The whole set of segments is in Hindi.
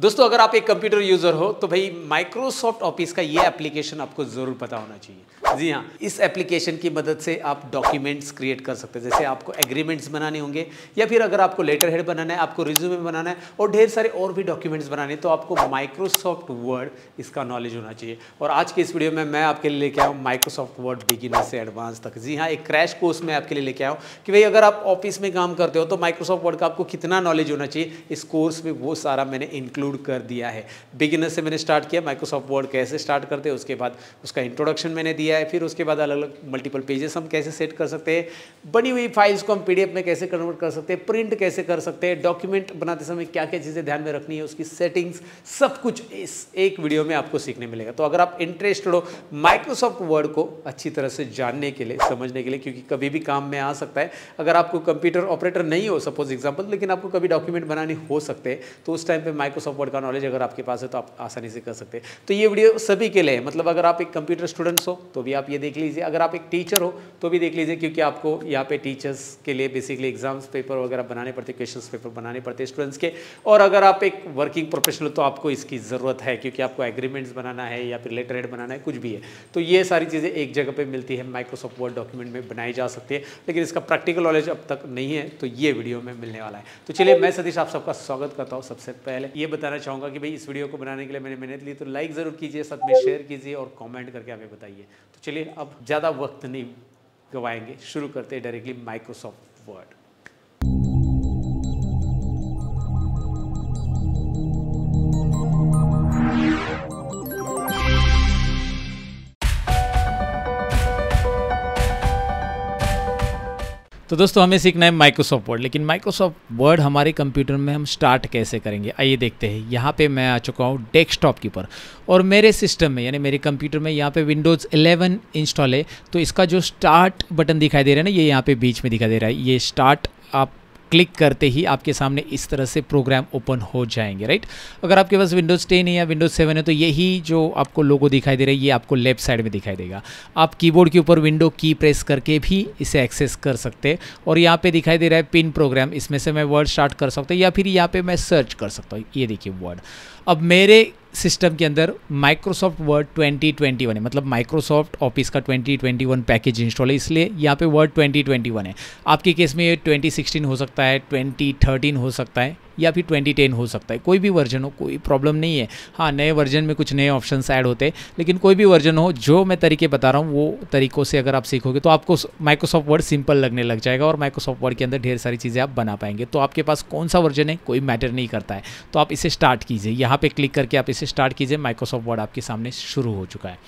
दोस्तों अगर आप एक कंप्यूटर यूज़र हो तो भाई माइक्रोसॉफ्ट ऑफिस का ये एप्लीकेशन आपको ज़रूर पता होना चाहिए जी हाँ इस एप्लीकेशन की मदद से आप डॉक्यूमेंट्स क्रिएट कर सकते हैं जैसे आपको एग्रीमेंट्स बनाने होंगे या फिर अगर आपको लेटर हेड बनाना है आपको रिज्यूमे बनाना है और ढेर सारे और भी डॉक्यूमेंट्स बनाने तो आपको माइक्रोसॉफ्ट वर्ड इसका नॉलेज होना चाहिए और आज के इस वीडियो में मैं आपके लिए लेके आऊँ माइक्रोसॉफ्ट वर्ड बिगिनर से एडवांस तक जी हाँ एक क्रैश कोर्स में आपके लिए लेके आऊँ कि भाई अगर आप ऑफिस में काम करते हो तो माइक्रोसॉफ्ट वर्ड का आपको कितना नॉलेज होना चाहिए इस कोर्स में वो सारा मैंने इंक्लूड इंक्लूड कर दिया है बिगिनर से मैंने स्टार्ट किया माइक्रोसॉफ्ट वर्ड कैसे स्टार्ट करते हैं उसके बाद उसका इंट्रोडक्शन मैंने दिया है फिर उसके बाद अलग अलग मल्टीपल पेजेस हम कैसे सेट कर सकते हैं बनी हुई फाइल्स को हम पी में कैसे कन्वर्ट कर सकते हैं प्रिंट कैसे कर सकते हैं डॉक्यूमेंट बनाते समय क्या क्या चीज़ें ध्यान में रखनी है उसकी सेटिंग्स सब कुछ इस एक वीडियो में आपको सीखने मिलेगा तो अगर आप इंटरेस्टेड हो माइक्रोसॉफ्ट वर्ड को अच्छी तरह से जानने के लिए समझने के लिए क्योंकि कभी भी काम में आ सकता है अगर आपको कंप्यूटर ऑपरेटर नहीं हो सपोज एग्जाम्पल लेकिन आपको कभी डॉक्यूमेंट बनाने हो सकते हैं तो उस टाइम पर माइक्रोसॉफ्ट ऑफ वर्ड का नॉलेज अगर आपके पास है तो आप आसानी से कर सकते हैं तो ये वीडियो सभी के लिए मतलब अगर आप एक कंप्यूटर स्टूडेंट्स हो तो भी आप ये देख लीजिए अगर आप एक टीचर हो तो भी देख लीजिए क्योंकि आपको यहाँ पे टीचर्स के लिए बेसिकली एग्जाम्स पेपर वगैरह बनाने पड़ते क्वेश्चन पेपर बनाने पड़ते स्टूडेंट्स के और अगर आप एक वर्किंग प्रोफेशनल तो आपको इसकी ज़रूरत है क्योंकि आपको एग्रीमेंट्स बनाना है या फिर लेटर एड बनाना है कुछ भी है तो ये सारी चीज़ें एक जगह पर मिलती है माइक्रोसॉफ्ट वर्ड डॉक्यूमेंट में बनाई जा सकती है लेकिन इसका प्रैक्टिकल नॉलेज अब तक नहीं है तो ये वीडियो में मिलने वाला है तो चलिए मैं सतीश आप सबका स्वागत करता हूँ सबसे पहले ये बता बताना चाहूँगा कि भाई इस वीडियो को बनाने के लिए मैंने मेहनत ली तो लाइक ज़रूर कीजिए साथ में शेयर कीजिए और कमेंट करके हमें बताइए तो चलिए अब ज़्यादा वक्त नहीं गवाएंगे शुरू करते हैं डायरेक्टली माइक्रोसॉफ्ट वर्ड तो दोस्तों हमें सीखना है माइक्रोसॉफ्ट वर्ड लेकिन माइक्रोसॉफ्ट वर्ड हमारे कंप्यूटर में हम स्टार्ट कैसे करेंगे आइए देखते हैं यहाँ पे मैं आ चुका हूँ डेस्कटॉप के ऊपर और मेरे सिस्टम में यानी मेरे कंप्यूटर में यहाँ पे विंडोज़ 11 इंस्टॉल है तो इसका जो स्टार्ट बटन दिखाई दे रहा है ना ये यहाँ पे बीच में दिखाई दे रहा है ये स्टार्ट आप क्लिक करते ही आपके सामने इस तरह से प्रोग्राम ओपन हो जाएंगे राइट अगर आपके पास विंडोज़ टेन है या विंडोज़ सेवन है तो यही जो आपको लोगो दिखाई दे रहा है ये आपको लेफ्ट साइड में दिखाई देगा आप कीबोर्ड के ऊपर विंडो की प्रेस करके भी इसे एक्सेस कर सकते हैं और यहाँ पे दिखाई दे रहा है पिन प्रोग्राम इसमें से मैं वर्ड स्टार्ट कर सकता हूँ या फिर यहाँ पर मैं सर्च कर सकता हूँ ये देखिए वर्ड अब मेरे सिस्टम के अंदर माइक्रोसॉफ्ट वर्ड 2021 है मतलब माइक्रोसॉफ्ट ऑफिस का 2021 पैकेज इंस्टॉल है इसलिए यहाँ पे वर्ड 2021 है आपके केस में ये 2016 हो सकता है 2013 हो सकता है या फिर 2010 हो सकता है कोई भी वर्जन हो कोई प्रॉब्लम नहीं है हाँ नए वर्जन में कुछ नए ऑप्शन ऐड होते हैं लेकिन कोई भी वर्जन हो जो मैं तरीके बता रहा हूँ वो तरीक़ों से अगर आप सीखोगे तो आपको माइक्रोसॉफ्ट वर्ड सिंपल लगने लग जाएगा और माइक्रोसॉफ्ट वर्ड के अंदर ढेर सारी चीज़ें आप बना पाएंगे तो आपके पास कौन सा वर्जन है कोई मैटर नहीं करता है तो आप इसे स्टार्ट कीजिए यहाँ पर क्लिक करके आप इसे स्टार्ट कीजिए माइक्रोसॉफ्ट वर्ड आपके सामने शुरू हो चुका है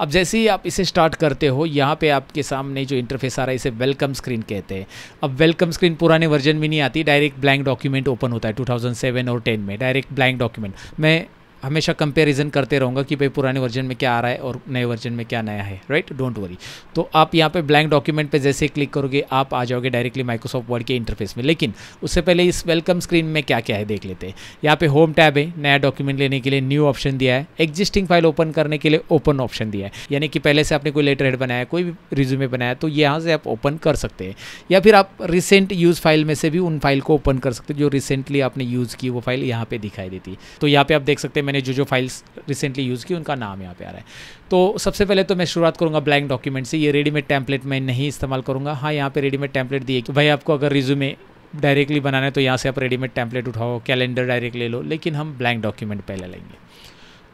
अब जैसे ही आप इसे स्टार्ट करते हो यहाँ पे आपके सामने जो इंटरफेस आ रहा है इसे वेलकम स्क्रीन कहते हैं अब वेलकम स्क्रीन पुराने वर्जन में नहीं आती डायरेक्ट ब्लैंक डॉक्यूमेंट ओपन होता है 2007 और 10 में डायरेक्ट ब्लैंक डॉक्यूमेंट मैं हमेशा कंपेरिजन करते रहूँगा कि भाई पुराने वर्जन में क्या आ रहा है और नए वर्जन में क्या नया है राइट डोंट वरी तो आप यहाँ पे ब्लैंक डॉक्यूमेंट पे जैसे क्लिक करोगे आप आ जाओगे डायरेक्टली माइक्रोसॉफ्ट वर्ड के इंटरफेस में लेकिन उससे पहले इस वेलकम स्क्रीन में क्या क्या है देख लेते हैं यहाँ पे होम टैब है नया डॉक्यूमेंट लेने के लिए न्यू ऑप्शन दिया है एग्जिस्टिंग फाइल ओपन करने के लिए ओपन ऑप्शन दिया है यानी कि पहले से आपने कोई लेटर हेड बनाया कोई भी रिज्यूमे बनाया तो यहाँ से आप ओपन कर सकते हैं या फिर आप रिसेंट यूज़ फाइल में से भी उन फाइल को ओपन कर सकते जो रिसेंटली आपने यूज़ की वो फाइल यहाँ पर दिखाई देती तो यहाँ पर आप देख सकते हैं मैंने जो जो फाइल्स रिसेंटली यूज़ की उनका नाम यहाँ पे आ रहा है तो सबसे पहले तो मैं शुरुआत करूँगा ब्लैंक डॉक्यूमेंट से ये रेडीमेड टैंपलेट मैं नहीं इस्तेमाल करूँगा हाँ यहाँ पे रेडीमेड टैंपलेट दिए कि भाई आपको अगर रिज्यूमे डायरेक्टली बनाना है तो यहाँ से आप रेडीमेड टैंपलेट उठाओ कैलेंडर डायरेक्ट ले लो लेकिन हम ब्लैंक डॉक्यूमेंट पहले लेंगे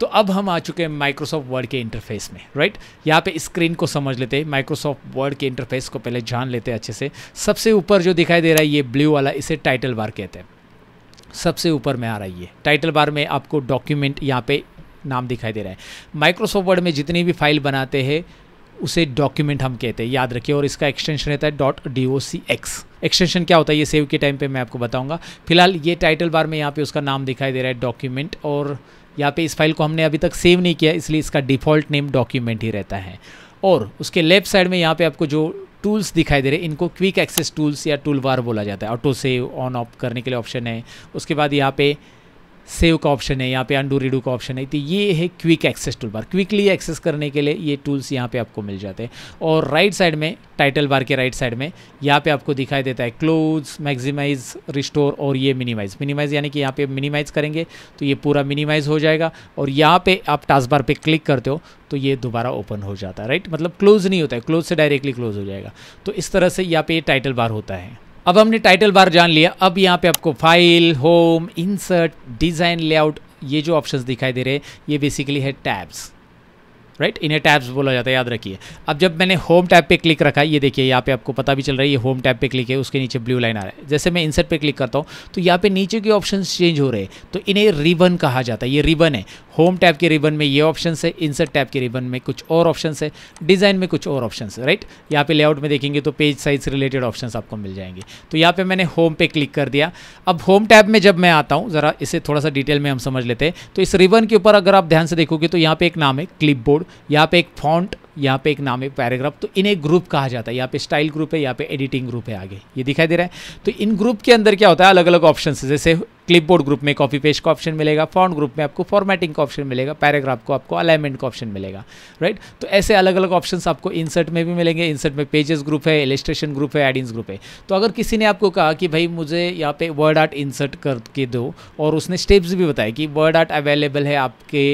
तो अब हम आ चुके हैं माइक्रोसॉफ्ट वर्ड के इंटरफेस में राइट यहाँ पे स्क्रीन को समझ लेते हैं माइक्रोसॉफ्ट वर्ड के इंटरफेस को पहले जान लेते हैं अच्छे से सबसे ऊपर जो दिखाई दे रहा है ये ब्लू वाला इसे टाइटल बार कहते हैं सबसे ऊपर में आ रही है टाइटल बार में आपको डॉक्यूमेंट यहाँ पे नाम दिखाई दे रहा है माइक्रोसॉफ्ट वर्ड में जितनी भी फाइल बनाते हैं उसे डॉक्यूमेंट हम कहते हैं याद रखिए और इसका एक्सटेंशन रहता है dot D O C X extension क्या होता है ये सेव के टाइम पे मैं आपको बताऊंगा फिलहाल ये टाइटल बार में यहाँ पे उसका नाम दिखाई दे रहा है डॉक्यूमेंट और यहाँ पे इस फाइल को हमने अभी तक सेव नहीं किया इसलिए इसका डिफ़ॉल्ट नेम डॉक्यूमेंट ही रहता है और उसके लेफ्ट साइड में यहाँ पे आपको जो टूल्स दिखाई दे रहे हैं इनको क्विक एक्सेस टूल्स या टूल बार बोला जाता है ऑटो सेव ऑन ऑफ करने के लिए ऑप्शन है उसके बाद यहाँ पे सेव का ऑप्शन है यहाँ पे अंडू रिडू का ऑप्शन है तो ये है quick access tool bar quickly access करने के लिए ये टूल्स यहाँ पे आपको मिल जाते हैं और राइट साइड में टाइटल बार के राइट साइड में यहाँ पे आपको दिखाई देता है क्लोज मैक्सिमाइज रिस्टोर और ये मिनिमाइज मिनिमाइज यानी कि यहाँ पे मिनिमाइज करेंगे तो ये पूरा मिनिमाइज हो जाएगा और यहाँ पे आप टास्क बार पे क्लिक करते हो तो ये दोबारा ओपन हो जाता है राइट मतलब क्लोज नहीं होता है क्लोज से डायरेक्टली क्लोज हो जाएगा तो इस तरह से यहाँ पे टाइटल बार होता है अब हमने टाइटल बार जान लिया अब यहाँ पे आपको file home insert design layout ये जो ऑप्शंस दिखाई दे रहे हैं ये बेसिकली है टैब्स राइट इन्हें टैब्स बोला जाता है याद रखिए अब जब मैंने होम टैब पे क्लिक रखा ये देखिए यहाँ पे आपको पता भी चल रहा है ये होम टैब पे क्लिक है उसके नीचे ब्लू लाइन आ रहा है जैसे मैं इंसर्ट पे क्लिक करता हूँ तो यहाँ पे नीचे के ऑप्शन चेंज हो रहे हैं तो इन्हें रिबन कहा जाता है ये रिबन है होम टैब के रिबन में ये ऑप्शन है इंसर्ट टैब के रिबन में कुछ और ऑप्शन है डिज़ाइन में कुछ और ऑप्शन है राइट यहाँ पे लेआउट में देखेंगे तो पेज साइज रिलेटेड ऑप्शन आपको मिल जाएंगे तो यहाँ पर मैंने होम पे क्लिक कर दिया अब होम टैब में जब मैं आता हूँ ज़रा इसे थोड़ा सा डिटेल में हम समझ लेते हैं तो इस रिबन के ऊपर अगर आप ध्यान से देखोगे तो यहाँ पे एक नाम है क्लिप यहाँ पे एक फॉन्ट यहाँ पे एक नाम है पैराग्राफ तो इन्हें ग्रुप कहा जाता है यहाँ पे स्टाइल ग्रुप है यहाँ पे एडिटिंग ग्रुप है आगे ये दिखाई दे रहा है तो इन ग्रुप के अंदर क्या होता है अलग अलग ऑप्शन जैसे क्लिपबोर्ड ग्रुप में कॉपी पेज का ऑप्शन मिलेगा फॉन्ट ग्रुप में आपको फॉर्मेटिंग का ऑप्शन मिलेगा पैराग्राफ को आपको अलाइनमेंट का ऑप्शन मिलेगा राइट तो ऐसे अलग अलग ऑप्शन आपको इंसर्ट में भी मिलेंगे इंसर्ट में पेजेस ग्रुप है एलिस्ट्रेशन ग्रुप है एडिंग्स ग्रुप है तो अगर किसी ने आपको कहा कि भाई मुझे यहाँ पे वर्ड आर्ट इंसर्ट करके दो और उसने स्टेप्स भी बताए कि वर्ड आर्ट अवेलेबल है आपके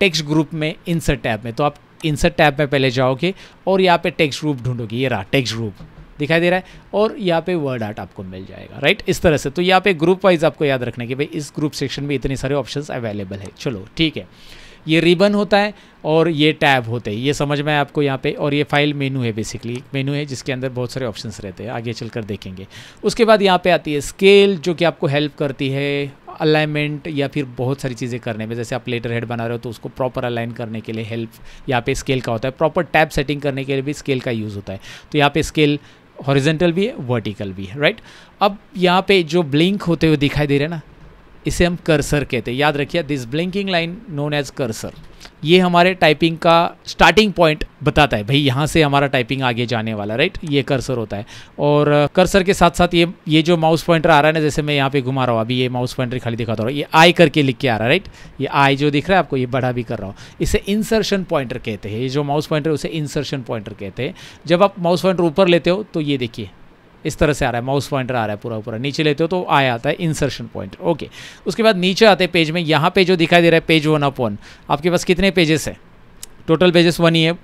टेक्स्ट ग्रुप में इंसर्ट टैब में तो आप इंसर्ट टैब में पहले जाओगे और यहाँ पे टेक्स्ट ग्रुप ढूंढोगे ये रहा टेक्स्ट ग्रुप दिखाई दे रहा है और यहाँ पे वर्ड आर्ट आपको मिल जाएगा राइट इस तरह से तो यहाँ पे ग्रुप वाइज आपको याद रखना है कि भाई इस ग्रुप सेक्शन में इतने सारे ऑप्शन अवेलेबल है चलो ठीक है ये रिबन होता है और ये टैब होते हैं ये समझ में आपको यहाँ पे और ये फाइल मेनू है बेसिकली मेनू है जिसके अंदर बहुत सारे ऑप्शंस रहते हैं आगे चलकर देखेंगे उसके बाद यहाँ पे आती है स्केल जो कि आपको हेल्प करती है अलाइनमेंट या फिर बहुत सारी चीज़ें करने में जैसे आप लेटर हेड बना रहे हो तो उसको प्रॉपर अलाइन करने के लिए हेल्प यहाँ पे स्केल का होता है प्रॉपर टैब सेटिंग करने के लिए भी स्केल का यूज़ होता है तो यहाँ पे स्केल हॉरिजेंटल भी है वर्टिकल भी है राइट अब यहाँ पे जो ब्लिंक होते हुए दिखाई दे रहे हैं ना इसे हम कर्सर कहते हैं याद रखिए this blinking line known as cursor ये हमारे टाइपिंग का स्टार्टिंग पॉइंट बताता है भाई यहाँ से हमारा टाइपिंग आगे जाने वाला राइट ये कर्सर होता है और कर्सर uh, के साथ साथ ये ये जो माउस पॉइंटर आ रहा है ना जैसे मैं यहाँ पे घुमा रहा हूँ अभी ये माउस पॉइंटर खाली दिखाता रहा हूँ ये आई करके लिख के आ रहा है राइट ये आई जो दिख रहा है आपको ये बड़ा भी कर रहा हूँ इसे इंसर्शन पॉइंटर कहते हैं ये जो माउस पॉइंटर है उसे इंसर्शन पॉइंटर कहते हैं जब आप माउस पॉइंटर ऊपर लेते हो तो ये देखिए इस तरह से आ रहा है माउस पॉइंटर आ रहा है पूरा पूरा नीचे लेते हो तो आया आता है इंसर्शन पॉइंटर ओके उसके बाद नीचे आते हैं पेज में यहाँ पे जो दिखाई दे रहा है पेज वन वन आपके पास कितने पेजेस हैं टोटल पेजेस वन ही है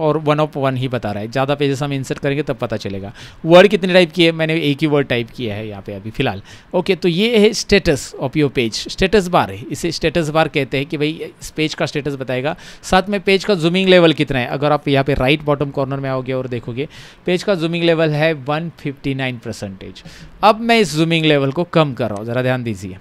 और वन ऑफ वन ही बता रहा है ज़्यादा पेजेस हम इंसर्ट करेंगे तब पता चलेगा वर्ड कितने टाइप किए मैंने एक ही वर्ड टाइप किया है यहाँ पे अभी फिलहाल ओके तो ये है status of your page status bar है इसे स्टेटस बार कहते हैं कि भाई इस पेज का स्टेटस बताएगा साथ में पेज का जूमिंग लेवल कितना है अगर आप यहाँ पर राइट बॉटम कॉर्नर में आओगे और देखोगे पेज का जूमिंग लेवल है वन परसेंटेज अब मैं इस जूमिंग लेवल को कम कर रहा हूँ ज़रा ध्यान दीजिए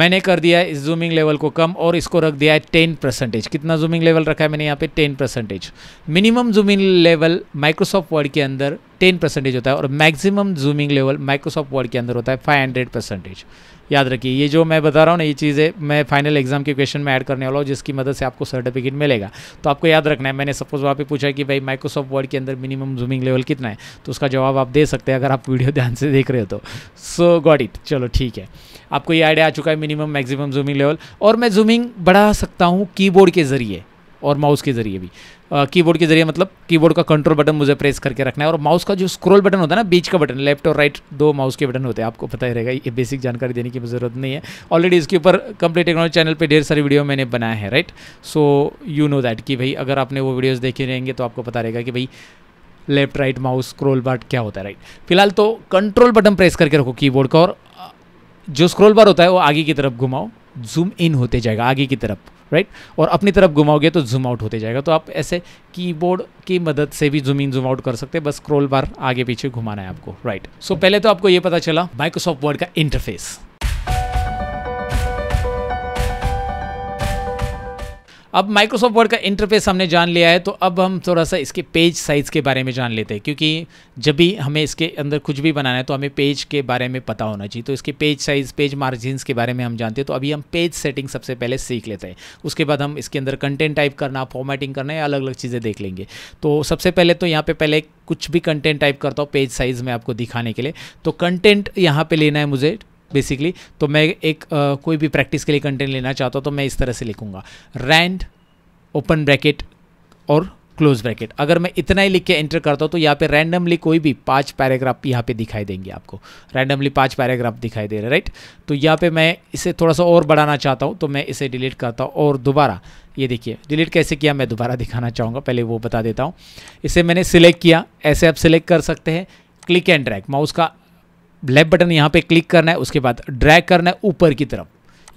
मैंने कर दिया है इस जूमिंग लेवल को कम और इसको रख दिया है टेन परसेंटेज कितना जूमिंग लेवल रखा है मैंने यहाँ पे ten percentage minimum zooming level Microsoft Word के अंदर टेन परसेंटेज होता है और maximum zooming level Microsoft Word के अंदर होता है फाइव हंड्रेड परसेंटेज याद रखिए ये जो मैं बता रहा हूँ ना ये चीज़ें मैं फाइनल एग्जाम के क्वेश्चन में ऐड करने वाला हूँ जिसकी मदद से आपको सर्टिफिकेट मिलेगा तो आपको याद रखना है मैंने सपोज वहाँ पे पूछा कि भाई माइक्रोसॉफ्ट वर्ड के अंदर मिनिमम जूमिंग लेवल कितना है तो उसका जवाब आप दे सकते हैं अगर आप वीडियो ध्यान से देख रहे हो तो सो गॉड इट चलो ठीक है आपको ये आइडिया आ चुका है मिनिमम मैक्सिमम जूमिंग लेवल और मैं जूमिंग बढ़ा सकता हूँ कीबोर्ड के ज़रिए और माउस के ज़रिए भी कीबोर्ड के ज़रिए मतलब कीबोर्ड का कंट्रोल बटन मुझे प्रेस करके रखना है और माउस का जो स्क्रॉल बटन होता है ना बीच का बटन लेफ्ट और राइट दो माउस के बटन होते हैं आपको पता ही रहेगा ये बेसिक जानकारी देने की ज़रूरत नहीं है ऑलरेडी इसके ऊपर कंप्लीट टेक्नोलॉजी चैनल पर ढेर सारी वीडियो मैंने बनाया है right so you know that कि भाई अगर आपने वो वीडियोज़ देखे रहेंगे तो आपको पता रहेगा कि भाई left right mouse scroll button क्या होता है राइट फिलहाल तो कंट्रोल बटन प्रेस करके रखो कीबोर्ड का और जो स्क्रोल बार होता है वो आगे की तरफ घुमाओ जूम इन होते जाएगा आगे की तरफ राइट और अपनी तरफ घुमाओगे तो जूम आउट होते जाएगा तो आप ऐसे कीबोर्ड की मदद से भी जूम इन जूम आउट कर सकते हैं बस स्क्रोल बार आगे पीछे घुमाना है आपको राइट सो so, पहले तो आपको ये पता चला माइक्रोसॉफ्ट वर्ड का इंटरफेस अब माइक्रोसॉफ्ट वर्ड का इंटरफेस हमने जान लिया है तो अब हम थोड़ा सा इसके पेज साइज़ के बारे में जान लेते हैं क्योंकि जब भी हमें इसके अंदर कुछ भी बनाना है तो हमें पेज के बारे में पता होना चाहिए तो इसके पेज साइज़ पेज मार्जिन्स के बारे में हम जानते हैं तो अभी हम पेज सेटिंग सबसे पहले सीख लेते हैं उसके बाद हम इसके अंदर कंटेंट टाइप करना फॉर्मेटिंग करना या अलग अलग चीज़ें देख लेंगे तो सबसे पहले तो यहाँ पर पहले कुछ भी कंटेंट टाइप करता हूँ पेज साइज़ में आपको दिखाने के लिए तो कंटेंट यहाँ पर लेना है मुझे बेसिकली तो मैं एक uh, कोई भी प्रैक्टिस के लिए कंटेंट लेना चाहता हूँ तो मैं इस तरह से लिखूंगा रैंड ओपन ब्रैकेट और क्लोज ब्रैकेट अगर मैं इतना ही लिख के एंटर करता हूँ तो यहाँ पे रैंडमली कोई भी पांच पैराग्राफ यहाँ पे दिखाई देंगे आपको रैंडमली पांच पैराग्राफ दिखाई दे रहे राइट तो यहाँ पे मैं इसे थोड़ा सा और बढ़ाना चाहता हूँ तो मैं इसे डिलीट करता हूँ और दोबारा ये देखिए डिलीट कैसे किया मैं दोबारा दिखाना चाहूँगा पहले वो बता देता हूँ इसे मैंने सिलेक्ट किया ऐसे आप सिलेक्ट कर सकते हैं क्लिक एंड ड्रैग माउस का लेफ्ट बटन यहाँ पे क्लिक करना है उसके बाद ड्रैग करना है ऊपर की तरफ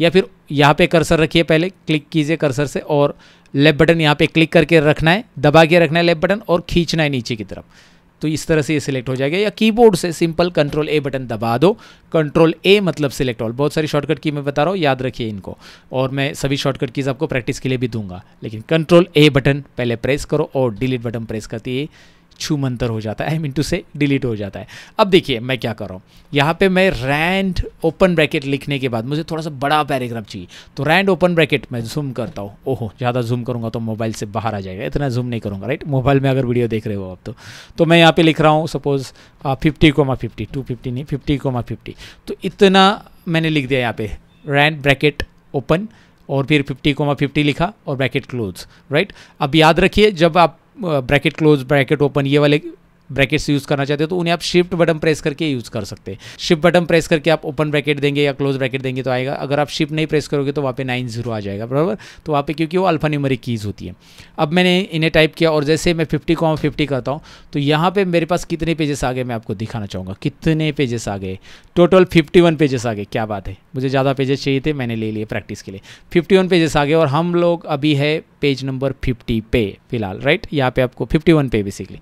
या फिर यहाँ पे कर्सर रखिए पहले क्लिक कीजिए कर्सर से और लेफ्ट बटन यहाँ पे क्लिक करके रखना है दबा के रखना है लेफ्ट बटन और खींचना है नीचे की तरफ तो इस तरह से ये सिलेक्ट हो जाएगा या कीबोर्ड से सिंपल कंट्रोल ए बटन दबा दो कंट्रोल ए मतलब सिलेक्ट ऑल बहुत सारी शॉर्टकट की मैं बता रहा हूँ याद रखिए इनको और मैं सभी शॉर्टकट कीज आपको प्रैक्टिस के लिए भी दूंगा लेकिन कंट्रोल ए बटन पहले प्रेस करो और डिलीट बटन प्रेस करती है छू मंतर हो जाता है आई मीन टू से डिलीट हो जाता है अब देखिए मैं क्या कर रहा हूँ यहाँ पे मैं रैंड ओपन ब्रैकेट लिखने के बाद मुझे थोड़ा सा बड़ा पैराग्राफ चाहिए तो रैंड ओपन ब्रैकेट मैं जूम करता हूँ ओहो ज़्यादा जूम करूँगा तो मोबाइल से बाहर आ जाएगा इतना जूम नहीं करूँगा राइट मोबाइल में अगर वीडियो देख रहे हो आप तो, तो मैं यहाँ पर लिख रहा हूँ suppose fifty comma fifty two fifty नहीं फिफ्टी कोमा फिफ्टी तो इतना मैंने लिख दिया यहाँ पे रैंड ब्रैकेट ओपन और फिर फिफ्टी कोमा फिफ्टी लिखा और ब्रैकेट क्लोज राइट अब याद रखिए जब आप ब्रैकेट क्लोज ब्रैकेट ओपन ये वाले ब्रैकेट्स यूज़ करना चाहते हो तो उन्हें आप शिफ्ट बटन प्रेस करके यूज़ कर सकते हैं शिफ्ट बटन प्रेस करके आप ओपन ब्रैकेट देंगे या क्लोज ब्रैकेट देंगे तो आएगा अगर आप शिफ्ट नहीं प्रेस करोगे तो वहाँ पे नाइन जीरो आ जाएगा बराबर तो वहाँ पे क्योंकि वो अल्फा न्यूमरिक कीज़ होती है अब मैंने इन्हें टाइप किया और जैसे मैं फिफ्टी कॉम फिफ्टी करता हूँ तो यहाँ पर मेरे पास कितने पेजेस आ गए मैं आपको दिखाना चाहूँगा कितने पेजेस आ गए टोटल फिफ्टी वन पेजेस आ गए क्या बात है मुझे ज़्यादा पेजेस चाहिए थे मैंने ले लिए प्रैक्टिस के लिए फिफ्टी वन पेजेस आ गए और हम लोग अभी है पेज नंबर फिफ्टी पे फिलहाल राइट यहाँ पे आपको फिफ्टी वन पे बेसिकली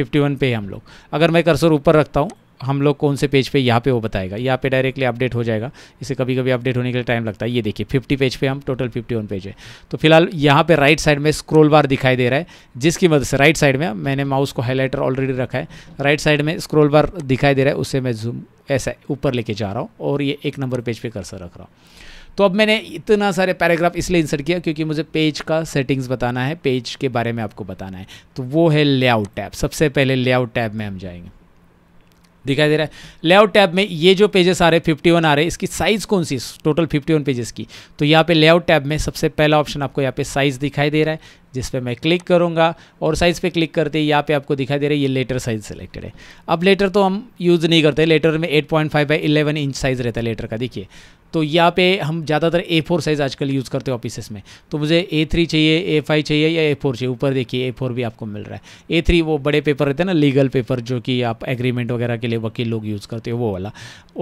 51 पे है हम लोग अगर मैं कर्सर ऊपर रखता हूँ हम लोग कौन से पेज पे यहाँ पे वो बताएगा यहाँ पे डायरेक्टली अपडेट हो जाएगा इसे कभी कभी अपडेट होने के लिए टाइम लगता है ये देखिए 50 पेज पे हम टोटल 51 पेज है तो फिलहाल यहाँ पे राइट साइड में स्क्रोल बार दिखाई दे रहा है जिसकी मदद से राइट साइड में मैंने माउस को हाईलाइटर ऑलरेडी रखा है राइट साइड में स्क्रोल बार दिखाई दे रहा है उससे मैं जूम ऐसा ऊपर लेके जा रहा हूँ और ये एक नंबर पेज पर कर्सर रख रहा हूँ तो अब मैंने इतना सारे पैराग्राफ इसलिए इंसर्ट किया क्योंकि मुझे पेज का सेटिंग्स बताना है पेज के बारे में आपको बताना है तो वो है लेआउट टैब सबसे पहले लेआउट टैब में हम जाएंगे दिखाई दे रहा है लेआउट टैब में ये जो पेजेस आ रहे हैं 51 आ रहे हैं इसकी साइज़ कौन सी टोटल 51 पेजेस की तो यहाँ पे लेआउट टैब में सबसे पहला ऑप्शन आपको यहाँ पे साइज़ दिखाई दे रहा है जिस पर मैं क्लिक करूँगा और साइज़ पे क्लिक करते ही यहाँ पे आपको दिखाई दे रहा है ये लेटर साइज़ सेलेक्टेड है अब लेटर तो हम यूज़ नहीं करते लेटर में 8.5 point five by eleven inch size रहता है लेटर का देखिए तो यहाँ पे हम ज़्यादातर ए फोर साइज़ आजकल यूज़ करते हैं ऑफिसेस में तो मुझे ए थ्री चाहिए ए फाइव चाहिए या ए फोर चाहिए ऊपर देखिए ए फोर भी आपको मिल रहा है ए थ्री वो बड़े पेपर रहते हैं ना लीगल पेपर जो कि आप एग्रीमेंट वगैरह के लिए वकील लोग यूज़ करते हो वो वाला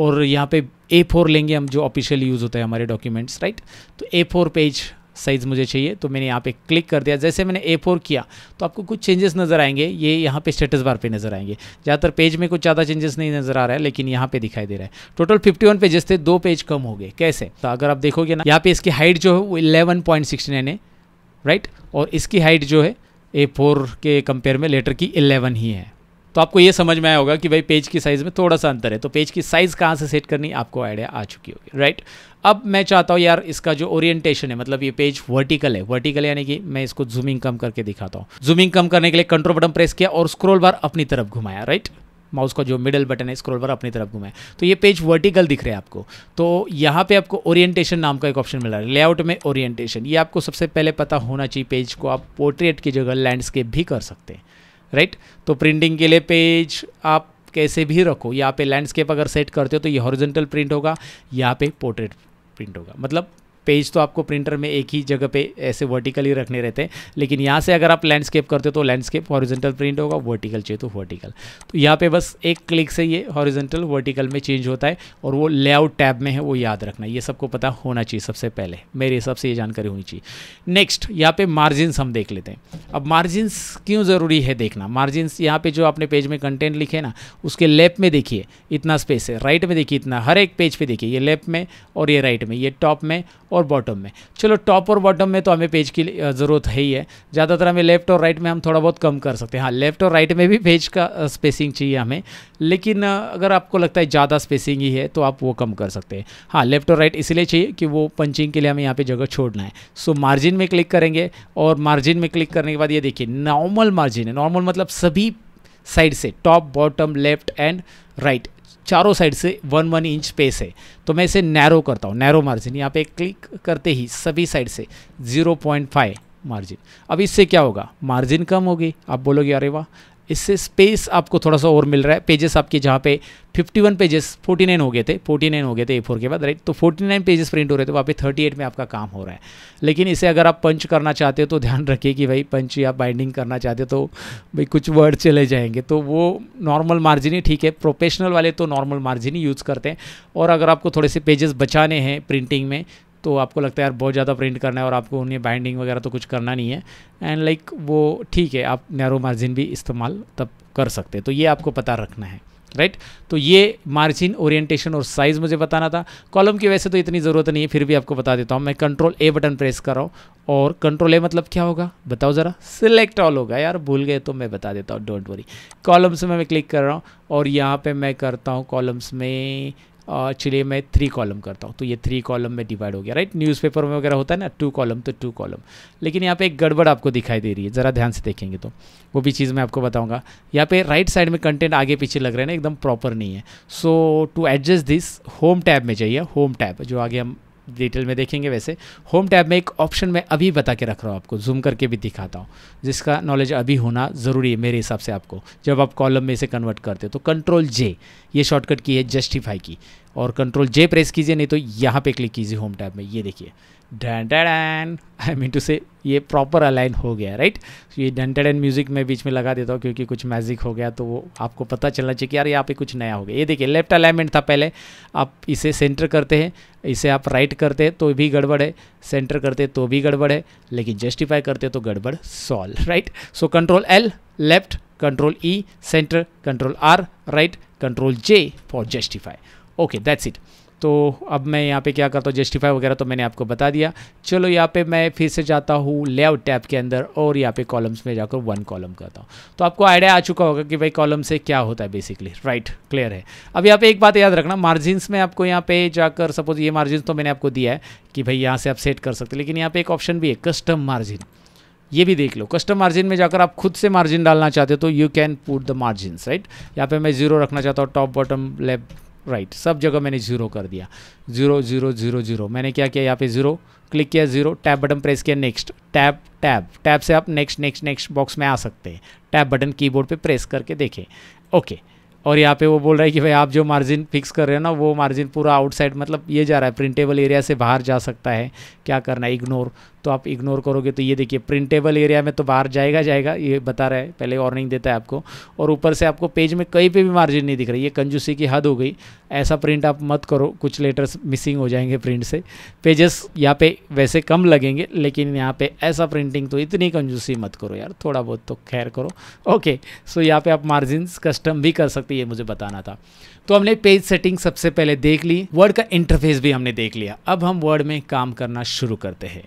और यहाँ पे ए फोर लेंगे हम जो ऑफिशियल यूज़ होता है हमारे डॉक्यूमेंट्स राइट तो ए फोर पेज साइज़ मुझे चाहिए तो मैंने यहाँ पे क्लिक कर दिया जैसे मैंने ए फोर किया तो आपको कुछ चेंजेस नज़र आएंगे ये यहाँ पे स्टेटस बार पे नज़र आएंगे ज़्यादातर पेज में कुछ ज़्यादा चेंजेस नहीं नज़र आ रहा है लेकिन यहाँ पे दिखाई दे रहा है टोटल फिफ्टी वन पेजेस थे दो पेज कम हो गए कैसे तो अगर आप देखोगे ना यहाँ पे इसकी हाइट जो है वो इलेवन है राइट और इसकी हाइट जो है ए के कंपेयर में लेटर की इलेवन ही है तो आपको ये समझ में आया होगा कि भाई पेज की साइज़ में थोड़ा सा अंतर है तो पेज की साइज़ कहाँ से सेट करनी आपको आइडिया आ चुकी होगी राइट अब मैं चाहता हूँ यार इसका जो ओरिएंटेशन है मतलब ये पेज वर्टिकल है वर्टिकल यानी कि मैं इसको जूमिंग कम करके दिखाता हूँ जूमिंग कम करने के लिए कंट्रोल बटन प्रेस किया और स्क्रोल बार अपनी तरफ घुमाया राइट माउस का जो मिडल बटन है स्क्रोल बार अपनी तरफ घुमाया तो ये पेज वर्टिकल दिख रहा है आपको तो यहाँ पे आपको ओरिएंटेशन नाम का एक ऑप्शन मिल रहा है लेआउट में ओरिएंटेशन ये आपको सबसे पहले पता होना चाहिए पेज को आप पोर्ट्रेट की जगह लैंडस्केप भी कर सकते हैं राइट तो प्रिंटिंग के लिए पेज आप कैसे भी रखो यहाँ पे लैंडस्केप अगर सेट करते हो तो ये हॉरिजेंटल प्रिंट होगा यहाँ पे पोर्ट्रेट प्रिंट होगा मतलब पेज तो आपको प्रिंटर में एक ही जगह पे ऐसे वर्टिकली रखने रहते हैं लेकिन यहाँ से अगर आप लैंडस्केप करते हो तो लैंडस्केप हॉरिजेंटल प्रिंट होगा वर्टिकल चाहिए तो वर्टिकल तो यहाँ पे बस एक क्लिक से ये हॉरिजेंटल वर्टिकल में चेंज होता है और वो लेआउट टैब में है वो याद रखना ये सबको पता होना चाहिए सबसे पहले मेरे हिसाब से ये जानकारी होनी चाहिए नेक्स्ट यहाँ पर मार्जिनस हम देख लेते हैं अब मार्जिनस क्यों ज़रूरी है देखना मार्जिनस यहाँ पर जो आपने पेज में कंटेंट लिखे ना उसके लेफ्ट में देखिए इतना स्पेस है राइट में देखिए इतना हर एक पेज पर देखिए ये लेफ्ट में और ये राइट में ये टॉप में और बॉटम में चलो टॉप और बॉटम में तो हमें पेज की ज़रूरत है ही है ज़्यादातर हमें लेफ्ट और राइट में हम थोड़ा बहुत कम कर सकते हैं हाँ लेफ्ट और राइट में भी पेज का स्पेसिंग चाहिए हमें लेकिन अगर आपको लगता है ज़्यादा स्पेसिंग ही है तो आप वो कम कर सकते हैं हाँ लेफ्ट और राइट इसलिए चाहिए कि वो पंचिंग के लिए हमें यहाँ पर जगह छोड़ना है सो मार्जिन में क्लिक करेंगे और मार्जिन में क्लिक करने के बाद ये देखिए नॉर्मल मार्जिन है नॉर्मल मतलब सभी साइड से top bottom left and right चारों साइड से वन वन इंच स्पेस है तो मैं इसे नैरो करता हूँ नैरो मार्जिन यहाँ पे क्लिक करते ही सभी साइड से ज़ीरो पॉइंट फाइव मार्जिन अब इससे क्या होगा मार्जिन कम होगी आप बोलोगे अरे वाह इससे स्पेस आपको थोड़ा सा और मिल रहा है पेजेस आपके जहाँ पे 51 पेजेस 49 हो गए थे 49 हो गए थे ए फोर के बाद राइट तो 49 पेजेस प्रिंट हो रहे थे वहाँ पे 38 में आपका काम हो रहा है लेकिन इसे अगर आप पंच करना चाहते हो तो ध्यान रखिए कि भाई पंच या बाइंडिंग करना चाहते हो तो भाई कुछ वर्ड चले जाएंगे तो वो नॉर्मल मार्जिन ही ठीक है प्रोफेशनल वाले तो नॉर्मल मार्जिन ही यूज़ करते हैं और अगर आपको थोड़े से पेजेस बचाने हैं प्रिंटिंग में तो आपको लगता है यार बहुत ज़्यादा प्रिंट करना है और आपको उन्हें बाइंडिंग वगैरह तो कुछ करना नहीं है एंड लाइक like, वो ठीक है आप नैरो मार्जिन भी इस्तेमाल तब कर सकते हैं तो ये आपको पता रखना है राइट right? तो ये मार्जिन ओरिएंटेशन और साइज़ मुझे बताना था कॉलम की वैसे तो इतनी ज़रूरत नहीं है फिर भी आपको बता देता हूँ मैं कंट्रोल ए बटन प्रेस कर रहा हूँ और कंट्रोल ए मतलब क्या होगा बताओ ज़रा सिलेक्ट ऑल होगा यार भूल गए तो मैं बता देता हूँ डोंट वरी कॉलम्स में मैं क्लिक कर रहा हूँ और यहाँ पर मैं करता हूँ कॉलम्स में चलिए मैं थ्री कॉलम करता हूँ तो ये थ्री कॉलम में डिवाइड हो गया राइट न्यूज़पेपर में वगैरह होता है ना टू कॉलम तो टू कॉलम लेकिन यहाँ पे एक गड़बड़ आपको दिखाई दे रही है ज़रा ध्यान से देखेंगे तो वो भी चीज़ मैं आपको बताऊँगा यहाँ पे राइट साइड में कंटेंट आगे पीछे लग रहे हैं ना एकदम प्रॉपर नहीं है so to adjust this home tab में चाहिए होम टैब जो आगे हम डिटेल में देखेंगे वैसे होम टैब में एक ऑप्शन मैं अभी बता के रख रहा हूँ आपको जूम करके भी दिखाता हूँ जिसका नॉलेज अभी होना ज़रूरी है मेरे हिसाब से आपको जब आप कॉलम में इसे कन्वर्ट करते हो तो कंट्रोल जे ये शॉर्टकट की है जस्टिफाई की और कंट्रोल जे प्रेस कीजिए नहीं तो यहाँ पे क्लिक कीजिए होम टैब में ये देखिए done done I mean to से ये प्रॉपर अलाइन हो गया राइट right? so ये डन एंड म्यूजिक मैं बीच में लगा देता हूँ क्योंकि कुछ मैजिक हो गया तो वो आपको पता चलना चाहिए कि यार यहाँ पे कुछ नया हो गया ये देखिए लेफ्ट अलाइनमेंट था पहले आप इसे सेंटर करते हैं इसे आप राइट right करते हैं तो भी गड़बड़ है सेंटर करते तो भी गड़बड़ है लेकिन जस्टिफाई करते तो गड़बड़ solve right so control L left control E centre control R right control J for justify okay that's it तो अब मैं यहाँ पे क्या करता हूँ जस्टिफाई वगैरह तो मैंने आपको बता दिया चलो यहाँ पे मैं फिर से जाता हूँ लेआउट टैब के अंदर और यहाँ पे कॉलम्स में जाकर वन कॉलम करता हूँ तो आपको आइडिया आ चुका होगा कि भाई कॉलम से क्या होता है बेसिकली राइट क्लियर है अब यहाँ पे एक बात याद रखना मार्जिनस में आपको यहाँ पे जाकर सपोज ये मार्जिन तो मैंने आपको दिया है कि भाई यहाँ से आप सेट कर सकते लेकिन यहाँ पे एक ऑप्शन भी है कस्टम मार्जिन ये भी देख लो कस्टम मार्जिन में जाकर आप खुद से मार्जिन डालना चाहते हो तो you can put the margin right यहाँ पे मैं जीरो रखना चाहता हूँ top bottom left right right, सब जगह मैंने जीरो कर दिया जीरो जीरो जीरो जीरो मैंने क्या किया यहाँ पे जीरो क्लिक किया जीरो टैब बटन प्रेस किया नेक्स्ट टैब टैब टैब से आप नेक्स्ट नेक्स्ट नेक्स्ट बॉक्स में आ सकते हैं टैब बटन कीबोर्ड पे प्रेस करके देखें ओके और यहाँ पे वो बोल रहा है कि भाई आप जो मार्जिन फिक्स कर रहे हो ना वो मार्जिन पूरा आउटसाइड मतलब ये जा रहा है प्रिंटेबल एरिया से बाहर जा सकता है क्या करना है इग्नोर तो आप इग्नोर करोगे तो ये देखिए प्रिंटेबल एरिया में तो बाहर जाएगा जाएगा ये बता रहा है पहले वार्निंग देता है आपको और ऊपर से आपको पेज में कहीं पे भी मार्जिन नहीं दिख रही ये कंजूसी की हद हो गई ऐसा प्रिंट आप मत करो कुछ लेटर्स मिसिंग हो जाएंगे प्रिंट से पेजेस यहाँ पे वैसे कम लगेंगे लेकिन यहाँ पर ऐसा प्रिंटिंग तो इतनी कंजूसी मत करो यार थोड़ा बहुत तो खैर करो ओके सो यहाँ पर आप मार्जिन कस्टम भी कर सकते ये मुझे बताना था तो हमने पेज सेटिंग सबसे पहले देख ली वर्ड का इंटरफेस भी हमने देख लिया अब हम वर्ड में काम करना शुरू करते हैं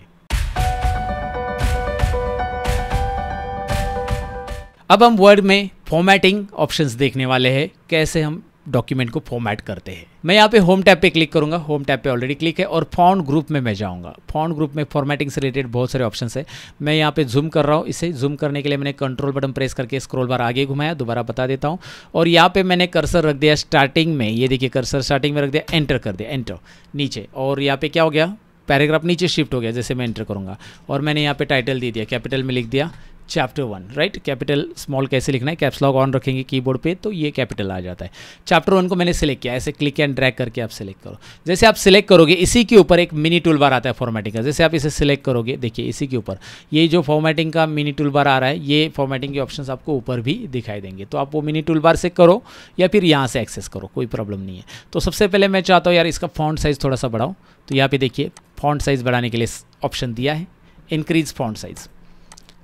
अब हम वर्ड में फॉर्मेटिंग ऑप्शंस देखने वाले हैं कैसे हम डॉक्यूमेंट को फॉर्मेट करते हैं मैं यहाँ पे होम टैब पे क्लिक करूंगा होम टैब पे ऑलरेडी क्लिक है और फॉन्ट ग्रुप में मैं जाऊंगा फॉन्ट ग्रुप में फॉर्मेटिंग से रिलेटेड बहुत सारे ऑप्शन है मैं यहाँ पे जूम कर रहा हूँ इसे जूम करने के लिए मैंने कंट्रोल बटन प्रेस करके स्क्रोल बार आगे घुमाया दोबारा बता देता हूँ और यहाँ पे मैंने कर्सर रख दिया स्टार्टिंग में ये देखिए कर्सर स्टार्टिंग में रख दिया एंटर कर दिया एंटर नीचे और यहाँ पे क्या हो गया पैराग्राफ नीचे शिफ्ट हो गया जैसे मैं एंटर करूँगा और मैंने यहाँ पे टाइटल दे दिया कैपिटल में लिख दिया chapter one right capital small कैसे लिखना है कैप्स लॉक ऑन रखेंगे कीबोर्ड पे तो ये कैपिटल आ जाता है चैप्टर वन को मैंने सेलेक्ट किया ऐसे क्लिक एंड ड्रैग करके आप सेलेक्ट करो जैसे आप सिलेक्ट करोगे इसी के ऊपर एक मिनी टूल बार आता है फॉर्मेटिंग का जैसे आप इसे सिलेक्ट करोगे देखिए इसी के ऊपर ये जो फॉर्मेटिंग का मिनी टूल बार आ रहा है ये फॉर्मेटिंग के ऑप्शन आपको ऊपर भी दिखाई देंगे तो आप वो मिनी टूल बार से करो या फिर यहाँ से एक्सेस करो कोई प्रॉब्लम नहीं है तो सबसे पहले मैं चाहता हूँ यार इसका फॉन्ट साइज़ थोड़ा सा बढ़ाओ तो यहाँ पे देखिए फॉन्ट साइज़ बढ़ाने के लिए ऑप्शन दिया है इंक्रीज फॉन्ट साइज़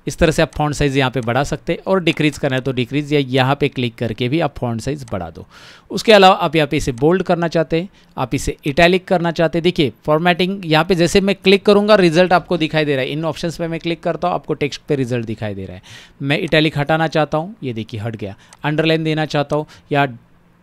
इस तरह से आप फॉन्ट साइज़ यहाँ पे बढ़ा सकते हैं और डिक्रीज़ करना है तो डिक्रीज़ या यहाँ पे क्लिक करके भी आप फॉन्ट साइज़ बढ़ा दो उसके अलावा आप यहाँ पे इसे बोल्ड करना चाहते हैं आप इसे इटैलिक करना चाहते हैं देखिए फॉर्मेटिंग यहाँ पे जैसे मैं क्लिक करूँगा रिजल्ट आपको दिखाई दे रहा है इन ऑप्शन पर मैं क्लिक करता हूँ आपको टेक्स्ट पर रिजल्ट दिखाई दे रहा है मैं इटैलिक हटाना चाहता हूँ ये देखिए हट गया अंडरलाइन देना चाहता हूँ या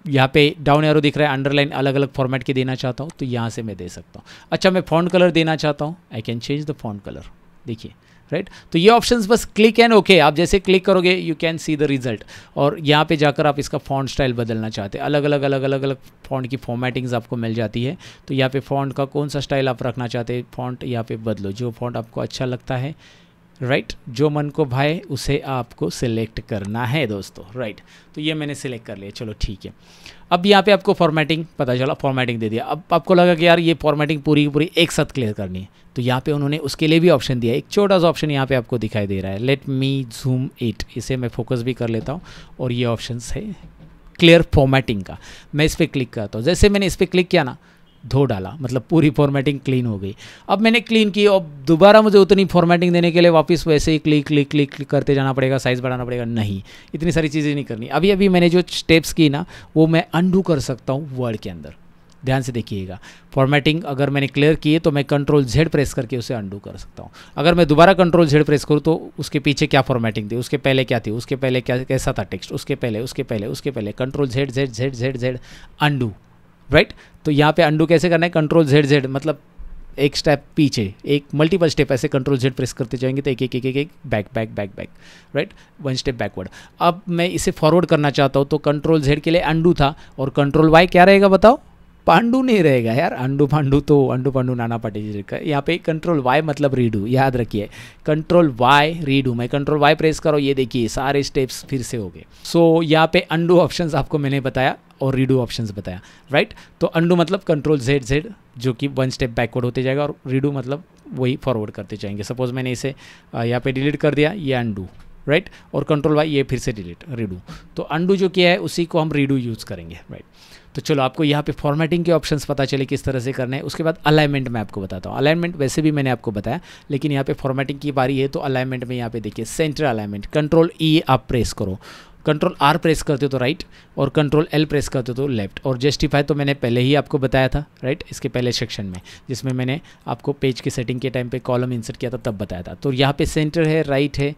यहाँ पे डाउन एरो दिख रहा है अंडरलाइन अलग अलग फॉर्मेट के देना चाहता हूँ तो यहाँ से मैं दे सकता हूँ अच्छा मैं फॉन्ट कलर देना चाहता हूँ I can change the font colour देखिए राइट तो ये ऑप्शंस बस क्लिक एंड ओके आप जैसे क्लिक करोगे you can see the result और यहाँ पे जाकर आप इसका फॉन्ट स्टाइल बदलना चाहते हैं अलग अलग अलग अलग अलग फॉन्ट की फॉर्मेटिंग्स आपको मिल जाती है तो यहाँ पे फॉन्ट का कौन सा स्टाइल आप रखना चाहते हैं फॉन्ट यहाँ पे बदलो जो फॉन्ट आपको अच्छा लगता है राइट right? जो मन को भाए उसे आपको सिलेक्ट करना है दोस्तों राइट right? तो ये मैंने सिलेक्ट कर लिया चलो ठीक है अब यहाँ पे आपको फॉर्मेटिंग पता चला फॉर्मेटिंग दे दिया अब आपको लगा कि यार ये फॉर्मेटिंग पूरी की पूरी एक साथ क्लियर करनी है तो यहाँ पे उन्होंने उसके लिए भी ऑप्शन दिया एक छोटा सा ऑप्शन यहाँ पे आपको दिखाई दे रहा है लेट मी जूम एट इसे मैं फोकस भी कर लेता हूँ और ये ऑप्शन है क्लियर फॉर्मेटिंग का मैं इस पर क्लिक करता हूँ जैसे मैंने इस पर क्लिक किया ना धो डाला मतलब पूरी फॉर्मेटिंग क्लीन हो गई अब मैंने क्लीन की और दोबारा मुझे उतनी फॉर्मेटिंग देने के लिए वापस वैसे ही क्लिक क्लिक क्लिक क्लिक करते जाना पड़ेगा साइज़ बढ़ाना पड़ेगा नहीं इतनी सारी चीज़ें नहीं करनी अभी अभी मैंने जो स्टेप्स की ना वो मैं अंडू कर सकता हूँ वर्ड के अंदर ध्यान से देखिएगा फॉर्मेटिंग अगर मैंने क्लियर की है तो मैं कंट्रोल जेड प्रेस करके उसे अंडू कर सकता हूँ अगर मैं दोबारा कंट्रोल जेड प्रेस करूँ तो उसके पीछे क्या फॉर्मेटिंग थी उसके पहले क्या थी उसके पहले क्या कैसा था टेक्स्ट उसके पहले उसके पहले उसके पहले control Z Z Z Z Z undo right right? तो यहाँ पे अंडू कैसे करना है कंट्रोल जेड जेड मतलब एक स्टेप पीछे एक मल्टीपल स्टेप ऐसे कंट्रोल जेड प्रेस करते जाएंगे तो एक एक एक एक एक back back back back right one step backward अब मैं इसे फॉरवर्ड करना चाहता हूँ तो कंट्रोल जेड के लिए अंडू था और कंट्रोल वाई क्या रहेगा बताओ पांडू नहीं रहेगा यार अंडू पांडू तो अंडू पांडू नाना जी का यहाँ पे कंट्रोल वाई मतलब रीडू याद रखिए कंट्रोल वाई रीडू मैं कंट्रोल वाई प्रेस करो ये देखिए सारे स्टेप्स फिर से हो गए सो so, यहाँ पे अंडू ऑप्शंस आपको मैंने बताया और रीडू ऑप्शंस बताया राइट तो अंडू मतलब कंट्रोल जेड जेड जो कि वन स्टेप बैकवर्ड होते जाएगा और रीडू मतलब वही फॉरवर्ड करते जाएंगे सपोज मैंने इसे यहाँ पे डिलीट कर दिया ये अंडू राइट right? और कंट्रोल वाई ये फिर से डिलीट रीडू तो अंडू जो किया है उसी को हम रीडू यूज़ करेंगे राइट right? तो चलो आपको यहाँ पे फॉर्मेटिंग के ऑप्शंस पता चले किस तरह से करना है उसके बाद अलाइनमेंट मैं आपको बताता हूँ अलाइनमेंट वैसे भी मैंने आपको बताया लेकिन यहाँ पे फॉर्मेटिंग की बारी है तो अलाइनमेंट में यहाँ पे देखिए सेंटर अलाइनमेंट कंट्रोल ई आप प्रेस करो कंट्रोल आर प्रेस करते हो तो राइट और कंट्रोल एल प्रेस करते हो तो लेफ्ट और जस्टिफाई तो मैंने पहले ही आपको बताया था राइट इसके पहले सेक्शन में जिसमें मैंने आपको पेज की सेटिंग के टाइम पे कॉलम इंसर्ट किया था तब बताया था तो यहाँ पे सेंटर है राइट है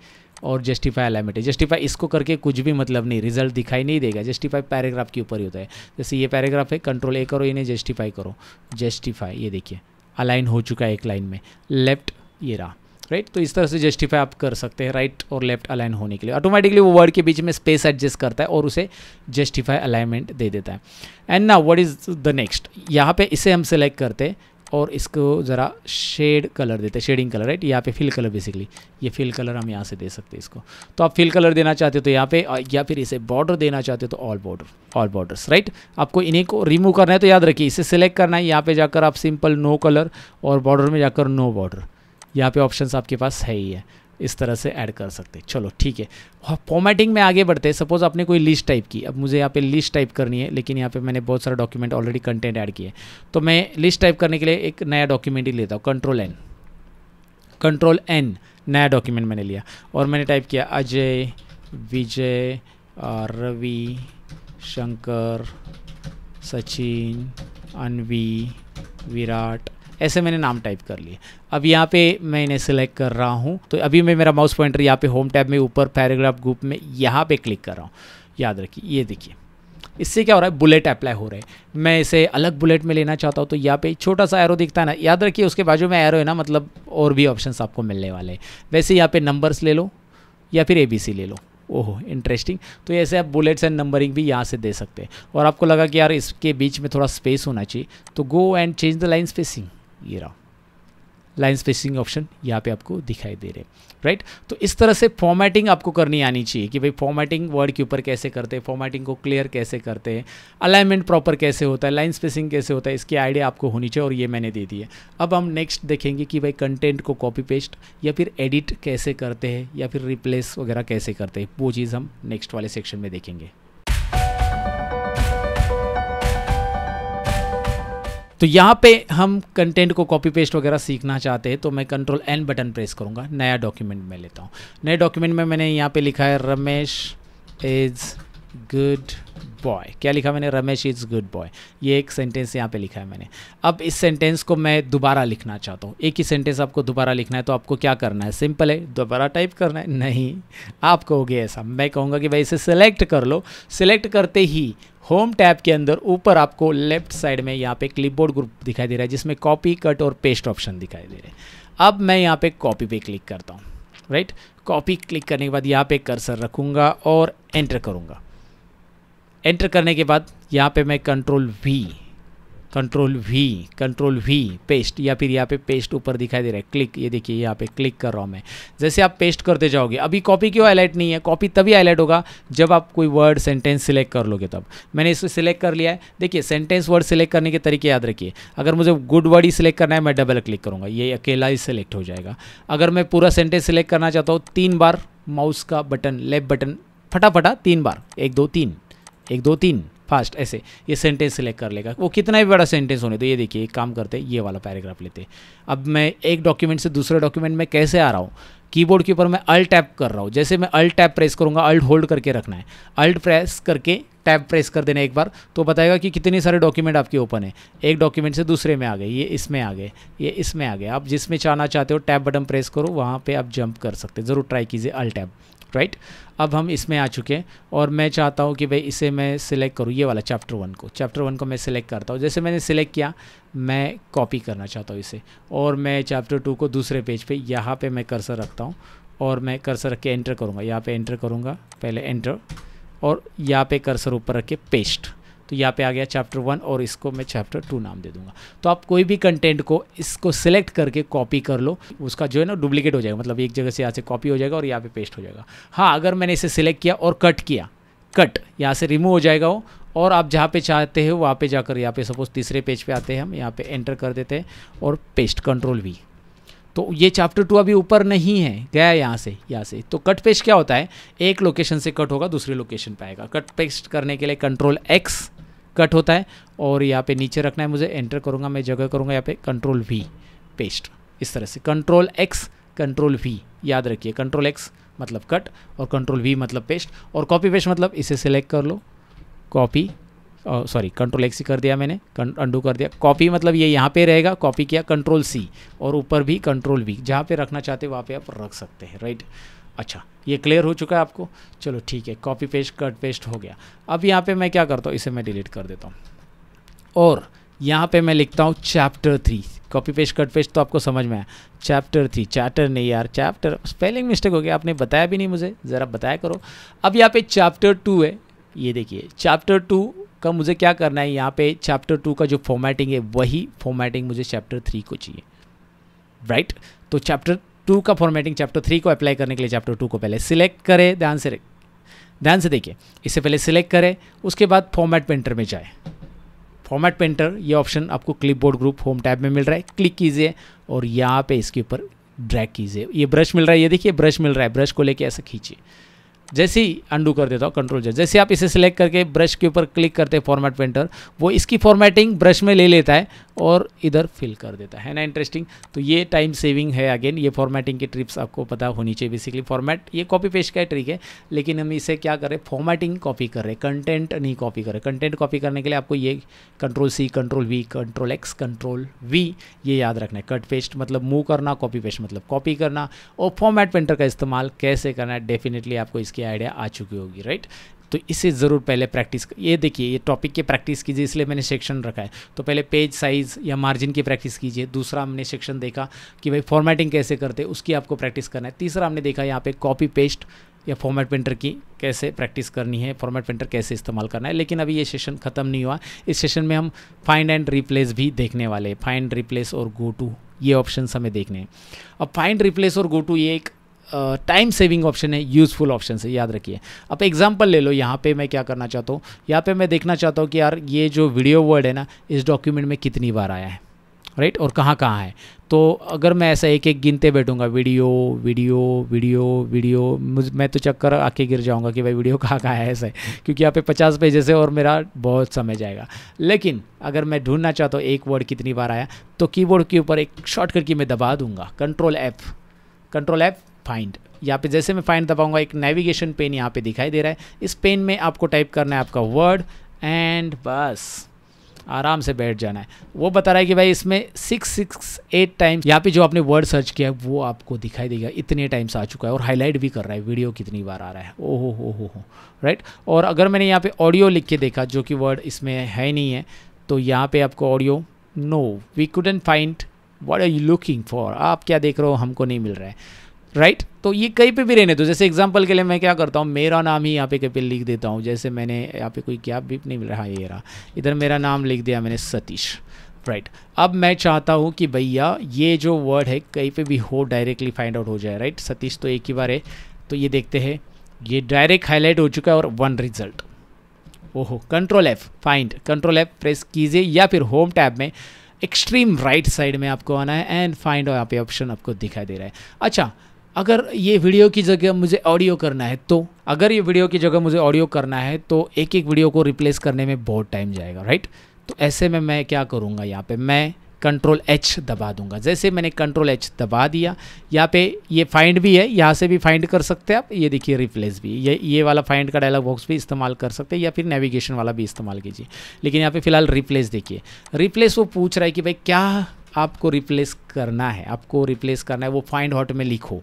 और जस्टिफाई अलाइनमेंट है जस्टिफाई इसको करके कुछ भी मतलब नहीं रिजल्ट दिखाई नहीं देगा जस्टिफाई पैराग्राफ के ऊपर ही होता है जैसे ये पैराग्राफ है कंट्रोल ए करो इन्हें जस्टिफाई करो जस्टिफाई ये देखिए अलाइन हो चुका है एक लाइन में लेफ्ट ये रहा राइट तो इस तरह से जस्टिफाई आप कर सकते हैं राइट और लेफ्ट अलाइन होने के लिए ऑटोमेटिकली वो वर्ड के बीच में स्पेस एडजस्ट करता है और उसे जस्टिफाई अलाइनमेंट दे देता है एंड ना वट इज़ द नेक्स्ट यहाँ पे इसे हम सेलेक्ट करते हैं और इसको ज़रा शेड कलर देते हैं शेडिंग कलर राइट यहाँ पे फिल कलर बेसिकली ये फिल कलर हम यहाँ से दे सकते हैं इसको तो आप फिल कलर देना चाहते हो तो यहाँ पे या फिर इसे बॉर्डर देना चाहते हो तो all border all borders right आपको इन्हीं को रिमूव करना है तो याद रखिए इसे सेलेक्ट करना है यहाँ पर जाकर आप सिंपल नो कलर और बॉर्डर में जाकर नो बॉर्डर यहाँ पे ऑप्शंस आपके पास है ही है इस तरह से ऐड कर सकते हैं चलो ठीक है और फॉर्मेटिंग में आगे बढ़ते हैं सपोज़ आपने कोई लिस्ट टाइप की अब मुझे यहाँ पे लिस्ट टाइप करनी है लेकिन यहाँ पे मैंने बहुत सारा डॉक्यूमेंट ऑलरेडी कंटेंट ऐड किया तो मैं लिस्ट टाइप करने के लिए एक नया डॉक्यूमेंट ही लेता हूँ कंट्रोल एन कंट्रोल एन नया डॉक्यूमेंट मैंने लिया और मैंने टाइप किया अजय विजय रवि शंकर सचिन अनवी विराट ऐसे मैंने नाम टाइप कर लिए अब यहाँ पे मैं इन्हें सिलेक्ट कर रहा हूँ तो अभी मैं मेरा माउस पॉइंटर यहाँ पे होम टैब में ऊपर पैराग्राफ ग्रुप में यहाँ पे क्लिक कर रहा हूँ याद रखिए ये देखिए इससे क्या हो रहा है बुलेट अप्लाई हो रहे हैं मैं इसे अलग बुलेट में लेना चाहता हूँ तो यहाँ पे छोटा सा एरो दिखता है ना याद रखिए उसके बाजू में एरो है ना मतलब और भी ऑप्शन आपको मिलने वाले हैं वैसे यहाँ पे नंबर्स ले लो या फिर सी ले लो ओहो इंटरेस्टिंग तो ऐसे आप बुलेट्स एंड नंबरिंग भी यहाँ से दे सकते हैं और आपको लगा कि यार इसके बीच में थोड़ा स्पेस होना चाहिए तो go and change the line spacing ये रहा लाइन स्पेसिंग ऑप्शन यहाँ पे आपको दिखाई दे रहे राइट right? तो इस तरह से फॉर्मेटिंग आपको करनी आनी चाहिए कि भाई फॉर्मेटिंग वर्ड के ऊपर कैसे करते हैं फॉर्मेटिंग को क्लियर कैसे करते हैं अलाइनमेंट प्रॉपर कैसे होता है लाइन स्पेसिंग कैसे होता है इसकी आइडिया आपको होनी चाहिए और ये मैंने दे दी है अब हम नेक्स्ट देखेंगे कि भाई कंटेंट को कॉपी पेस्ट या फिर एडिट कैसे करते हैं या फिर रिप्लेस वगैरह कैसे करते हैं वो चीज़ हम नेक्स्ट वाले सेक्शन में देखेंगे तो यहाँ पे हम कंटेंट को कॉपी पेस्ट वगैरह सीखना चाहते हैं तो मैं कंट्रोल एन बटन प्रेस करूँगा नया डॉक्यूमेंट में लेता हूँ नए डॉक्यूमेंट में मैंने यहाँ पे लिखा है रमेश इज़ गुड बॉय क्या लिखा मैंने रमेश इज़ गुड बॉय ये एक सेंटेंस यहाँ पे लिखा है मैंने अब इस सेंटेंस को मैं दोबारा लिखना चाहता हूँ एक ही सेंटेंस आपको दोबारा लिखना है तो आपको क्या करना है सिंपल है दोबारा टाइप करना है नहीं आप कहोगे ऐसा मैं कहूँगा कि भाई इसे सिलेक्ट कर लो सिलेक्ट करते ही होम टैब के अंदर ऊपर आपको लेफ्ट साइड में यहाँ पे क्लिपबोर्ड ग्रुप दिखाई दे रहा है जिसमें कॉपी कट और पेस्ट ऑप्शन दिखाई दे रहे हैं अब मैं यहाँ पे कॉपी पे क्लिक करता हूँ राइट कॉपी क्लिक करने के बाद यहाँ पे कर्सर रखूँगा और एंटर करूँगा एंटर करने के बाद यहाँ पे मैं control V control V control V paste या फिर यहाँ पे पेस्ट ऊपर दिखाई दे रहा है क्लिक ये देखिए यहाँ पे क्लिक कर रहा हूँ मैं जैसे आप पेस्ट करते जाओगे अभी कॉपी क्यों हाईलाइट नहीं है कॉपी तभी हाईलाइट होगा जब आप कोई वर्ड सेंटेंस सिलेक्ट कर लोगे तब मैंने इसको सिलेक्ट कर लिया है देखिए सेंटेंस वर्ड सिलेक्ट करने के तरीके याद रखिए अगर मुझे गुड वर्ड ही सिलेक्ट करना है मैं डबल क्लिक करूँगा ये अकेला ही सिलेक्ट हो जाएगा अगर मैं पूरा सेंटेंस सिलेक्ट करना चाहता हूँ तीन बार माउस का बटन लेफ्ट बटन फटाफटा तीन बार एक दो तीन एक दो तीन फास्ट ऐसे ये सेंटेंस सेलेक्ट कर लेगा वो कितना भी बड़ा सेंटेंस होने तो ये देखिए एक काम करते ये वाला पैराग्राफ लेते अब मैं एक डॉक्यूमेंट से दूसरे डॉक्यूमेंट में कैसे आ रहा हूँ कीबोर्ड के ऊपर मैं अल्ट टैप कर रहा हूँ जैसे मैं अल्ट टैप प्रेस करूँगा अल्ट होल्ड करके रखना है अल्ट प्रेस करके टैब प्रेस कर देना एक बार तो बताएगा कि कितने सारे डॉक्यूमेंट आपके ओपन है एक डॉक्यूमेंट से दूसरे में आ गए ये इसमें आ गए ये इसमें आ गए आप जिसमें चाहना चाहते हो टैप बटन प्रेस करो वहाँ पे आप जंप कर सकते ज़रूर ट्राई कीजिए अल्ट टैप राइट अब हम इसमें आ चुके हैं और मैं चाहता हूँ कि भाई इसे मैं सिलेक्ट करूँ ये वाला चैप्टर वन को चैप्टर वन को मैं सिलेक्ट करता हूँ जैसे मैंने सिलेक्ट किया मैं कॉपी करना चाहता हूँ इसे और मैं चैप्टर टू को दूसरे पेज पे यहाँ पे मैं कर्सर रखता हूँ और मैं कर्सर रख के एंटर करूँगा यहाँ पर एंटर करूँगा पहले एंटर और यहाँ पर कर्सर ऊपर रख के पेस्ट तो यहाँ पे आ गया चैप्टर वन और इसको मैं चैप्टर टू नाम दे दूंगा तो आप कोई भी कंटेंट को इसको सिलेक्ट करके कॉपी कर लो उसका जो है ना डुप्लीकेट हो जाएगा मतलब एक जगह से यहाँ से कॉपी हो जाएगा और यहाँ पे पेस्ट हो जाएगा हाँ अगर मैंने इसे सिलेक्ट किया और कट किया कट यहाँ से रिमूव हो जाएगा वो और आप जहाँ पे चाहते हो वहाँ पे जाकर यहाँ पे सपोज तीसरे पेज पे आते हैं हम यहाँ पे एंटर कर देते हैं और पेस्ट कंट्रोल भी तो ये चैप्टर टू अभी ऊपर नहीं है गया यहाँ से यहाँ से तो कट पेस्ट क्या होता है एक लोकेशन से कट होगा दूसरे लोकेशन पे आएगा कट पेस्ट करने के लिए कंट्रोल एक्स कट होता है और यहाँ पे नीचे रखना है मुझे एंटर करूँगा मैं जगह करूँगा यहाँ पे कंट्रोल वी पेस्ट इस तरह से कंट्रोल एक्स कंट्रोल वी याद रखिए कंट्रोल एक्स मतलब कट और कंट्रोल वी मतलब पेस्ट और कॉपी पेस्ट मतलब इसे सिलेक्ट कर लो कॉपी सॉरी कंट्रोल एक्स ही कर दिया मैंने अंडू कर दिया कॉपी मतलब ये यहाँ पे रहेगा कॉपी किया कंट्रोल सी और ऊपर भी कंट्रोल वी जहाँ पे रखना चाहते हो वहाँ पे आप रख सकते हैं राइट अच्छा ये क्लियर हो चुका है आपको चलो ठीक है कॉपी पेस्ट कट पेस्ट हो गया अब यहाँ पे मैं क्या करता हूँ इसे मैं डिलीट कर देता हूँ और यहाँ पे मैं लिखता हूँ chapter three copy paste cut paste तो आपको समझ में आया चैप्टर थ्री चैप्टर नहीं यार चैप्टर स्पेलिंग मिस्टेक हो गया आपने बताया भी नहीं मुझे ज़रा बताया करो अब यहाँ पे चैप्टर टू है ये देखिए चैप्टर टू का मुझे क्या करना है यहाँ पे चैप्टर टू का जो फॉर्मेटिंग है वही फॉर्मेटिंग मुझे चैप्टर थ्री को चाहिए राइट right? तो चैप्टर टू का फॉर्मेटिंग चैप्टर थ्री को अप्लाई करने के लिए चैप्टर टू को पहले सिलेक्ट करें ध्यान से ध्यान से देखिए इससे पहले सिलेक्ट करें उसके बाद फॉर्मेट पेंटर में जाए फॉर्मेट पेंटर ये ऑप्शन आपको क्लिपबोर्ड ग्रुप होम टैब में मिल रहा है क्लिक कीजिए और यहाँ पे इसके ऊपर ड्रैग कीजिए ये ब्रश मिल रहा है ये देखिए ब्रश मिल रहा है ब्रश को लेके ऐसे खींचिए जैसे ही अंडू कर देता हूँ कंट्रोल जेड जैसे आप इसे सिलेक्ट करके ब्रश के ऊपर क्लिक करते हैं फॉर्मेट पेंटर वो इसकी फॉर्मेटिंग ब्रश में ले लेता है और इधर फिल कर देता है ना इंटरेस्टिंग तो ये टाइम सेविंग है अगेन ये फॉर्मेटिंग की ट्रिप्स आपको पता होनी चाहिए बेसिकली फॉर्मेट ये कॉपी पेस्ट का ट्रिक है लेकिन हम इसे क्या कर रहे हैं फॉर्मेटिंग कॉपी कर रहे हैं कंटेंट नहीं कॉपी कर रहे कंटेंट कॉपी करने के लिए आपको ये control C control V control X control V ये याद रखना है कट पेस्ट मतलब मूव करना कॉपी पेस्ट मतलब कॉपी करना और फॉर्मेट पेंटर का इस्तेमाल कैसे करना है डेफिनेटली आपको इसकी आपकी आइडिया आ चुकी होगी राइट तो इसे ज़रूर पहले प्रैक्टिस ये देखिए ये टॉपिक की प्रैक्टिस कीजिए इसलिए मैंने सेक्शन रखा है तो पहले पेज साइज़ या मार्जिन की प्रैक्टिस कीजिए दूसरा हमने सेक्शन देखा कि भाई फॉर्मेटिंग कैसे करते उसकी आपको प्रैक्टिस करना है तीसरा हमने देखा यहाँ पे कॉपी पेस्ट या फॉर्मेट प्रिंटर की कैसे प्रैक्टिस करनी है फॉर्मेट प्रिंटर कैसे इस्तेमाल करना है लेकिन अभी ये सेशन ख़त्म नहीं हुआ इस सेशन में हम फाइंड एंड रिप्लेस भी देखने वाले हैं फाइंड रिप्लेस और गो टू ये ऑप्शन हमें देखने हैं अब फाइंड रिप्लेस और गो टू ये एक टाइम सेविंग ऑप्शन है यूज़फुल ऑप्शन है याद रखिए आप एग्जाम्पल ले लो यहाँ पे मैं क्या करना चाहता हूँ यहाँ पे मैं देखना चाहता हूँ कि यार ये जो वीडियो वर्ड है ना इस डॉक्यूमेंट में कितनी बार आया है राइट और कहाँ कहाँ है तो अगर मैं ऐसा एक एक गिनते बैठूंगा वीडियो वीडियो वीडियो वीडियो मैं तो चक्कर आके गिर जाऊँगा कि भाई वीडियो कहाँ कहाँ है ऐसे क्योंकि यहाँ पे पचास पेजेस है और मेरा बहुत समय जाएगा लेकिन अगर मैं ढूंढना चाहता हूँ एक वर्ड कितनी बार आया तो कीबोर्ड के ऊपर एक शॉर्ट की मैं दबा दूंगा control app control app find यहाँ पे जैसे मैं फाइंड दबाऊंगा एक नेविगेशन पेन यहाँ पे दिखाई दे रहा है इस पेन में आपको टाइप करना है आपका वर्ड एंड बस आराम से बैठ जाना है वो बता रहा है कि भाई इसमें सिक्स सिक्स एट टाइम्स यहाँ पे जो आपने वर्ड सर्च किया है वो आपको दिखाई देगा इतने टाइम्स आ चुका है और हाईलाइट भी कर रहा है वीडियो कितनी बार आ रहा है ओहो हो हो हो राइट और अगर मैंने यहाँ पे ऑडियो लिख के देखा जो कि वर्ड इसमें है नहीं है तो यहाँ पर आपको audio no we couldn't find what are you looking for आप क्या देख रहे हो हमको नहीं मिल रहा है राइट right? तो ये कहीं पे भी रहने दो जैसे एग्जांपल के लिए मैं क्या करता हूँ मेरा नाम ही यहाँ पे कहीं पे लिख देता हूँ जैसे मैंने यहाँ पे कोई क्या बिप नहीं मिल रहा है हाँ, ये रहा इधर मेरा नाम लिख दिया मैंने सतीश राइट right. अब मैं चाहता हूँ कि भैया ये जो वर्ड है कहीं पे भी हो डायरेक्टली फाइंड आउट हो जाए राइट right? सतीश तो एक ही बार है तो ये देखते हैं ये डायरेक्ट हाईलाइट हो चुका है और वन रिजल्ट ओहो control F find control F press कीजिए या फिर होम टैब में एक्सट्रीम राइट साइड में आपको आना है एंड फाइंड यहाँ पे ऑप्शन आपको दिखाई दे रहा है अच्छा अगर ये वीडियो की जगह मुझे ऑडियो करना है तो अगर ये वीडियो की जगह मुझे ऑडियो करना है तो एक एक वीडियो को रिप्लेस करने में बहुत टाइम जाएगा राइट तो ऐसे में मैं क्या करूँगा यहाँ पे मैं कंट्रोल एच दबा दूंगा जैसे मैंने कंट्रोल एच दबा दिया यहाँ पे ये फाइंड भी है यहाँ से भी फाइंड कर सकते हैं आप ये देखिए रिप्लेस भी ये ये वाला फाइंड का डायलॉग बॉक्स भी इस्तेमाल कर सकते हैं या फिर नेविगेशन वाला भी इस्तेमाल कीजिए लेकिन यहाँ पे फिलहाल रिप्लेस देखिए रिप्लेस वो पूछ रहा है कि भाई क्या आपको रिप्लेस करना है आपको रिप्लेस करना है वो फाइंड हॉट में लिखो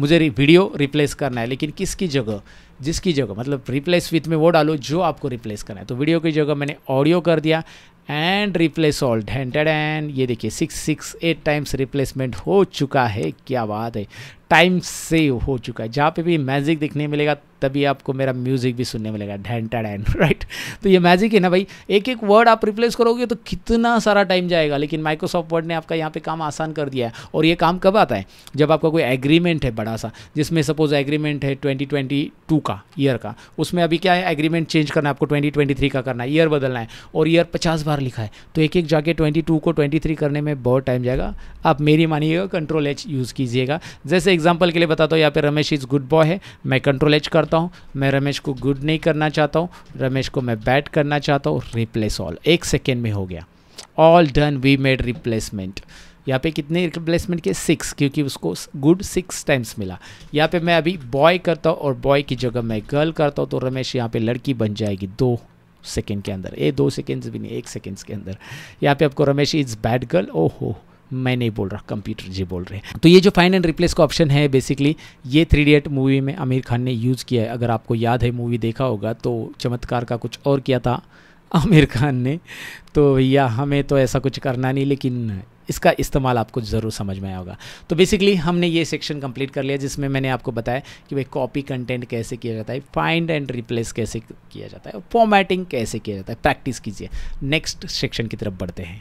मुझे वीडियो रिप्लेस करना है लेकिन किसकी जगह जिसकी जगह मतलब रिप्लेस विथ में वो डालो जो आपको रिप्लेस करना है तो वीडियो की जगह मैंने ऑडियो कर दिया and replace all hundred and ये देखिए six six eight times replacement हो चुका है क्या बात है टाइम सेव हो चुका है जहाँ पे भी मैजिक देखने मिलेगा तभी आपको मेरा म्यूज़िक भी सुनने मिलेगा ढेंटा डैन राइट तो ये मैजिक है ना भाई एक एक वर्ड आप रिप्लेस करोगे तो कितना सारा टाइम जाएगा लेकिन माइक्रोसॉफ्ट वर्ड ने आपका यहाँ पे काम आसान कर दिया है और ये काम कब आता है जब आपका कोई एग्रीमेंट है बड़ा सा जिसमें सपोज एग्रीमेंट है ट्वेंटी का ईयर का उसमें अभी क्या है एग्रीमेंट चेंज करना है आपको ट्वेंटी का करना है ईयर बदलना है और ईयर पचास बार बार लिखा है तो एक एक जाके ट्वेंटी टू को ट्वेंटी थ्री करने में बहुत टाइम जाएगा आप मेरी मानिएगा कंट्रोल एच यूज़ कीजिएगा जैसे एग्जाम्पल के लिए बताता हूँ यहाँ पर रमेश इज़ गुड बॉय है मैं कंट्रोल एच करता हूँ मैं रमेश को गुड नहीं करना चाहता हूँ रमेश को मैं बैट करना चाहता हूँ रिप्लेस ऑल एक सेकेंड में हो गया all done we made replacement यहाँ पे कितने रिप्लेसमेंट के सिक्स क्योंकि उसको गुड सिक्स टाइम्स मिला यहाँ पे मैं अभी बॉय करता हूँ और बॉय की जगह मैं गर्ल करता हूँ तो रमेश यहाँ पे लड़की बन जाएगी दो सेकेंड के अंदर ए दो सेकेंड्स भी नहीं एक सेकेंड्स के अंदर यहाँ पे आपको रमेश इज़ बैड गर्ल ओ हो मैं नहीं बोल रहा कंप्यूटर जी बोल रहे हैं तो ये जो फाइन एंड रिप्लेस का ऑप्शन है बेसिकली ये थ्री इडियट मूवी में आमिर खान ने यूज़ किया है अगर आपको याद है मूवी देखा होगा तो चमत्कार का कुछ और किया था आमिर खान ने तो भैया हमें तो ऐसा कुछ करना नहीं लेकिन इसका इस्तेमाल आपको ज़रूर समझ में आएगा तो बेसिकली हमने ये सेक्शन कंप्लीट कर लिया जिसमें मैंने आपको बताया कि भाई कॉपी कंटेंट कैसे किया जाता है फाइंड एंड रिप्लेस कैसे किया जाता है फॉर्मेटिंग कैसे किया जाता है प्रैक्टिस कीजिए नेक्स्ट सेक्शन की तरफ बढ़ते हैं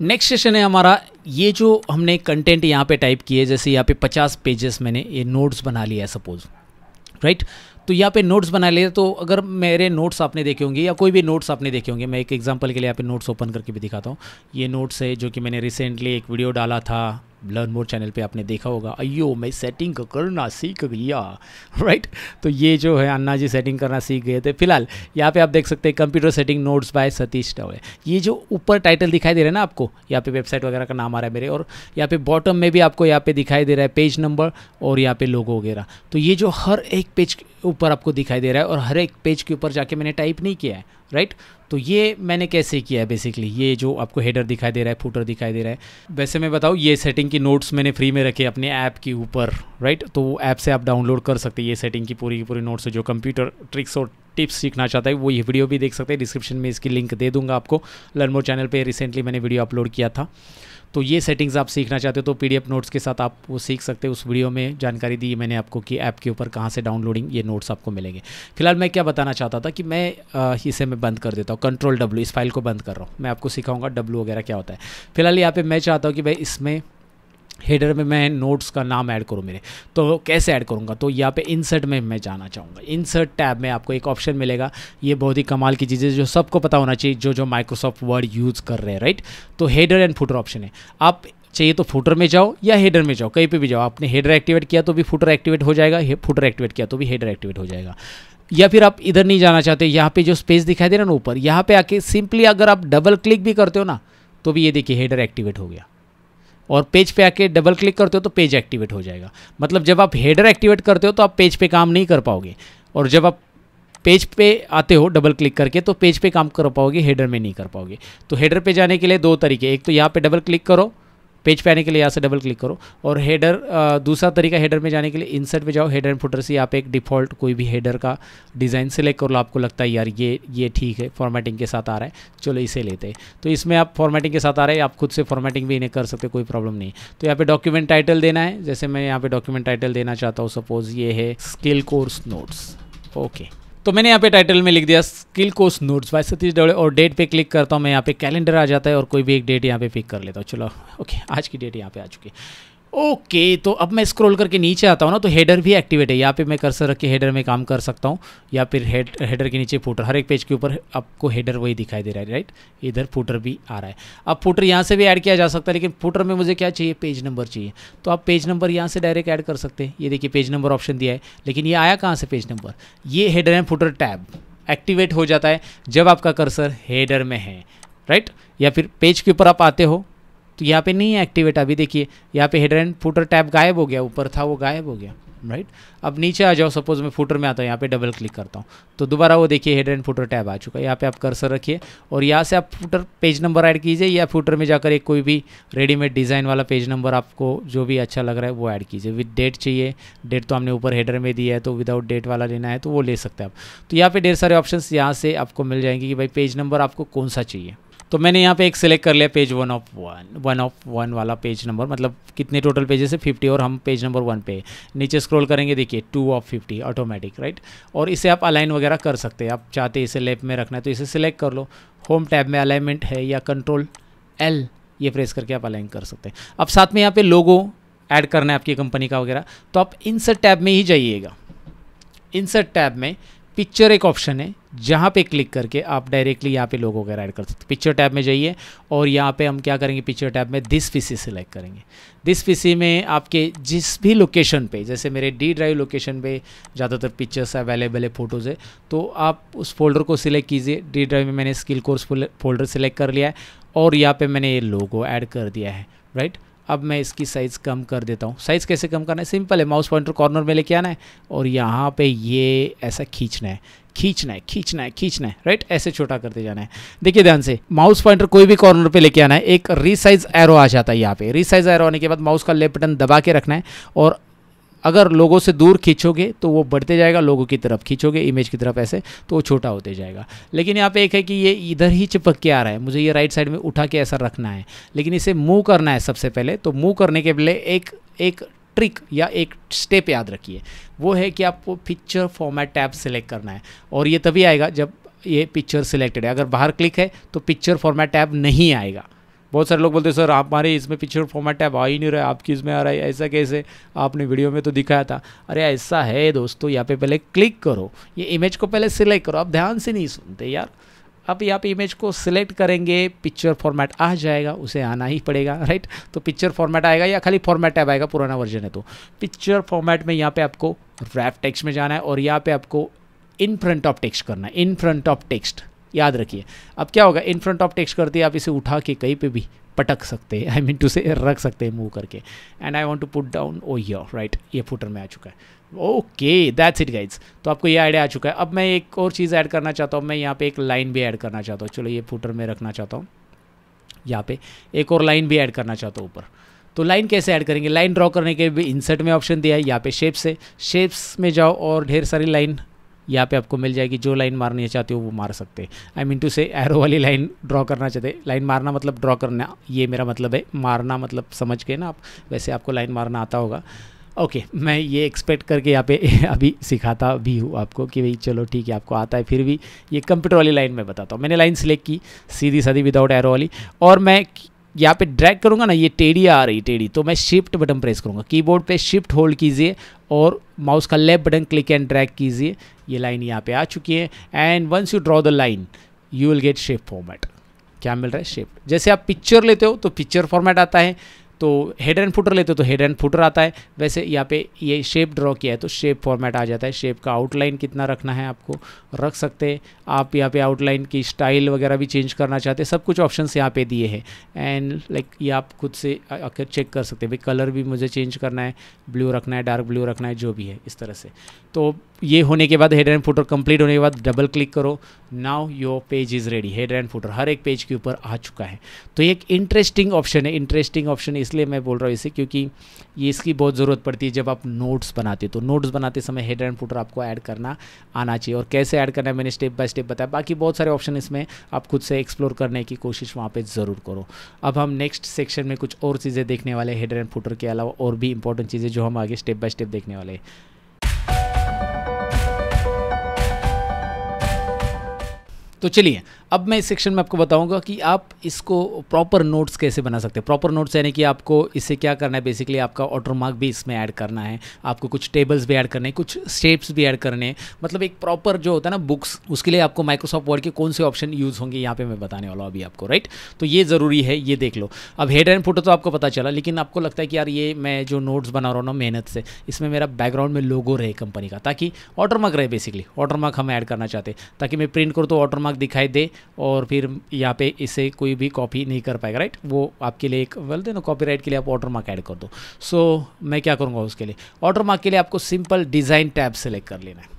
नेक्स्ट सेशन है हमारा ये जो हमने कंटेंट यहाँ पे टाइप किए जैसे यहाँ पे 50 पेजेस मैंने ये नोट्स बना लिया है सपोज़ राइट right? तो यहाँ पे नोट्स बना लिए तो अगर मेरे नोट्स आपने देखे होंगे या कोई भी नोट्स आपने देखे होंगे मैं एक एग्जांपल के लिए यहाँ पे नोट्स ओपन करके भी दिखाता हूँ ये नोट्स है जो कि मैंने रिसेंटली एक वीडियो डाला था लर्न मोर चैनल पे आपने देखा होगा अयो मैं सेटिंग करना सीख गया राइट तो ये जो है अन्ना जी सेटिंग करना सीख गए थे फिलहाल यहाँ पे आप देख सकते हैं computer setting notes by Satish Dawle ये जो ऊपर टाइटल दिखाई दे रहा है ना आपको यहाँ पे वेबसाइट वगैरह का नाम आ रहा है मेरे और यहाँ पे बॉटम में भी आपको यहाँ पे दिखाई दे रहा है पेज नंबर और यहाँ पे लोगो वगैरह तो ये जो हर एक पेज के ऊपर आपको दिखाई दे रहा है और हर एक पेज के ऊपर जाके मैंने टाइप नहीं किया है राइट तो ये मैंने कैसे किया है बेसिकली ये जो आपको हेडर दिखाई दे रहा है फूटर दिखाई दे रहा है वैसे मैं बताऊँ ये सेटिंग की नोट्स मैंने फ्री में रखे अपने ऐप के ऊपर राइट तो वो ऐप से आप डाउनलोड कर सकते हैं ये सेटिंग की पूरी की पूरी नोट्स जो कंप्यूटर ट्रिक्स और टिप्स सीखना चाहता है वो ये वीडियो भी देख सकते हैं डिस्क्रिप्शन में इसकी लिंक दे दूंगा आपको लर्नमोर चैनल पर रिसेंटली मैंने वीडियो अपलोड किया था तो ये सेटिंग्स आप सीखना चाहते हो तो पी नोट्स के साथ आप वो सीख सकते हो उस वीडियो में जानकारी दी मैंने आपको कि ऐप के ऊपर कहाँ से डाउनलोडिंग ये नोट्स आपको मिलेंगे फिलहाल मैं क्या बताना चाहता था कि मैं इसे मैं बंद कर देता हूँ कंट्रोल डब्ल्यू इस फाइल को बंद कर रहा हूँ मैं आपको सिखाऊंगा डब्ल्यू वगैरह क्या होता है फिलहाल यहाँ पर मैं चाहता हूँ कि भाई इसमें हेडर में मैं नोट्स का नाम ऐड करूँ मेरे तो कैसे ऐड करूँगा तो यहाँ पे इंसर्ट में मैं जाना चाहूँगा इंसर्ट टैब में आपको एक ऑप्शन मिलेगा ये बहुत ही कमाल की चीज़ें जो सबको पता होना चाहिए जो जो माइक्रोसॉफ्ट वर्ड यूज़ कर रहे हैं राइट तो हेडर एंड फुटर ऑप्शन है आप चाहिए तो फुटर में जाओ या हेडर में जाओ कहीं पर भी जाओ आपने हेडर एक्टिवेट किया तो भी फुटर एक्टिवेट हो जाएगा फुटर एक्टिवेट किया तो भी हेडर एक्टिवेट हो जाएगा या फिर आप इधर नहीं जाना चाहते यहाँ पर जो स्पेस दिखाई दे रहा ना ऊपर यहाँ पर आके सिंपली अगर आप डबल क्लिक भी करते हो ना तो भी ये देखिए हेडर एक्टिवेट हो गया और पेज पे आके डबल क्लिक करते हो तो पेज एक्टिवेट हो जाएगा मतलब जब आप हेडर एक्टिवेट करते हो तो आप पेज पे काम नहीं कर पाओगे और जब आप पेज पे आते हो डबल क्लिक करके तो पेज पे काम कर पाओगे हेडर में नहीं कर पाओगे तो हेडर पे जाने के लिए दो तरीके एक तो यहाँ पे डबल क्लिक करो पेज पे आने के लिए यहाँ से डबल क्लिक करो और हेडर दूसरा तरीका हेडर में जाने के लिए इंसर्ट में जाओ हेडर एंड फुटर से आप एक डिफ़ॉल्ट कोई भी हेडर का डिज़ाइन सेलेक्ट कर लो आपको लगता है यार ये ये ठीक है फॉर्मेटिंग के साथ आ रहा है चलो इसे लेते हैं तो इसमें आप फॉर्मेटिंग के साथ आ रहे हैं आप खुद से फॉर्मेटिंग भी इन्हें कर सकते कोई प्रॉब्लम नहीं तो यहाँ पर डॉक्यूमेंट टाइटल देना है जैसे मैं यहाँ पर डॉक्यूमेंट टाइटल देना चाहता हूँ सपोज़ ये है स्किल कोर्स नोट्स ओके तो मैंने यहाँ पे टाइटल में लिख दिया skill course notes by Satish Dawde और डेट पे क्लिक करता हूँ मैं यहाँ पे कैलेंडर आ जाता है और कोई भी एक डेट यहाँ पे पिक कर लेता हूँ चलो ओके आज की डेट यहाँ पे आ चुकी है ओके okay, तो अब मैं स्क्रॉल करके नीचे आता हूँ ना तो हेडर भी एक्टिवेट है यहाँ पे मैं कर्सर रख के हेडर में काम कर सकता हूँ या फिर हेड हेडर के नीचे फूटर हर एक पेज के ऊपर आपको हेडर वही दिखाई दे रहा है राइट इधर फूटर भी आ रहा है अब फूटर यहाँ से भी ऐड किया जा सकता है लेकिन फूटर में मुझे क्या चाहिए पेज नंबर चाहिए तो आप पेज नंबर यहाँ से डायरेक्ट ऐड कर सकते हैं ये देखिए पेज नंबर ऑप्शन दिया है लेकिन ये आया कहाँ से पेज नंबर ये header and footer tab activate हो जाता है जब आपका कर्सर हेडर में है राइट या फिर पेज के ऊपर आप आते हो तो यहाँ पे नहीं है एक्टिवेट अभी देखिए यहाँ पे हेडर एंड फूटर टैब गायब हो गया ऊपर था वो गायब हो गया राइट अब नीचे आ जाओ सपोज मैं फूटर में आता हूँ यहाँ पे डबल क्लिक करता हूँ तो दोबारा वो देखिए हेडर एंड फूटर टैब आ चुका है यहाँ पे आप कर्सर रखिए और यहाँ से आप फूटर पेज नंबर ऐड कीजिए या फूटर में जाकर एक कोई भी रेडीमेड डिज़ाइन वाला पेज नंबर आपको जो भी अच्छा लग रहा है वो ऐड कीजिए विद डेट चाहिए डेट तो हमने ऊपर हेडर में दिया है तो विदाउट डेट वाला लेना है तो वो ले सकते हैं आप तो यहाँ पर ढेर सारे ऑप्शन यहाँ से आपको मिल जाएंगे कि भाई पेज नंबर आपको कौन सा चाहिए तो मैंने यहाँ पे एक सिलेक्ट कर लिया page one of one one of one वाला पेज नंबर मतलब कितने टोटल पेजेस है फिफ्टी और हम पेज नंबर वन पे नीचे स्क्रॉल करेंगे देखिए two of fifty automatic right और इसे आप अलाइन वगैरह कर सकते हैं आप चाहते इसे लेफ्ट में रखना है तो इसे सिलेक्ट कर लो होम टैब में अलाइनमेंट है या कंट्रोल एल ये प्रेस करके आप अलाइन कर सकते हैं अब साथ में यहाँ पे लोगो ऐड करना है आपकी कंपनी का वगैरह तो आप इंसर्ट टैब में ही जाइएगा इंसर्ट टैब में पिक्चर एक ऑप्शन है जहाँ पे क्लिक करके आप डायरेक्टली यहाँ पे लोगों वगैरह ऐड कर सकते हैं पिक्चर टैब में जाइए और यहाँ पे हम क्या करेंगे पिक्चर टैब में दिस पीसी सिलेक्ट करेंगे दिस पीसी में आपके जिस भी लोकेशन पे जैसे मेरे डी ड्राइव लोकेशन पे ज़्यादातर पिक्चर्स अवेलेबल है फ़ोटोज़ है तो आप उस फोल्डर को सिलेक्ट कीजिए डी ड्राइव में मैंने स्किल कोर्स फोल्डर सिलेक्ट कर लिया है और यहाँ पर मैंने ये लोगो ऐड कर दिया है राइट अब मैं इसकी साइज़ कम कर देता हूँ साइज़ कैसे कम करना है सिंपल है माउस पॉइंटर कॉर्नर में लेके आना है और यहाँ पे ये ऐसा खींचना है खींचना है खींचना है खींचना है राइट ऐसे छोटा करते जाना है देखिए ध्यान से माउस पॉइंटर कोई भी कॉर्नर पे लेके आना है एक रीसाइज एरो आ जाता है यहाँ पे रीसाइज एरो आने के बाद माउस का लेफ्ट बटन दबा के रखना है और अगर लोगों से दूर खींचोगे तो वो बढ़ते जाएगा लोगों की तरफ खींचोगे इमेज की तरफ ऐसे तो वो छोटा होते जाएगा लेकिन यहाँ पे एक है कि ये इधर ही चिपक के आ रहा है मुझे ये राइट साइड में उठा के ऐसा रखना है लेकिन इसे मूव करना है सबसे पहले तो मूव करने के पहले एक एक ट्रिक या एक स्टेप याद रखिए वो है कि आपको पिक्चर फॉर्मेट टैब सेलेक्ट करना है और ये तभी आएगा जब ये पिक्चर सिलेक्टेड है अगर बाहर क्लिक है तो पिक्चर फॉर्मेट टैब नहीं आएगा बहुत सारे लोग बोलते हैं सर हमारे इसमें पिक्चर फॉर्मेट है आ ही नहीं रहा है आपकी इसमें आ रहा है ऐसा कैसे आपने वीडियो में तो दिखाया था अरे ऐसा है दोस्तों यहाँ पे पहले क्लिक करो ये इमेज को पहले सिलेक्ट करो आप ध्यान से नहीं सुनते यार आप यहाँ पे इमेज को सिलेक्ट करेंगे पिक्चर फॉर्मेट आ जाएगा उसे आना ही पड़ेगा राइट तो पिक्चर फॉर्मेट आएगा या खाली फॉर्मेट टैब आएगा पुराना वर्जन है तो पिक्चर फॉर्मेट में यहाँ पे आपको रैप टेक्स्ट में जाना है और यहाँ पे आपको इन फ्रंट ऑफ टेक्स्ट करना है इन फ्रंट ऑफ टेक्स्ट याद रखिए अब क्या होगा इन फ्रंट ऑफ टेक्स्ट कर दिया आप इसे उठा के कहीं पे भी पटक सकते हैं आई मीन टू से रख सकते हैं मूव करके and I want to put down oh your right ये फुटर में आ चुका है ओके दैट्स इट गाइड्स तो आपको ये आइडिया आ चुका है अब मैं एक और चीज़ ऐड करना चाहता हूँ मैं यहाँ पे एक लाइन भी ऐड करना चाहता हूँ चलो ये फुटर में रखना चाहता हूँ यहाँ पे एक और लाइन भी ऐड करना चाहता हूँ ऊपर तो लाइन कैसे ऐड करेंगे लाइन ड्रॉ करने के भी इंसर्ट में ऑप्शन दिया है यहाँ पे शेप्स है शेप्स में जाओ और ढेर सारी लाइन यहाँ पे आपको मिल जाएगी जो लाइन मारनी चाहते हो वो मार सकते हैं I mean to say arrow वाली लाइन ड्रॉ करना चाहते लाइन मारना मतलब ड्रॉ करना ये मेरा मतलब है मारना मतलब समझ के ना आप वैसे आपको लाइन मारना आता होगा ओके okay, मैं ये एक्सपेक्ट करके यहाँ पे अभी सिखाता भी हूँ आपको कि भाई चलो ठीक है आपको आता है फिर भी ये कंप्यूटर वाली लाइन में बताता हूँ मैंने लाइन सिलेक्ट की सीधी सादी विदाउट एरो वाली और मैं यहाँ पे ड्रैग करूँगा ना ये टेढ़ी आ रही टेढ़ी तो मैं शिफ्ट बटन प्रेस करूँगा कीबोर्ड पे शिफ्ट होल्ड कीजिए और माउस का left button click and drag कीजिए ये लाइन यहाँ पे आ चुकी है and once you draw the line you will get shape format क्या मिल रहा है शेप जैसे आप पिक्चर लेते हो तो पिक्चर फॉर्मेट आता है तो हेड एंड फुटर लेते हो तो हेड एंड फुटर आता है वैसे यहाँ पे ये शेप ड्रॉ किया है तो शेप फॉर्मेट आ जाता है शेप का आउटलाइन कितना रखना है आपको रख सकते हैं आप यहाँ पे आउटलाइन की स्टाइल वगैरह भी चेंज करना चाहते हैं सब कुछ ऑप्शंस यहाँ पे दिए हैं एंड लाइक ये आप खुद से आकर चेक कर सकते हैं भाई कलर भी मुझे चेंज करना है ब्लू रखना है डार्क ब्लू रखना है जो भी है इस तरह से तो ये होने के बाद हेडर एंड फुटर कंप्लीट होने के बाद डबल क्लिक करो now your page is ready header and footer हर एक पेज के ऊपर आ चुका है तो ये एक इंटरेस्टिंग ऑप्शन है इंटरेस्टिंग ऑप्शन इसलिए मैं बोल रहा हूँ इसे क्योंकि ये इसकी बहुत ज़रूरत पड़ती है जब आप नोट्स बनाते हो तो नोट्स बनाते समय हेडर एंड फुटर आपको ऐड करना आना चाहिए और कैसे ऐड करना है मैंने स्टेप बाय स्टेप बताया बाकी बहुत सारे ऑप्शन इसमें आप खुद से एक्सप्लोर करने की कोशिश वहाँ पर ज़रूर करो अब हम नेक्स्ट सेक्शन में कुछ और चीज़ें देखने वाले हेडर एंड फुटर के अलावा और भी इंपॉर्टेंट चीज़ें जो हम आगे स्टेप बाय स्टेप देखने वाले हैं तो चलिए अब मैं इस सेक्शन में आपको बताऊंगा कि आप इसको प्रॉपर नोट्स कैसे बना सकते हैं प्रॉपर नोट्स यानी कि आपको इससे क्या करना है बेसिकली आपका ऑटो मार्क भी इसमें ऐड करना है आपको कुछ टेबल्स भी ऐड करने हैं कुछ स्टेप्स भी ऐड करने हैं मतलब एक प्रॉपर जो होता है ना बुक्स उसके लिए आपको माइक्रोसॉफ्ट वर्ड के कौन से ऑप्शन यूज़ होंगे यहाँ पर मैं बताने वाला हूँ अभी आपको राइट तो ये ज़रूरी है ये देख लो अब हेड एंड फोटो तो आपको पता चला लेकिन आपको लगता है कि यार ये मैं जो नोट्स बना रहा हूँ ना मेहनत से इसमें मेरा बैकग्राउंड में लोगो रहे कंपनी का ताकि ऑटो मार्क रहे बेसिकली ऑटो मार्क हम ऐड करना चाहते ताकि मैं प्रिंट करूँ तो ऑटो मार्क दिखाई दे और फिर यहाँ पे इसे कोई भी कॉपी नहीं कर पाएगा राइट वो आपके लिए एक बोलते ना कॉपी के लिए आप ऑर्डर मार्क ऐड कर दो सो so, मैं क्या करूँगा उसके लिए ऑर्डर मार्क के लिए आपको सिंपल डिज़ाइन टैब सेलेक्ट कर लेना है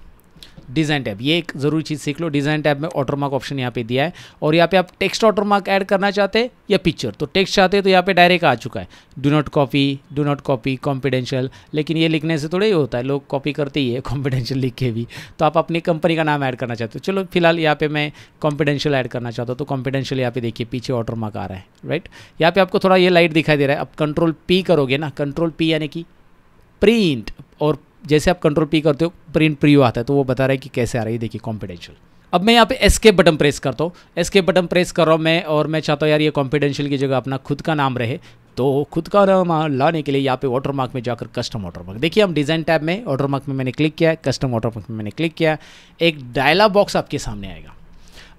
डिज़ाइन टैब ये एक ज़रूरी चीज़ सीख लो डिज़ाइन टैब में ऑटोमार्क ऑप्शन यहाँ पे दिया है और यहाँ पे आप टेक्स्ट ऑटोमार्क ऐड करना चाहते हैं या पिक्चर तो टेक्स्ट चाहते हैं तो यहाँ पे डायरेक्ट आ चुका है do not copy do not copy confidential लेकिन ये लिखने से थोड़ा ही होता है लोग कॉपी करते ही है कॉन्फिडेंशियल लिख के भी तो आप अपनी कंपनी का नाम ऐड करना चाहते हो चलो फिलहाल यहाँ पे मैं कॉन्फिडेंशियल ऐड करना चाहता हूँ तो कॉन्फिडेंशियल यहाँ पे देखिए पीछे ऑटोमार्क आ रहा है राइट यहाँ पे आपको थोड़ा ये लाइट दिखाई दे रहा है आप कंट्रोल पी करोगे ना कंट्रोल पी यानी कि प्रिंट और जैसे आप कंट्रोल पी करते हो प्रिंट प्री आता है तो वो बता रहा है कि कैसे आ रही है देखिए कॉन्फिडेंशियल अब मैं यहाँ पे एस्केप बटन प्रेस करता हूँ एस्केप बटन प्रेस कर रहा हूँ मैं और मैं चाहता हूँ यार ये कॉन्फिडेंशियल की जगह अपना खुद का नाम रहे तो खुद का नाम लाने के लिए यहाँ पे वाटर मार्क में जाकर कस्टम वाटर मार्क देखिए हम डिज़ाइन टैब में वाटर मार्क में मैंने क्लिक किया कस्टम वाटर मार्क में मैंने क्लिक किया एक डायला बॉक्स आपके सामने आएगा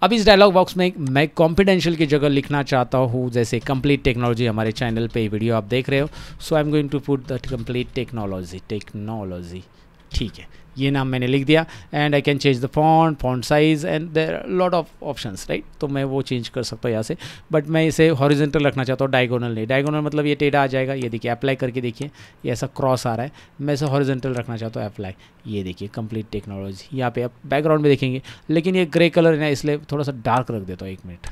अब इस डायलॉग बॉक्स में मैं कॉन्फिडेंशियल की जगह लिखना चाहता हूँ जैसे कंप्लीट टेक्नोलॉजी हमारे चैनल पे वीडियो आप देख रहे हो so I am going to put the complete technology technology ठीक है ये नाम मैंने लिख दिया and I can change the font font size and there lot of option right तो मैं वो चेंज कर सकता हूँ यहाँ से बट मैं इसे हॉरिजेंटल रखना चाहता हूँ डायगोनल नहीं डायगोनल मतलब ये टेढ़ा आ जाएगा ये देखिए अप्लाई करके देखिए ये ऐसा क्रॉस आ रहा है मैं इसे हॉरिजेंटल रखना चाहता हूँ अप्लाई ये देखिए कंप्लीट टेक्नोलॉजी यहाँ पे आप बैकग्राउंड में देखेंगे लेकिन ये ग्रे कलर है ना इसलिए थोड़ा सा डार्क रख देता हूँ एक मिनट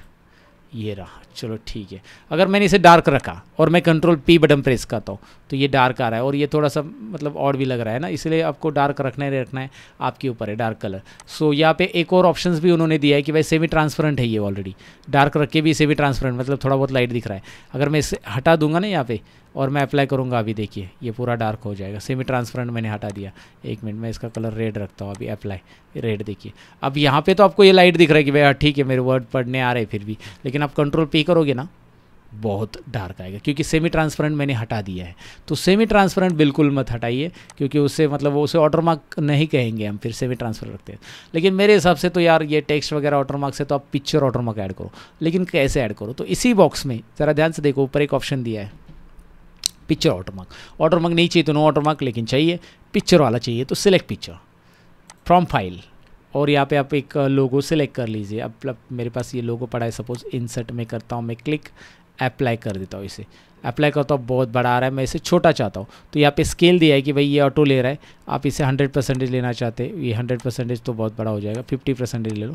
ये रहा चलो ठीक है अगर मैंने इसे डार्क रखा और मैं कंट्रोल पी बटन प्रेस करता हूँ तो ये डार्क आ रहा है और ये थोड़ा सा मतलब और भी लग रहा है ना इसलिए आपको डार्क रखना है रखना है आपके ऊपर है डार्क कलर सो यहाँ पे एक और ऑप्शन भी उन्होंने दिया है कि भाई सेमी ट्रांसपेरेंट है ये ऑलरेडी डार्क रख के भी सेमी ट्रांसपेरेंट मतलब थोड़ा बहुत लाइट दिख रहा है अगर मैं इसे हटा दूंगा ना यहाँ पे और मैं अप्लाई करूँगा अभी देखिए ये पूरा डार्क हो जाएगा सेमी ट्रांसपेरेंट मैंने हटा दिया एक मिनट मैं इसका कलर रेड रखता हूँ अभी अप्लाई रेड देखिए अब यहाँ पे तो आपको ये लाइट दिख रहा है कि भाई हाँ, ठीक है मेरे वर्ड पढ़ने आ रहे फिर भी लेकिन आप कंट्रोल पी करोगे ना बहुत डार्क आएगा क्योंकि सेमी ट्रांसपेरेंट मैंने हटा दिया है तो सेमी ट्रांसपेरेंट बिल्कुल मत हटाइए क्योंकि उससे मतलब वो उसे ऑटर मार्क नहीं कहेंगे हम फिर सेमी ट्रांसपेरेंट रखते हैं लेकिन मेरे हिसाब से तो यार ये टेक्स्ट वगैरह ऑटर मार्क से तो आप पिक्चर ऑटर मार्क ऐड करो लेकिन कैसे ऐड करो तो इसी बॉक्स में ज़रा ध्यान से देखो ऊपर एक ऑप्शन दिया है picture water mark water mark नहीं चाहिए तो नो ऑटर मार्क लेकिन चाहिए पिक्चर वाला चाहिए तो सिलेक्ट पिक्चर फ्रॉम फाइल और यहाँ पे आप एक लोगो सेलेक्ट कर लीजिए अब मेरे पास ये लोगो पड़ा है सपोज़ इंसर्ट में करता हूँ मैं क्लिक अप्लाई कर देता हूँ इसे अप्लाई करता हूँ बहुत बड़ा आ रहा है मैं इसे छोटा चाहता हूँ तो यहाँ पे स्केल दिया है कि भाई ये ऑटो ले रहा है आप इसे 100 परसेंटेज लेना चाहते ये 100 परसेंटेज तो बहुत बड़ा हो जाएगा 50 परसेंटेज ले लो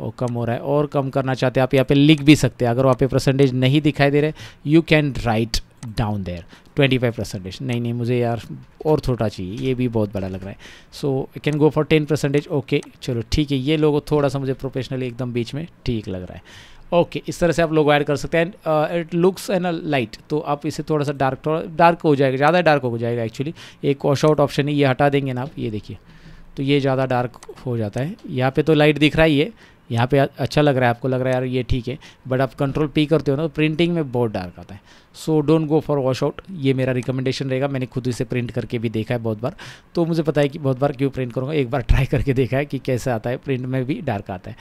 और कम हो रहा है और कम करना चाहते हैं आप यहाँ पे लिख भी सकते हैं अगर वहाँ पे परसेंटेज नहीं दिखाई दे रहे you can write down there twenty five percentage नहीं नहीं मुझे यार और थोड़ा चाहिए ये भी बहुत बड़ा लग रहा है so I can go for ten percentage okay चलो ठीक है ये लोगों थोड़ा सा मुझे प्रोफेशनली एकदम बीच में ठीक लग रहा है ओके okay, इस तरह से आप लोग ऐड कर सकते हैं it looks an a light तो आप इसे थोड़ा सा डार्क थोड़ा डार्क हो जाएगा ज़्यादा डार्क हो जाएगा एक्चुअली एक वॉश आउट ऑप्शन है ये हटा देंगे ना आप ये देखिए तो ये ज़्यादा डार्क हो जाता है यहाँ पे तो लाइट दिख रहा ही है यहाँ पे अच्छा लग रहा है आपको लग रहा है यार ये ठीक है बट आप कंट्रोल पी करते हो ना तो प्रिंटिंग में बहुत डार्क आता है so don't go for wash out ये मेरा रिकमेंडेशन रहेगा मैंने खुद इसे प्रिंट करके भी देखा है बहुत बार तो मुझे पता है कि बहुत बार क्यों प्रिंट करूँगा एक बार ट्राई करके देखा है कि कैसे आता है प्रिंट में भी डार्क आता है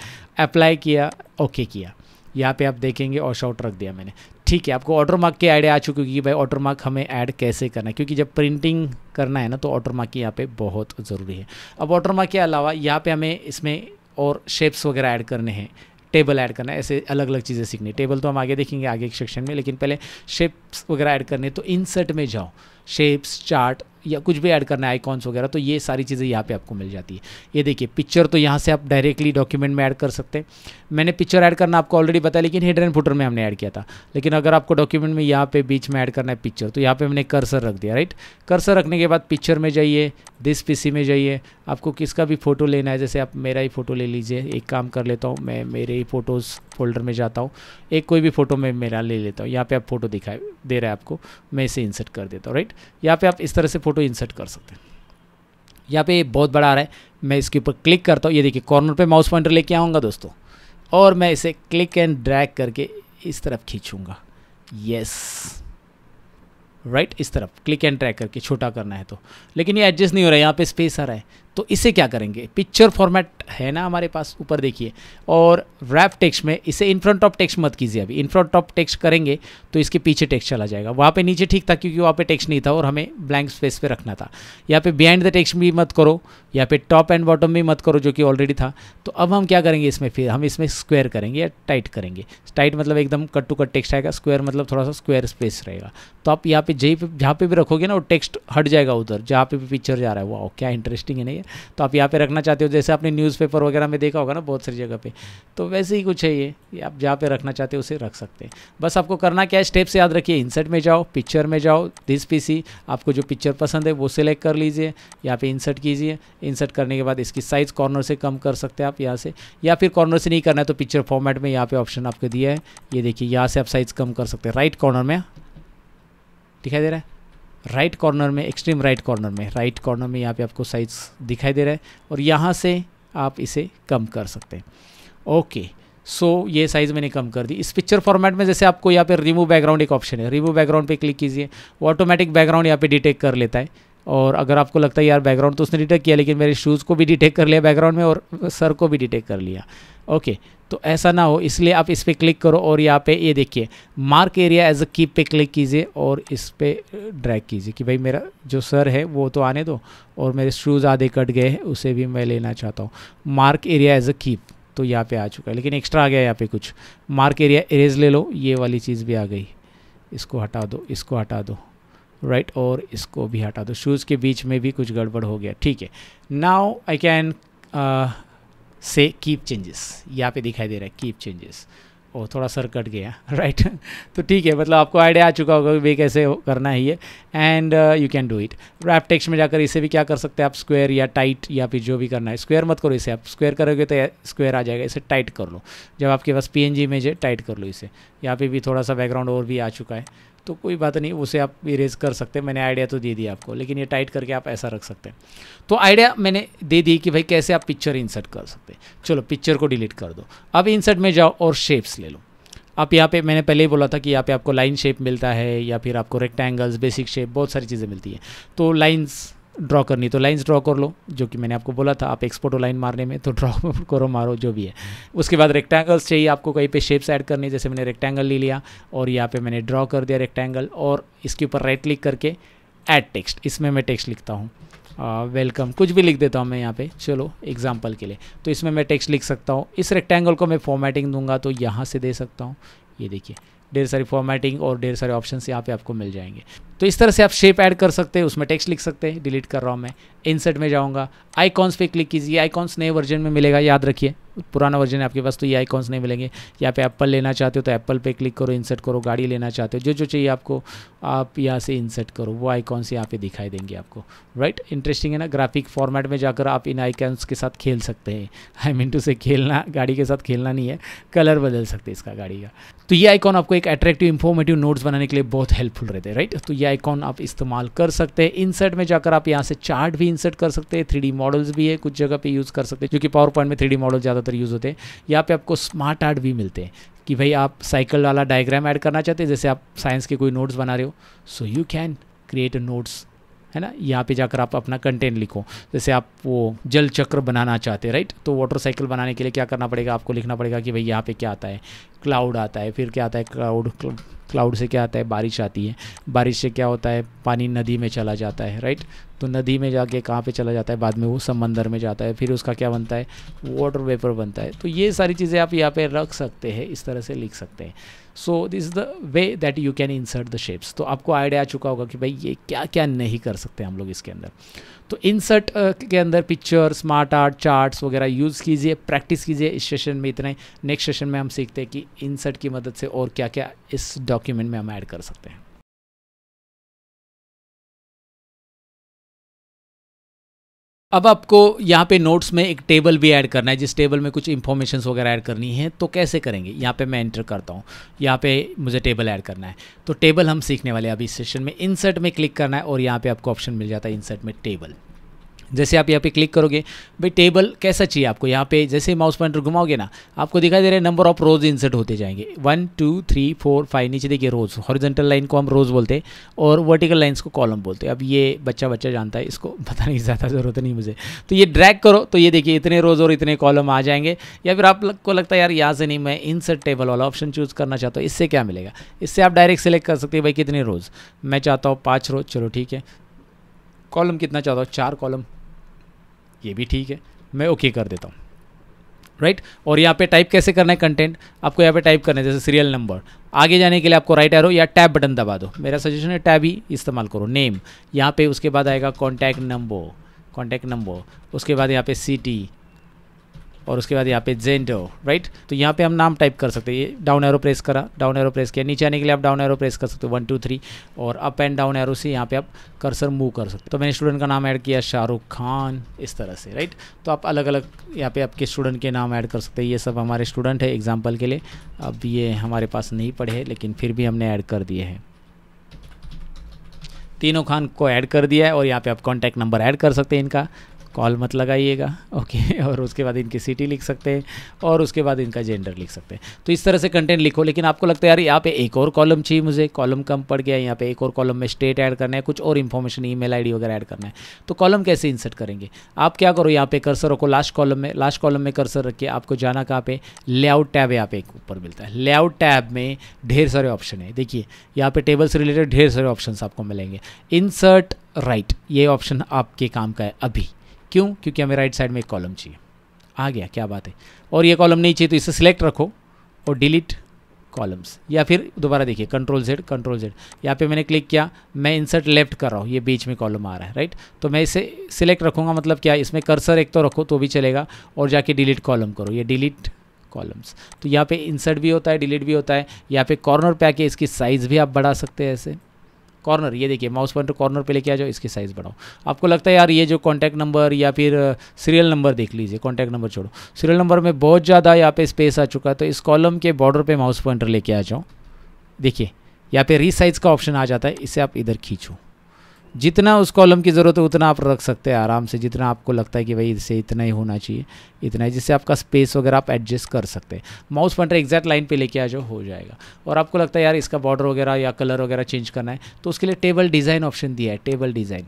अप्लाई किया ओके okay किया यहाँ पे आप देखेंगे वॉश आउट रख दिया मैंने ठीक है आपको ऑटर मार्क के आइडिया आ चुकी कि भाई ऑटर मार्क हमें ऐड कैसे करना है क्योंकि जब प्रिंटिंग करना है ना तो ऑटर मार्क यहाँ पे बहुत ज़रूरी है अब ऑटर मार्क के अलावा यहाँ पे हमें इसमें और शेप्स वगैरह ऐड करने हैं टेबल ऐड करना ऐसे अलग अलग चीज़ें सीखनी टेबल तो हम आगे देखेंगे आगे एक सेक्शन में लेकिन पहले शेप्स वगैरह ऐड करने तो इंसर्ट में जाओ शेप्स चार्ट या कुछ भी ऐड करना है आइकॉन्स वगैरह तो ये सारी चीज़ें यहाँ पे आपको मिल जाती है ये देखिए पिक्चर तो यहाँ से आप डायरेक्टली डॉक्यूमेंट में ऐड कर सकते हैं मैंने पिक्चर ऐड करना आपको ऑलरेडी बताया लेकिन हेडर एंड फुटर में हमने ऐड किया था लेकिन अगर आपको डॉक्यूमेंट में यहाँ पर बीच में ऐड करना है पिक्चर तो यहाँ पर हमने कर्सर रख दिया राइट कर्सर रखने के बाद पिक्चर में जाइए दिस पी में जाइए आपको किसका भी फ़ोटो लेना है जैसे आप मेरा ही फ़ोटो ले लीजिए एक काम कर लेता हूँ मैं मेरे ही फ़ोटोज़ फोल्डर में जाता हूँ एक कोई भी फ़ोटो मैं मेरा ले लेता हूँ यहाँ पर आप फ़ोटो दिखाए दे रहा है आपको मैं इसे इंसर्ट कर देता हूँ राइट यहाँ पर आप इस तरह से फोटो फ़ोटो इंसर्ट कर सकते हैं यहाँ पे बहुत बड़ा आ रहा है मैं इसके ऊपर क्लिक करता हूँ ये देखिए कॉर्नर पे माउस पॉइंटर लेके आऊँगा दोस्तों और मैं इसे क्लिक एंड ड्रैग करके इस तरफ खींचूँगा यस राइट इस तरफ क्लिक एंड ड्रैग करके छोटा करना है तो लेकिन ये एडजस्ट नहीं हो रहा है यहाँ पे स्पेस आ रहा है तो इसे क्या करेंगे पिक्चर फॉर्मेट है ना हमारे पास ऊपर देखिए और रैप टेक्स्ट में इसे इन फ्रंट ऑफ टेक्स्ट मत कीजिए अभी इन फ्रंट ऑफ टेक्स्ट करेंगे तो इसके पीछे टेक्स्ट चला जाएगा वहाँ पे नीचे ठीक था क्योंकि वहाँ पे टेक्स्ट नहीं था और हमें ब्लैंक स्पेस पे रखना था यहाँ पे बिहाइंड द टेक्स्ट भी मत करो या पे टॉप एंड बॉटम भी मत करो जो कि ऑलरेडी था तो अब हम क्या करेंगे इसमें फिर हम इसमें स्क्वेयर करेंगे या टाइट करेंगे टाइट मतलब एकदम कट टू कट टेक्स्ट आएगा स्क्वेयर मतलब थोड़ा सा स्क्वेयर स्पेस रहेगा तो आप यहाँ पे जहाँ पे भी रखोगे ना वो टेक्स्ट हट जाएगा उधर जहाँ पे भी पिक्चर जा रहा है वो क्या इंटरेस्टिंग है ना ये तो आप यहाँ पे रखना चाहते हो जैसे आपने न्यूज़पेपर वगैरह में देखा होगा ना बहुत सारी जगह पे तो वैसे ही कुछ है ये आप जहाँ पे रखना चाहते हो उसे रख सकते हैं बस आपको करना क्या है स्टेप्स याद रखिए इंसर्ट में जाओ पिक्चर में जाओ दिस पीसी आपको जो पिक्चर पसंद है वो सिलेक्ट कर लीजिए यहाँ पर इंसर्ट कीजिए इंसर्ट करने के बाद इसकी साइज़ कॉर्नर से कम कर सकते हैं आप यहाँ से या फिर कॉर्नर से नहीं करना है तो पिक्चर फॉर्मेट में यहाँ पर ऑप्शन आपको दिया है ये देखिए यहाँ से आप साइज़ कम कर सकते हैं राइट कॉर्नर में हाँ, दिखाई दे रहा है राइट कॉर्नर में एक्सट्रीम राइट कॉर्नर में राइट कॉर्नर में यहाँ पे आपको साइज दिखाई दे रहा है और यहाँ से आप इसे कम कर सकते हैं ओके सो ये साइज़ मैंने कम कर दी इस पिक्चर फॉर्मेट में जैसे आपको यहाँ पे रिमूव बैकग्राउंड एक ऑप्शन है रिमूव बैकग्राउंड पे क्लिक कीजिए वो ऑटोमेटिक बैकग्राउंड यहाँ पे डिटेक्ट कर लेता है और अगर आपको लगता है यार बैकग्राउंड तो उसने डिटेक्ट किया लेकिन मेरे शूज़ को भी डिटेक्ट कर लिया बैकग्राउंड में और सर को भी डिटेक्ट कर लिया ओके तो ऐसा ना हो इसलिए आप इस पर क्लिक करो और यहाँ पे ये देखिए mark area as a keep पे क्लिक कीजिए और इस पर ड्रैग कीजिए कि भाई मेरा जो सर है वो तो आने दो और मेरे शूज़ आधे कट गए हैं उसे भी मैं लेना चाहता हूँ mark area as a keep तो यहाँ पे आ चुका है लेकिन एक्स्ट्रा आ गया यहाँ पे कुछ मार्क एरिया इरेज ले लो ये वाली चीज़ भी आ गई इसको हटा दो इसको हटा दो राइट right, और इसको भी हटा दो शूज़ के बीच में भी कुछ गड़बड़ हो गया ठीक है now I can say keep changes यहाँ पे दिखाई दे रहा है कीप चेंजेस ओ थोड़ा सर कट गया राइट right? तो ठीक है मतलब आपको आइडिया आ चुका होगा भाई कैसे करना है ये and you can do it wrap text में जाकर इसे भी क्या कर सकते हैं आप स्क्वायर या टाइट या फिर जो भी करना है स्क्वायर मत करो इसे आप स्क्वायर करोगे तो स्क्वायर आ जाएगा इसे टाइट कर लो जब आपके पास पी एन जी में टाइट कर लो इसे यहाँ पे भी थोड़ा सा बैकग्राउंड और भी आ चुका है तो कोई बात नहीं उसे आप इरेज कर सकते हैं मैंने आइडिया तो दे दिया आपको लेकिन ये टाइट करके आप ऐसा रख सकते हैं तो आइडिया मैंने दे दी कि भाई कैसे आप पिक्चर इंसर्ट कर सकते हैं चलो पिक्चर को डिलीट कर दो अब इंसर्ट में जाओ और शेप्स ले लो आप यहाँ पे मैंने पहले ही बोला था कि यहाँ पे आपको लाइन शेप मिलता है या फिर आपको रेक्टेंगल्स बेसिक शेप बहुत सारी चीज़ें मिलती हैं तो लाइन्स ड्रॉ करनी तो लाइंस ड्रॉ कर लो जो कि मैंने आपको बोला था आप एक्सपोर्ट लाइन मारने में तो ड्रॉ करो मारो जो भी है उसके बाद रेक्टेंगल्स चाहिए आपको कहीं पे शेप्स ऐड करने जैसे मैंने रेक्टेंगल ले लिया और यहाँ पे मैंने ड्रॉ कर दिया रेक्टेंगल और इसके ऊपर राइट क्लिक करके ऐड टेक्स्ट इसमें मैं टेक्स्ट लिखता हूँ वेलकम कुछ भी लिख देता हूँ मैं यहाँ पे चलो एग्जाम्पल के लिए तो इसमें मैं टेक्स्ट लिख सकता हूँ इस रेक्टेंगल को मैं फॉर्मेटिंग दूंगा तो यहाँ से दे सकता हूँ ये देखिए ढेर सारी फॉर्मेटिंग और ढेर सारे ऑप्शन यहाँ पे आपको मिल जाएंगे तो इस तरह से आप शेप ऐड कर सकते हैं उसमें टेक्स्ट लिख सकते हैं डिलीट कर रहा हूँ मैं इंसर्ट में जाऊँगा आइकॉन्स पे क्लिक कीजिए आइकॉन्स नए वर्जन में मिलेगा याद रखिए पुराना वर्जन है आपके पास तो ये आइकॉन्स नहीं मिलेंगे यहाँ पे एप्पल लेना चाहते हो तो एप्पल पे क्लिक करो इंसर्ट करो गाड़ी लेना चाहते हो जो जो चाहिए आपको आप यहाँ से इंसर्ट करो वो आइकॉन्स यहाँ पे दिखाई देंगे आपको राइट right? इंटरेस्टिंग है ना ग्राफिक फॉर्मेट में जाकर आप इन आइकॉन्स के साथ खेल सकते हैं आई मीन टू से खेलना गाड़ी के साथ खेलना नहीं है कलर बदल सकते इसका गाड़ी का तो ये आइकॉन आपको एक अट्रैक्टिव इन्फॉर्मेटिव नोट्स बनाने के लिए बहुत हेल्पफुल रहते हैं राइट तो ये ये आइकॉन आप इस्तेमाल कर सकते हैं इंसर्ट में जाकर आप यहाँ से चार्ट भी इंसर्ट कर सकते हैं थ्री मॉडल्स भी है कुछ जगह पर यूज़ कर सकते हैं जो कि पावर पॉइंट में थ्री मॉडल ज़्यादातर यूज़ होते हैं यहाँ पे आपको स्मार्ट आर्ट भी मिलते हैं कि भाई आप साइकिल वाला डायग्राम ऐड करना चाहते हैं जैसे आप साइंस के कोई नोट्स बना रहे हो so you can create notes है ना यहाँ पे जाकर आप अपना कंटेंट लिखो जैसे आप वो जल चक्र बनाना चाहते हैं राइट तो वाटर साइकिल बनाने के लिए क्या करना पड़ेगा आपको लिखना पड़ेगा कि भाई यहाँ पे क्या आता है क्लाउड आता है फिर क्या आता है क्लाउड क्लाउड से क्या आता है बारिश आती है बारिश से क्या होता है पानी नदी में चला जाता है राइट तो नदी में जाके कहाँ पे चला जाता है बाद में वो समंदर में जाता है फिर उसका क्या बनता है वाटर वेपर बनता है तो ये सारी चीज़ें आप यहाँ पे रख सकते हैं इस तरह से लिख सकते हैं so this is the way that you can insert the shapes तो आपको आइडिया आ चुका होगा कि भाई ये क्या क्या नहीं कर सकते हम लोग इसके अंदर तो इंसर्ट के अंदर पिक्चर स्मार्ट आर्ट चार्ट्स वगैरह यूज़ कीजिए प्रैक्टिस कीजिए इस सेशन में इतना ही नेक्स्ट सेशन में हम सीखते हैं कि इंसर्ट की मदद से और क्या क्या इस डॉक्यूमेंट में हम ऐड कर सकते हैं अब आपको यहाँ पे नोट्स में एक टेबल भी ऐड करना है जिस टेबल में कुछ इन्फॉर्मेशन वगैरह ऐड करनी है तो कैसे करेंगे यहाँ पे मैं एंटर करता हूँ यहाँ पे मुझे टेबल ऐड करना है तो टेबल हम सीखने वाले अभी सेशन में इंसर्ट में क्लिक करना है और यहाँ पे आपको ऑप्शन मिल जाता है इंसर्ट में टेबल जैसे आप यहाँ पे क्लिक करोगे भाई टेबल कैसा चाहिए आपको यहाँ पे जैसे माउस पॉइंटर घुमाओगे ना आपको दिखाई दे रहा है नंबर ऑफ रोज इंसर्ट होते जाएंगे one two three four five नीचे देखिए रोज हॉरिजेंटल लाइन को हम रोज बोलते हैं और वर्टिकल लाइन्स को कॉलम बोलते हैं अब ये बच्चा बच्चा जानता है इसको बताने की ज़्यादा ज़रूरत नहीं मुझे तो ये ड्रैक करो तो ये देखिए इतने रोज और इतने कॉलम आ जाएंगे या फिर आपको लगता है यार यहाँ से नहीं मैं इंसर्ट टेबल वाला ऑप्शन चूज़ करना चाहता हूँ इससे क्या मिलेगा इससे आप डायरेक्ट सेलेक्ट कर सकते हैं भाई कितने रोज़ मैं चाहता हूँ पाँच रोज़ चलो ठीक है कॉलम कितना चाहता हूँ चार कॉलम ये भी ठीक है मैं ओके कर देता हूँ राइट right? और यहाँ पे टाइप कैसे करना है कंटेंट आपको यहाँ पे टाइप करना है जैसे सीरियल नंबर आगे जाने के लिए आपको राइट एरो या टैब बटन दबा दो मेरा सजेशन है टैब ही इस्तेमाल करो नेम यहाँ पे उसके बाद आएगा कॉन्टैक्ट नंबर कॉन्टैक्ट नंबर उसके बाद यहाँ पे सिटी और उसके बाद यहाँ पे जेंडो राइट तो यहाँ पे हम नाम टाइप कर सकते हैं ये डाउन एरो प्रेस करा डाउन एरो प्रेस किया नीचे आने के लिए आप डाउन एरो प्रेस कर सकते हो वन टू थ्री और अप एंड डाउन एरो से यहाँ पे आप कर्सर मूव कर सकते हो तो मैंने स्टूडेंट का नाम ऐड किया शाहरुख खान इस तरह से राइट तो आप अलग अलग यहाँ पे आपके स्टूडेंट के नाम ऐड कर सकते हैं ये सब हमारे स्टूडेंट है एग्जाम्पल के लिए अब ये हमारे पास नहीं पढ़े हैं लेकिन फिर भी हमने ऐड कर दिए हैं तीनों खान को ऐड कर दिया है और यहाँ पे आप कॉन्टैक्ट नंबर ऐड कर सकते हैं इनका कॉल मत लगाइएगा ओके और उसके बाद इनकी सिटी लिख सकते हैं और उसके बाद इनका जेंडर लिख सकते हैं तो इस तरह से कंटेंट लिखो लेकिन आपको लगता है यार यहाँ पे एक और कॉलम चाहिए मुझे कॉलम कम पड़ गया यहाँ पे एक और कॉलम में स्टेट ऐड करना है कुछ और इन्फॉर्मेशन ई मेल वगैरह ऐड करना है तो कॉलम कैसे इंसर्ट करेंगे आप क्या करो यहाँ पे कर्सर रखो लास्ट कॉलम में लास्ट कॉलम में कर्सर रखिए आपको जाना कहाँ पे लेआउट टैब यहाँ पे एक ऊपर मिलता है लेआउट टैब में ढेर सारे ऑप्शन है देखिए यहाँ पे टेबल से रिलेटेड ढेर सारे ऑप्शन आपको मिलेंगे इंसर्ट राइट right, ये ऑप्शन आपके काम का है अभी क्यों क्योंकि हमें राइट साइड में एक कॉलम चाहिए आ गया क्या बात है और ये कॉलम नहीं चाहिए तो इसे सिलेक्ट रखो और डिलीट कॉलम्स या फिर दोबारा देखिए कंट्रोल जेड कंट्रोल जेड यहाँ पे मैंने क्लिक किया मैं इंसर्ट लेफ्ट कर रहा हूँ ये बीच में कॉलम आ रहा है राइट तो मैं इसे सिलेक्ट रखूँगा मतलब क्या इसमें कर्सर एक तो रखो तो भी चलेगा और जाके डिलीट कॉलम करो ये डिलीट कॉलम्स तो यहाँ पे इंसर्ट भी होता है डिलीट भी होता है यहाँ पे कॉर्नर पे आके इसकी साइज़ भी आप बढ़ा सकते हैं ऐसे कॉर्नर ये देखिए माउस पॉइंटर कॉर्नर पे लेके आ जाओ इसकी साइज़ बढ़ाओ आपको लगता है यार ये जो कॉन्टैक्ट नंबर या फिर सीरियल uh, नंबर देख लीजिए कॉन्टैक्ट नंबर छोड़ो सीरियल नंबर में बहुत ज़्यादा यहाँ पे स्पेस आ चुका है तो इस कॉलम के बॉर्डर पर माउस पॉइंटर लेके आ जाओ देखिए यहाँ पे रीसाइज का ऑप्शन आ जाता है इसे आप इधर खींचो जितना उस कॉलम की ज़रूरत है उतना आप रख सकते हैं आराम से जितना आपको लगता है कि भाई इससे इतना ही होना चाहिए इतना ही जिससे आपका स्पेस वगैरह आप एडजस्ट कर सकते हैं माउस पॉइंटर एग्जैक्ट लाइन पे लेके आ जाओ हो जाएगा और आपको लगता है यार इसका बॉर्डर वगैरह या कलर वगैरह चेंज करना है तो उसके लिए टेबल डिज़ाइन ऑप्शन दिया है टेबल डिज़ाइन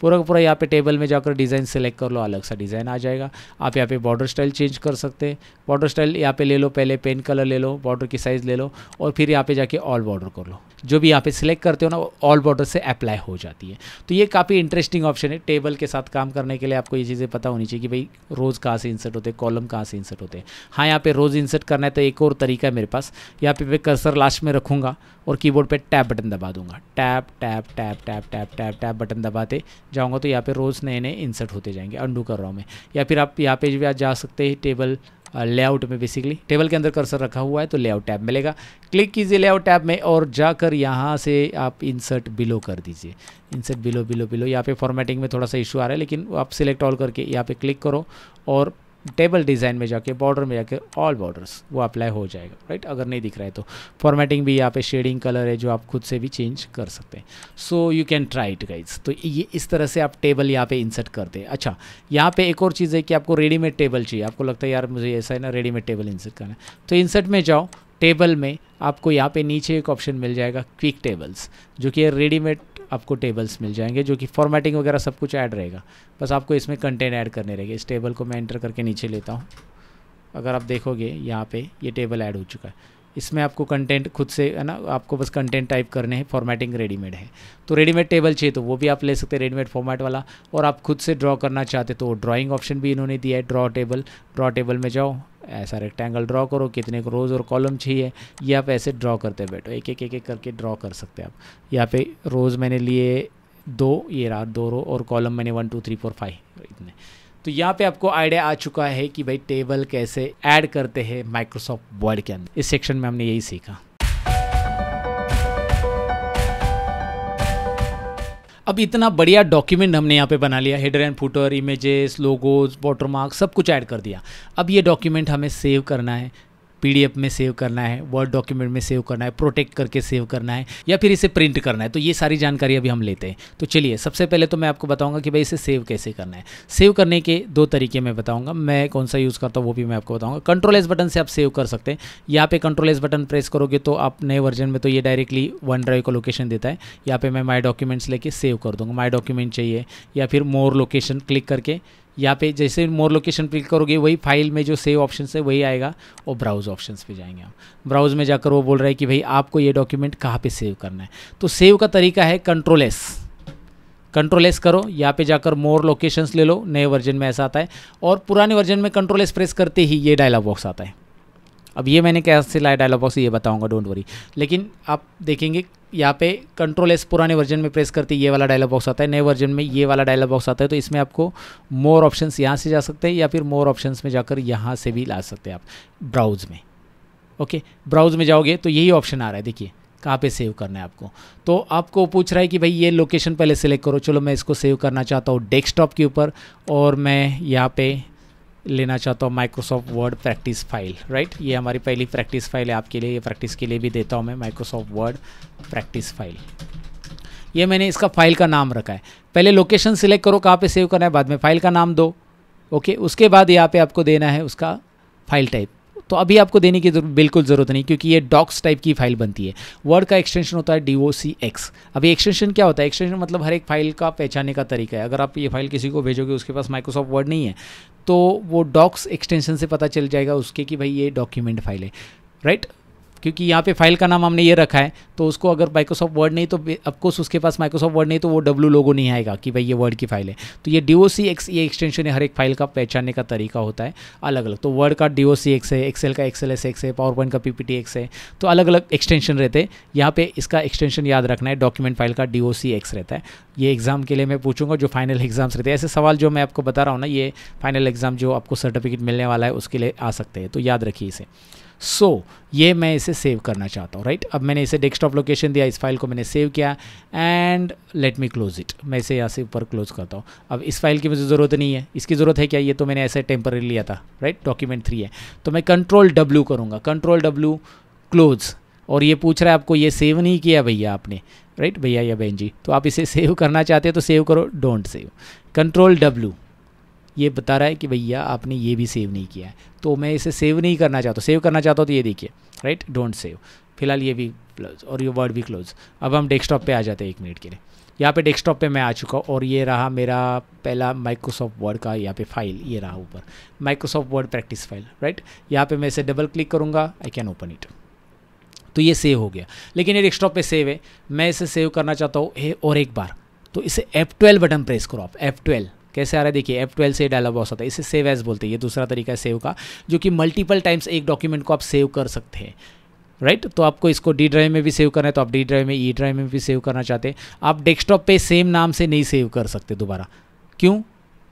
पूरा का पूरा यहाँ पे टेबल में जाकर डिज़ाइन सेलेक्ट कर लो अलग सा डिज़ाइन आ जाएगा आप यहाँ पे बॉर्डर स्टाइल चेंज कर सकते हैं बॉर्डर स्टाइल यहाँ पे ले लो पहले पेन कलर ले लो बॉर्डर की साइज़ ले लो और फिर यहाँ पे जाके ऑल बॉर्डर कर लो जो भी यहाँ पे सिलेक्ट करते हो ना ऑल बॉर्डर से अप्लाई हो जाती है तो ये काफ़ी इंटरेस्टिंग ऑप्शन है टेबल के साथ काम करने के लिए आपको ये चीज़ें पता होनी चाहिए कि भाई रोज़ कहाँ से इंसर्ट होते हैं कॉलम कहाँ से इंसर्ट होते हैं हाँ यहाँ पे रोज़ इंसर्ट करना है तो एक और तरीका है मेरे पास यहाँ पे मैं कर्सर लास्ट में रखूँगा और कीबोर्ड पे टैप बटन दबा दूंगा tab tab tab tab tab tab tab button दबाते जाऊँगा तो यहाँ पे रोज़ नए नए इंसर्ट होते जाएंगे अंडू कर रहा हूँ मैं या फिर आप यहाँ पे भी आज जा सकते हैं टेबल लेआउट में बेसिकली टेबल के अंदर कर्सर रखा हुआ है तो लेआउट टैब मिलेगा क्लिक कीजिए लेआउट टैब में और जाकर यहाँ से आप इंसर्ट बिलो कर दीजिए इंसर्ट बिलो बिलो बिलो यहाँ पे फॉर्मेटिंग में थोड़ा सा इशू आ रहा है लेकिन आप सिलेक्ट ऑल करके यहाँ पे क्लिक करो और टेबल डिज़ाइन में जाके बॉर्डर में जाके ऑल बॉर्डर्स वो अप्लाई हो जाएगा राइट अगर नहीं दिख रहा है तो फॉर्मेटिंग भी यहाँ पे शेडिंग कलर है जो आप खुद से भी चेंज कर सकते हैं so you can try it guys तो ये इस तरह से आप टेबल यहाँ पे इंसर्ट करते हैं अच्छा यहाँ पे एक और चीज़ है कि आपको रेडीमेड टेबल चाहिए आपको लगता है यार मुझे ऐसा है ना रेडीमेड टेबल इंसर्ट करना है तो इंसर्ट में जाओ टेबल में आपको यहाँ पे नीचे एक ऑप्शन मिल जाएगा क्विक टेबल्स जो कि रेडीमेड आपको टेबल्स मिल जाएंगे जो कि फॉर्मेटिंग वगैरह सब कुछ ऐड रहेगा बस आपको इसमें कंटेंट ऐड करने रहेंगे इस टेबल को मैं एंटर करके नीचे लेता हूँ अगर आप देखोगे यहाँ पे ये टेबल ऐड हो चुका है इसमें आपको कंटेंट खुद से है ना आपको बस कंटेंट टाइप करने हैं फॉर्मेटिंग रेडीमेड है तो रेडीमेड टेबल चाहिए तो वो भी आप ले सकते हैं रेडीमेड फॉर्मेट वाला और आप खुद से ड्रॉ करना चाहते तो ड्राइंग ऑप्शन भी इन्होंने दिया है ड्रॉ टेबल ड्रॉ टेबल में जाओ ऐसा रेक्टेंगल ड्रॉ करो कितने रोज़ और कॉलम चाहिए ये आप ऐसे ड्रॉ करते बैठो एक एक एक एक करके ड्रॉ कर सकते हैं आप यहाँ पे रोज़ मैंने लिए दो ये रहा दो रो और कॉलम मैंने one two three four five इतने तो यहाँ पे आपको आइडिया आ चुका है कि भाई टेबल कैसे ऐड करते हैं माइक्रोसॉफ्ट वर्ड के अंदर इस सेक्शन में हमने यही सीखा अब इतना बढ़िया डॉक्यूमेंट हमने यहाँ पे बना लिया header and footer images logos water marks सब कुछ ऐड कर दिया अब ये डॉक्यूमेंट हमें सेव करना है पी में सेव करना है वर्ड डॉक्यूमेंट में सेव करना है प्रोटेक्ट करके सेव करना है या फिर इसे प्रिंट करना है तो ये सारी जानकारी अभी हम लेते हैं तो चलिए सबसे पहले तो मैं आपको बताऊंगा कि भाई इसे सेव कैसे करना है सेव करने के दो तरीके मैं बताऊंगा मैं कौन सा यूज़ करता हूँ वो भी मैं आपको बताऊँगा कंट्रोल एस बटन से आप सेव कर सकते हैं यहाँ पे कंट्रोल एस बटन प्रेस करोगे तो आप नए वर्जन में तो ये डायरेक्टली वन ड्राइव को लोकेशन देता है यहाँ पर मैं माई डॉक्यूमेंट्स लेके सेव कर दूँगा माई डॉक्यूमेंट चाहिए या फिर मोर लोकेशन क्लिक करके यहाँ पे जैसे मोर लोकेशन क्लिक करोगे वही फाइल में जो सेव ऑप्शन है वही आएगा और ब्राउज ऑप्शन पे जाएंगे आप ब्राउज में जाकर वो बोल रहा है कि भाई आपको ये डॉक्यूमेंट कहाँ पे सेव करना है तो सेव का तरीका है कंट्रोल एस कंट्रोल एस करो यहाँ पे जाकर मोर लोकेशंस ले लो नए वर्जन में ऐसा आता है और पुराने वर्जन में कंट्रोल एस प्रेस करते ही ये डायलॉग बॉक्स आता है अब ये मैंने कैसे लाया डायलॉग बॉक्स ये बताऊँगा डोंट वरी लेकिन आप देखेंगे यहाँ पे कंट्रोल एस पुराने वर्जन में प्रेस करते ये वाला डायलॉग बॉक्स आता है नए वर्जन में ये वाला डायलॉग बॉक्स आता है तो इसमें आपको मोर ऑप्शंस यहाँ से जा सकते हैं या फिर मोर ऑप्शन में जाकर यहाँ से भी ला सकते हैं आप ब्राउज में ओके ब्राउज में जाओगे तो यही ऑप्शन आ रहा है देखिए कहाँ पे सेव करना है आपको तो आपको पूछ रहा है कि भाई ये लोकेशन पहले सेलेक्ट करो चलो मैं इसको सेव करना चाहता हूँ डेस्कटॉप के ऊपर और मैं यहाँ पे लेना चाहता हूँ Microsoft Word practice file right ये हमारी पहली प्रैक्टिस फाइल है आपके लिए ये प्रैक्टिस के लिए भी देता हूँ मैं माइक्रोसॉफ्ट वर्ड प्रैक्टिस फाइल ये मैंने इसका फाइल का नाम रखा है पहले लोकेशन सिलेक्ट करो कहाँ पे सेव करना है बाद में फाइल का नाम दो ओके उसके बाद यहाँ पे आपको देना है उसका फाइल टाइप तो अभी आपको देने की बिल्कुल ज़रूरत नहीं क्योंकि ये डॉक्स टाइप की फाइल बनती है वर्ड का एक्सटेंशन होता है डी ओ सी एक्स अभी एक्सटेंशन क्या होता है एक्सटेंशन मतलब हर एक फाइल का पहचाने का तरीका है अगर आप ये फाइल किसी को भेजोगे उसके पास माइक्रोसॉफ्ट वर्ड नहीं है तो वो डॉक्स एक्सटेंशन से पता चल जाएगा उसके कि भाई ये डॉक्यूमेंट फाइल है राइट क्योंकि यहाँ पे फाइल का नाम हमने ये रखा है तो उसको अगर माइक्रोसॉफ्ट वर्ड नहीं तो अफकोर्स उसके पास माइक्रोसॉफ्ट वर्ड नहीं तो वो डब्ल्यू लोगो नहीं आएगा कि भाई ये वर्ड की फाइल है तो ये डी ओ सी एक्स ये एक्सटेंशन है हर एक फाइल का पहचानने का तरीका होता है अलग अलग तो वर्ड का डी ओ सी एक्स है एक्सेल का एक्सेल एस एक्स है पावर पॉइंट का पी पी टी एक्स है तो अलग अलग एक्सटेंशन रहते हैं यहाँ पे इसका एक्सटेंशन याद रखना है डॉक्यूमेंट फाइल का डी ओ सी एक्स रहता है ये एग्ज़ाम के लिए मैं पूछूंगा जो फाइनल एग्जाम्स रहते हैं ऐसे सवाल जो मैं आपको बता रहा हूँ ना ये फाइनल एग्ज़ाम जो आपको सर्टिफिकेट मिलने वाला है उसके लिए आ सकते हैं तो याद रखिए इसे सो so, ये मैं इसे सेव करना चाहता हूँ राइट अब मैंने इसे डेस्कटॉप लोकेशन दिया इस फाइल को मैंने सेव किया and let me close it मैं इसे यहाँ से ऊपर क्लोज करता हूँ अब इस फाइल की मुझे ज़रूरत नहीं है इसकी ज़रूरत है क्या ये तो मैंने ऐसे टेम्पररी लिया था राइट डॉक्यूमेंट थ्री है तो मैं कंट्रोल डब्ल्यू करूँगा कंट्रोल डब्ल्यू क्लोज और ये पूछ रहा है आपको ये सेव नहीं किया भैया आपने राइट भैया या बहन जी तो आप इसे सेव करना चाहते हैं तो सेव करो डोंट सेव कंट्रोल डब्ल्यू ये बता रहा है कि भैया आपने ये भी सेव नहीं किया है तो मैं इसे सेव नहीं करना चाहता सेव करना चाहता हूँ तो ये देखिए राइट डोंट सेव फिलहाल ये भी क्लोज और ये वर्ड भी क्लोज अब हम डेस्कटॉप पे आ जाते हैं एक मिनट के लिए यहाँ पे डेस्कटॉप पे मैं आ चुका हूँ और ये रहा मेरा पहला माइक्रोसॉफ्ट वर्ड का यहाँ पे फाइल ये रहा ऊपर Microsoft Word practice file right यहाँ पे मैं इसे डबल क्लिक करूँगा आई कैन ओपन इट तो ये सेव हो गया लेकिन ये डेस्कटॉप पे सेव है मैं इसे सेव करना चाहता हूँ और एक बार तो इसे F12 बटन प्रेस करो आप F12 कैसे आ रहा है देखिए एफ ट्वेल्व से डायलॉग बॉक्स आता है इसे सेव एज बोलते हैं ये दूसरा तरीका है सेव का जो कि मल्टीपल टाइम्स एक डॉक्यूमेंट को आप सेव कर सकते हैं राइट right? तो आपको इसको डी ड्राइव में भी सेव करना है तो आप डी ड्राइव में ई e ड्राइव में भी सेव करना चाहते हैं आप डेस्कटॉप पे सेम नाम से नहीं सेव कर सकते दोबारा क्यों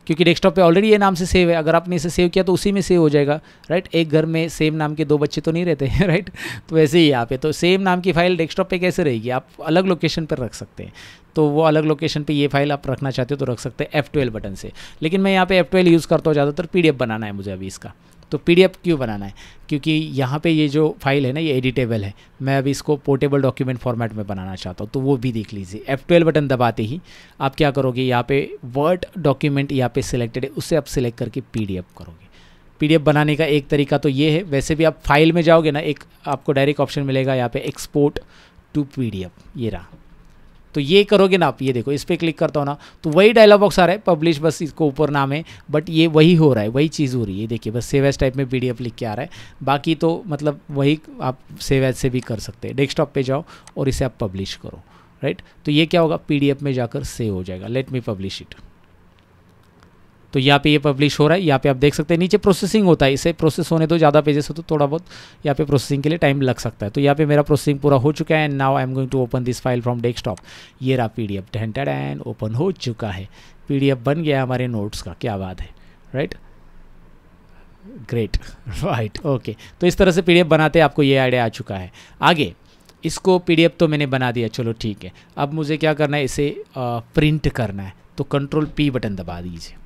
क्योंकि डेस्कटॉप पे ऑलरेडी ये नाम से सेव है अगर आपने इसे सेव किया तो उसी में सेव हो जाएगा राइट एक घर में सेम नाम के दो बच्चे तो नहीं रहते हैं राइट तो वैसे ही यहाँ पे तो सेम नाम की फाइल डेस्कटॉप पे कैसे रहेगी आप अलग लोकेशन पर रख सकते हैं तो वो अलग लोकेशन पे ये फाइल आप रखना चाहते हो तो रख सकते हैं एफ बटन से लेकिन मैं यहाँ पे एफ यूज़ करता हूँ ज़्यादातर पी बनाना है मुझे अभी इसका तो पी क्यों बनाना है क्योंकि यहाँ पे ये जो फाइल है ना ये एडिटेबल है मैं अभी इसको पोर्टेबल डॉक्यूमेंट फॉर्मेट में बनाना चाहता हूँ तो वो भी देख लीजिए एफ ट्वेल्व बटन दबाते ही आप क्या करोगे यहाँ पे वर्ड डॉक्यूमेंट यहाँ पे सिलेक्टेड है उसे आप सिलेक्ट करके पी करोगे पी बनाने का एक तरीका तो ये है वैसे भी आप फाइल में जाओगे ना एक आपको डायरेक्ट ऑप्शन मिलेगा यहाँ पर एक्सपोर्ट टू पी ये रहा तो ये करोगे ना आप ये देखो इस पर क्लिक करता हूँ ना तो वही डायलॉग बॉक्स आ रहा है पब्लिश बस इसको ऊपर नाम है बट ये वही हो रहा है वही चीज़ हो रही है देखिए बस सेवैस टाइप में पी लिख के आ रहा है बाकी तो मतलब वही आप सेव से भी कर सकते हैं डेस्कटॉप पर जाओ और इसे आप पब्लिश करो राइट तो ये क्या होगा पी में जाकर सेव हो जाएगा लेट मी पब्लिश इट तो यहाँ पे ये पब्लिश हो रहा है यहाँ पे आप देख सकते हैं नीचे प्रोसेसिंग होता है इसे प्रोसेस होने दो ज़्यादा पेजेस हो तो थोड़ा बहुत यहाँ पे प्रोसेसिंग के लिए टाइम लग सकता है तो यहाँ पे मेरा प्रोसेसिंग पूरा हो चुका है and now I am going to open this file from desktop ये रहा P D F and open हो चुका है पी डी एफ बन गया हमारे नोट्स का क्या बात है राइट ग्रेट राइट ओके तो इस तरह से पी डी एफ बनाते आपको ये आइडिया आ चुका है आगे इसको पी तो मैंने बना दिया चलो ठीक है अब मुझे क्या करना है इसे प्रिंट करना है तो कंट्रोल पी बटन दबा दीजिए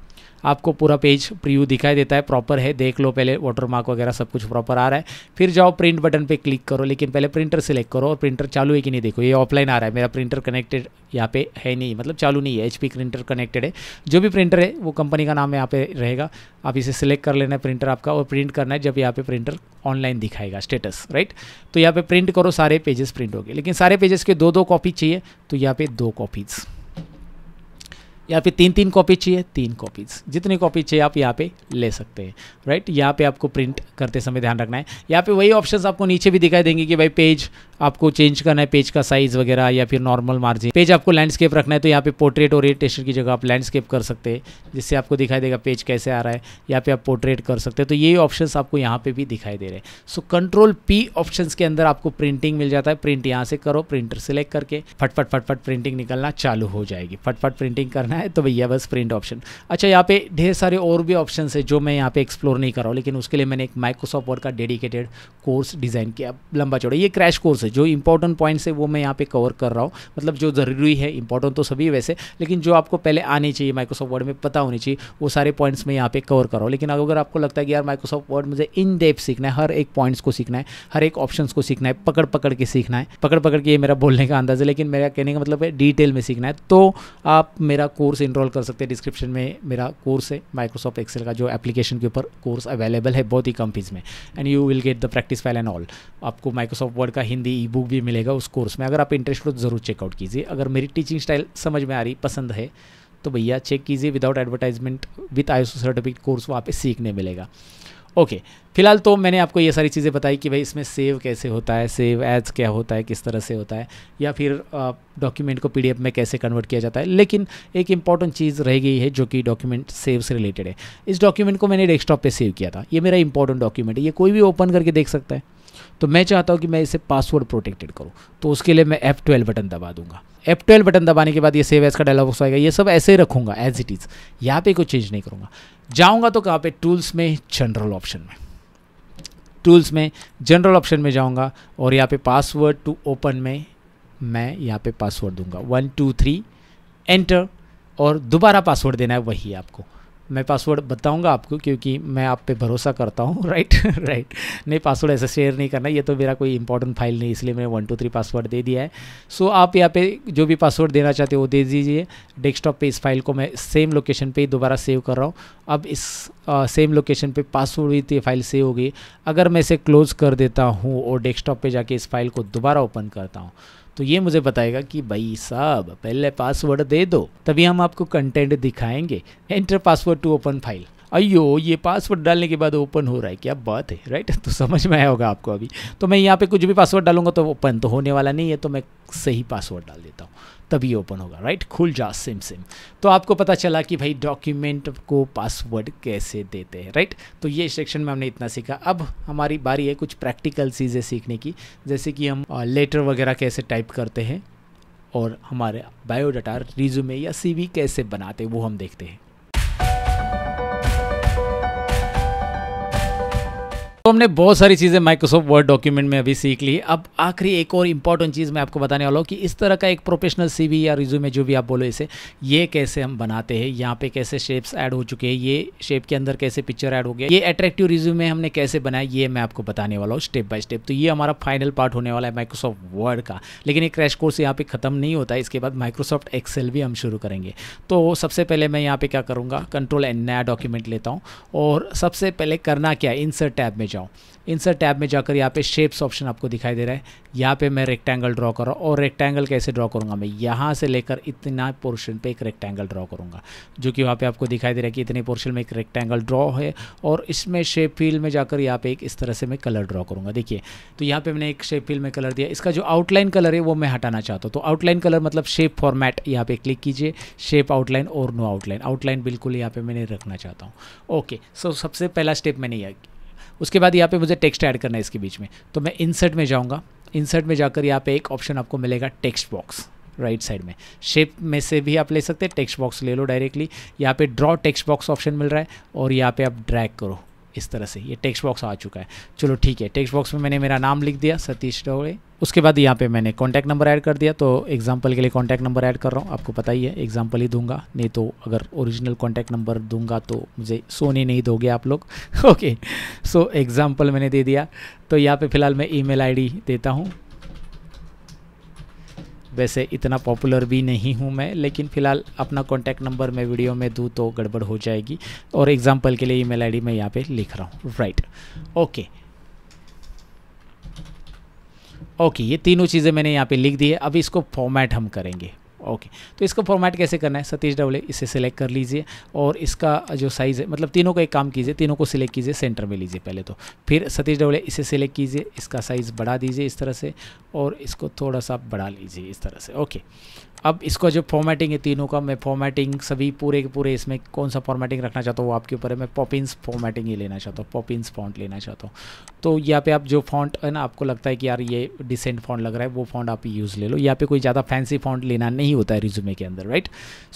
आपको पूरा पेज प्रीव्यू दिखाई देता है प्रॉपर है देख लो पहले वाटर मार्क वगैरह सब कुछ प्रॉपर आ रहा है फिर जाओ प्रिंट बटन पे क्लिक करो लेकिन पहले प्रिंटर सेलेक्ट करो और प्रिंटर चालू है कि नहीं देखो ये ऑफलाइन आ रहा है मेरा प्रिंटर कनेक्टेड यहाँ पे है नहीं मतलब चालू नहीं है एच प्रिंटर कनेक्टेड है जो भी प्रिंटर है वो कंपनी का नाम यहाँ पे रहेगा आप इसे सिलेक्ट कर लेना है प्रिंटर आपका और प्रिंट करना है जब यहाँ पे प्रिंटर ऑनलाइन दिखाएगा स्टेटस राइट तो यहाँ पे प्रिंट करो सारे पेजेस प्रिंट हो गए लेकिन सारे पेजेस के दो दो कॉपी चाहिए तो यहाँ पे दो कॉपीज़ यहाँ पे तीन तीन कॉपी चाहिए तीन कॉपीज़ जितनी कॉपी चाहिए आप यहाँ पे ले सकते हैं राइट यहाँ पे आपको प्रिंट करते समय ध्यान रखना है यहाँ पे वही ऑप्शंस आपको नीचे भी दिखाई देंगे कि भाई पेज आपको चेंज करना है पेज का साइज वगैरह या फिर नॉर्मल मार्जिन पेज आपको लैंडस्केप रखना है तो यहाँ पे पोर्ट्रेट ओरिएटेशन की जगह आप लैंडस्केप कर सकते हैं जिससे आपको दिखाई देगा पेज कैसे आ रहा है यहाँ पे आप पोर्ट्रेट कर सकते हैं तो ये ऑप्शंस आपको यहाँ पे भी दिखाई दे रहे हैं सो कंट्रोल पी ऑप्शन के अंदर आपको प्रिंटिंग मिल जाता है प्रिंट यहाँ से करो प्रिंटर सेलेक्ट करके फटफट फटफट प्रिंटिंग निकलना चालू हो जाएगी फटफट प्रिंटिंग करना है तो भैया बस प्रिंट ऑप्शन अच्छा यहाँ पे ढेर सारे और भी ऑप्शन है जो मैं यहाँ पे एक्सप्लोर नहीं कर रहा हूँ लेकिन उसके लिए मैंने एक माइक्रोसॉफ्ट वर्ड का डेडिकेटेड कोर्स डिज़ाइन किया लंबा चौड़ा ये क्रैश कोर्स है से जो इंपॉर्टेंट पॉइंट्स है वो मैं यहाँ पे कवर कर रहा हूँ मतलब जो ज़रूरी है इंपॉर्टेंट तो सभी वैसे लेकिन जो आपको पहले आने चाहिए माइक्रोसॉफ्ट वर्ड में पता होनी चाहिए वो सारे पॉइंट्स मैं यहाँ पे कवर कर रहा हूँ लेकिन अगर आपको लगता है कि यार माइक्रोसॉफ्ट वर्ड मुझे इन डेप सीखना है हर एक पॉइंट्स को सीखना है हर एक ऑप्शन को सीखना है पकड़ पकड़ के सीखना है पकड़ पकड़ के ये मेरा बोलने का अंदाज़ है लेकिन मेरा कहने का मतलब है डिटेल में सीखना है तो आप मेरा कोर्स इनरोल कर सकते हैं डिस्क्रिप्शन में मेरा कोर्स है माइक्रोसॉफ्ट एक्सेल का जो एप्लीकेशन के ऊपर कोर्स अवेलेबल है बहुत ही कम फीस में and you will get the practice file and all आपको माइक्रोसॉफ्ट वर्ड का हिंदी ई बुक भी मिलेगा उस कोर्स में अगर आप इंटरेस्ट हो तो ज़रूर चेकआउट कीजिए अगर मेरी टीचिंग स्टाइल समझ में आ रही पसंद है तो भैया चेक कीजिए without advertisement with I certificate course वहाँ पर सीखने मिलेगा ओके okay, फिलहाल तो मैंने आपको ये सारी चीज़ें बताई कि भाई इसमें सेव कैसे होता है सेव एज क्या होता है किस तरह से होता है या फिर डॉक्यूमेंट को पीडीएफ में कैसे कन्वर्ट किया जाता है लेकिन एक इंपॉर्टेंट चीज़ रह गई है जो कि डॉक्यूमेंट सेव से रिलेटेड है इस डॉक्यूमेंट को मैंने डेस्कटॉप पे सेव किया था ये मेरा इंपॉर्टेंट डॉक्यूमेंट है ये कोई भी ओपन करके देख सकता है तो मैं चाहता हूँ कि मैं इसे पासवर्ड प्रोटेक्टेड करूँ तो उसके लिए मैं एफ ट्वेल्व बटन दबा दूंगा एफ ट्वेल्व बटन दबाने के बाद ये सेव एज का डायलॉग बॉक्स आएगा ये सब ऐसे ही रखूंगा एज इट इज़ यहाँ पे कोई चेंज नहीं करूँगा जाऊँगा तो कहाँ पे टूल्स में जनरल ऑप्शन में टूल्स में जनरल ऑप्शन में जाऊँगा और यहाँ पे पासवर्ड टू ओपन में मैं यहाँ पे पासवर्ड दूंगा वन टू थ्री एंटर और दोबारा पासवर्ड देना है वही आपको मैं पासवर्ड बताऊंगा आपको क्योंकि मैं आप पे भरोसा करता हूँ राइट राइट नहीं पासवर्ड ऐसे शेयर नहीं करना ये तो मेरा कोई इंपॉर्टेंट फाइल नहीं इसलिए मैंने वन टू थ्री पासवर्ड दे दिया है सो so, आप यहाँ पे जो भी पासवर्ड देना चाहते हो वो दे दीजिए डेस्कटॉप पे इस फाइल को मैं सेम लोकेशन पर ही दोबारा सेव कर रहा हूँ अब इस आ, सेम लोकेशन पर पासवर्ड हुई थी फाइल सेव हो गई अगर मैं इसे क्लोज़ कर देता हूँ और डेस्कटॉप पर जाके इस फाइल को दोबारा ओपन करता हूँ तो ये मुझे बताएगा कि भाई साहब पहले पासवर्ड दे दो तभी हम आपको कंटेंट दिखाएंगे enter password to open file अयो ये पासवर्ड डालने के बाद ओपन हो रहा है क्या बात है राइट तो समझ में आया होगा आपको अभी तो मैं यहाँ पे कुछ भी पासवर्ड डालूंगा तो ओपन तो होने वाला नहीं है तो मैं सही पासवर्ड डाल देता हूँ तभी ओपन होगा राइट खुल जा सिम सिम तो आपको पता चला कि भाई डॉक्यूमेंट को पासवर्ड कैसे देते हैं राइट तो ये सेक्शन में हमने इतना सीखा अब हमारी बारी है कुछ प्रैक्टिकल चीज़ें सीखने की जैसे कि हम लेटर वगैरह कैसे टाइप करते हैं और हमारे बायोडाटा रिज्यूमे या सीवी कैसे बनाते हैं वो हम देखते हैं तो हमने बहुत सारी चीज़ें माइक्रोसॉफ्ट वर्ड डॉक्यूमेंट में अभी सीख ली अब आखिरी एक और इंपॉर्टेंट चीज़ मैं आपको बताने वाला हूँ कि इस तरह का एक प्रोफेशनल सीवी या रिज्यूमे जो भी आप बोलो इसे ये कैसे हम बनाते हैं यहाँ पे कैसे शेप्स ऐड हो चुके हैं ये शेप के अंदर कैसे पिक्चर ऐड हो गया ये अट्रैक्टिव रिज्यूमे हमने कैसे बनाया ये मैं आपको बताने वाला हूँ स्टेप बाय स्टेप तो ये हमारा फाइनल पार्ट होने वाला है माइक्रोसॉफ्ट वर्ड का लेकिन ये क्रैश कोर्स यहाँ पे ख़त्म नहीं होता इसके बाद माइक्रोसॉफ्ट एक्सेल भी हम शुरू करेंगे तो सबसे पहले मैं यहाँ पे क्या करूँगा कंट्रोल एंड नया डॉक्यूमेंट लेता हूँ और सबसे पहले करना क्या इंसर्ट टैब में जाऊँ जाऊँ इंसर्ट टैब में जाकर यहाँ पे शेप्स ऑप्शन आपको दिखाई दे रहा है यहाँ पे मैं रेक्टेंगल ड्रॉ कर रहा हूँ और रेक्टेंगल कैसे ड्रॉ करूँगा मैं यहाँ से लेकर इतना पोर्शन पे एक रेक्टेंगल ड्रॉ करूँगा जो कि वहाँ पे आपको दिखाई दे रहा है कि इतने पोर्शन में एक रेक्टेंगल ड्रॉ है और इसमें शेप फील्ड में जाकर यहाँ पे एक इस तरह से मैं कलर ड्रॉ करूँगा देखिए तो यहाँ पर मैंने एक शेप फील्ड में कलर दिया इसका जो आउटलाइन कलर है वो मैं हटाना चाहता हूँ तो आउटलाइन कलर मतलब शेप फॉर्मेट यहाँ पर क्लिक कीजिए शेप आउटलाइन और नो आउटलाइन आउटलाइन बिल्कुल यहाँ पर मैंने रखना चाहता हूँ ओके सो सबसे पहला स्टेप मैंने यह उसके बाद यहाँ पे मुझे टेक्स्ट ऐड करना है इसके बीच में तो मैं इंसर्ट में जाऊँगा इंसर्ट में जाकर यहाँ पे एक ऑप्शन आपको मिलेगा टेक्स्ट बॉक्स राइट साइड में शेप में से भी आप ले सकते हैं टेक्स्ट बॉक्स ले लो डायरेक्टली यहाँ पे ड्रॉ टेक्स्ट बॉक्स ऑप्शन मिल रहा है और यहाँ पे आप ड्रैग करो इस तरह से ये टेक्स्ट बॉक्स आ चुका है चलो ठीक है टेक्स्ट बॉक्स में मैंने मेरा नाम लिख दिया सतीश डोड़े उसके बाद यहाँ पे मैंने कॉन्टैक्ट नंबर ऐड कर दिया तो एग्जांपल के लिए कॉन्टैक्ट नंबर ऐड कर रहा हूँ आपको पता ही है एग्जांपल ही दूंगा नहीं तो अगर ओरिजिनल कॉन्टैक्ट नंबर दूंगा तो मुझे सोने नहीं दोगे आप लोग ओके सो एग्ज़ाम्पल मैंने दे दिया तो यहाँ पे फिलहाल मैं ईमेल आईडी देता हूँ वैसे इतना पॉपुलर भी नहीं हूँ मैं लेकिन फ़िलहाल अपना कॉन्टैक्ट नंबर मैं वीडियो में दूँ तो गड़बड़ हो जाएगी और एग्ज़ाम्पल के लिए ई मेल मैं यहाँ पर लिख रहा हूँ राइट ओके ओके ये तीनों चीज़ें मैंने यहाँ पे लिख दी है अब इसको फॉर्मेट हम करेंगे ओके तो इसको फॉर्मेट कैसे करना है सतीश डबले इसे सिलेक्ट कर लीजिए और इसका जो साइज़ है मतलब तीनों का एक काम कीजिए तीनों को सिलेक्ट कीजिए सेंटर में लीजिए पहले तो फिर सतीश डबले इसे सिलेक्ट कीजिए इसका साइज़ बढ़ा दीजिए इस तरह से और इसको थोड़ा सा बढ़ा लीजिए इस तरह से ओके अब इसका जो फॉर्मेटिंग है तीनों का मैं फॉर्मेटिंग सभी पूरे के पूरे इसमें कौन सा फॉर्मेटिंग रखना चाहता हूँ वो आपके ऊपर है मैं पॉपिंस फॉर्मेटिंग ही लेना चाहता हूँ पॉपिंस फॉन्ट लेना चाहता हूँ तो यहाँ पे आप जो फॉन्ट है ना आपको लगता है कि यार ये डिसेंट फॉन्ट लग रहा है वो फॉन्ट आप यूज़ ले लो यहाँ पे कोई ज़्यादा फैंसी फॉन्ट लेना नहीं होता है रिज्यूमे के अंदर राइट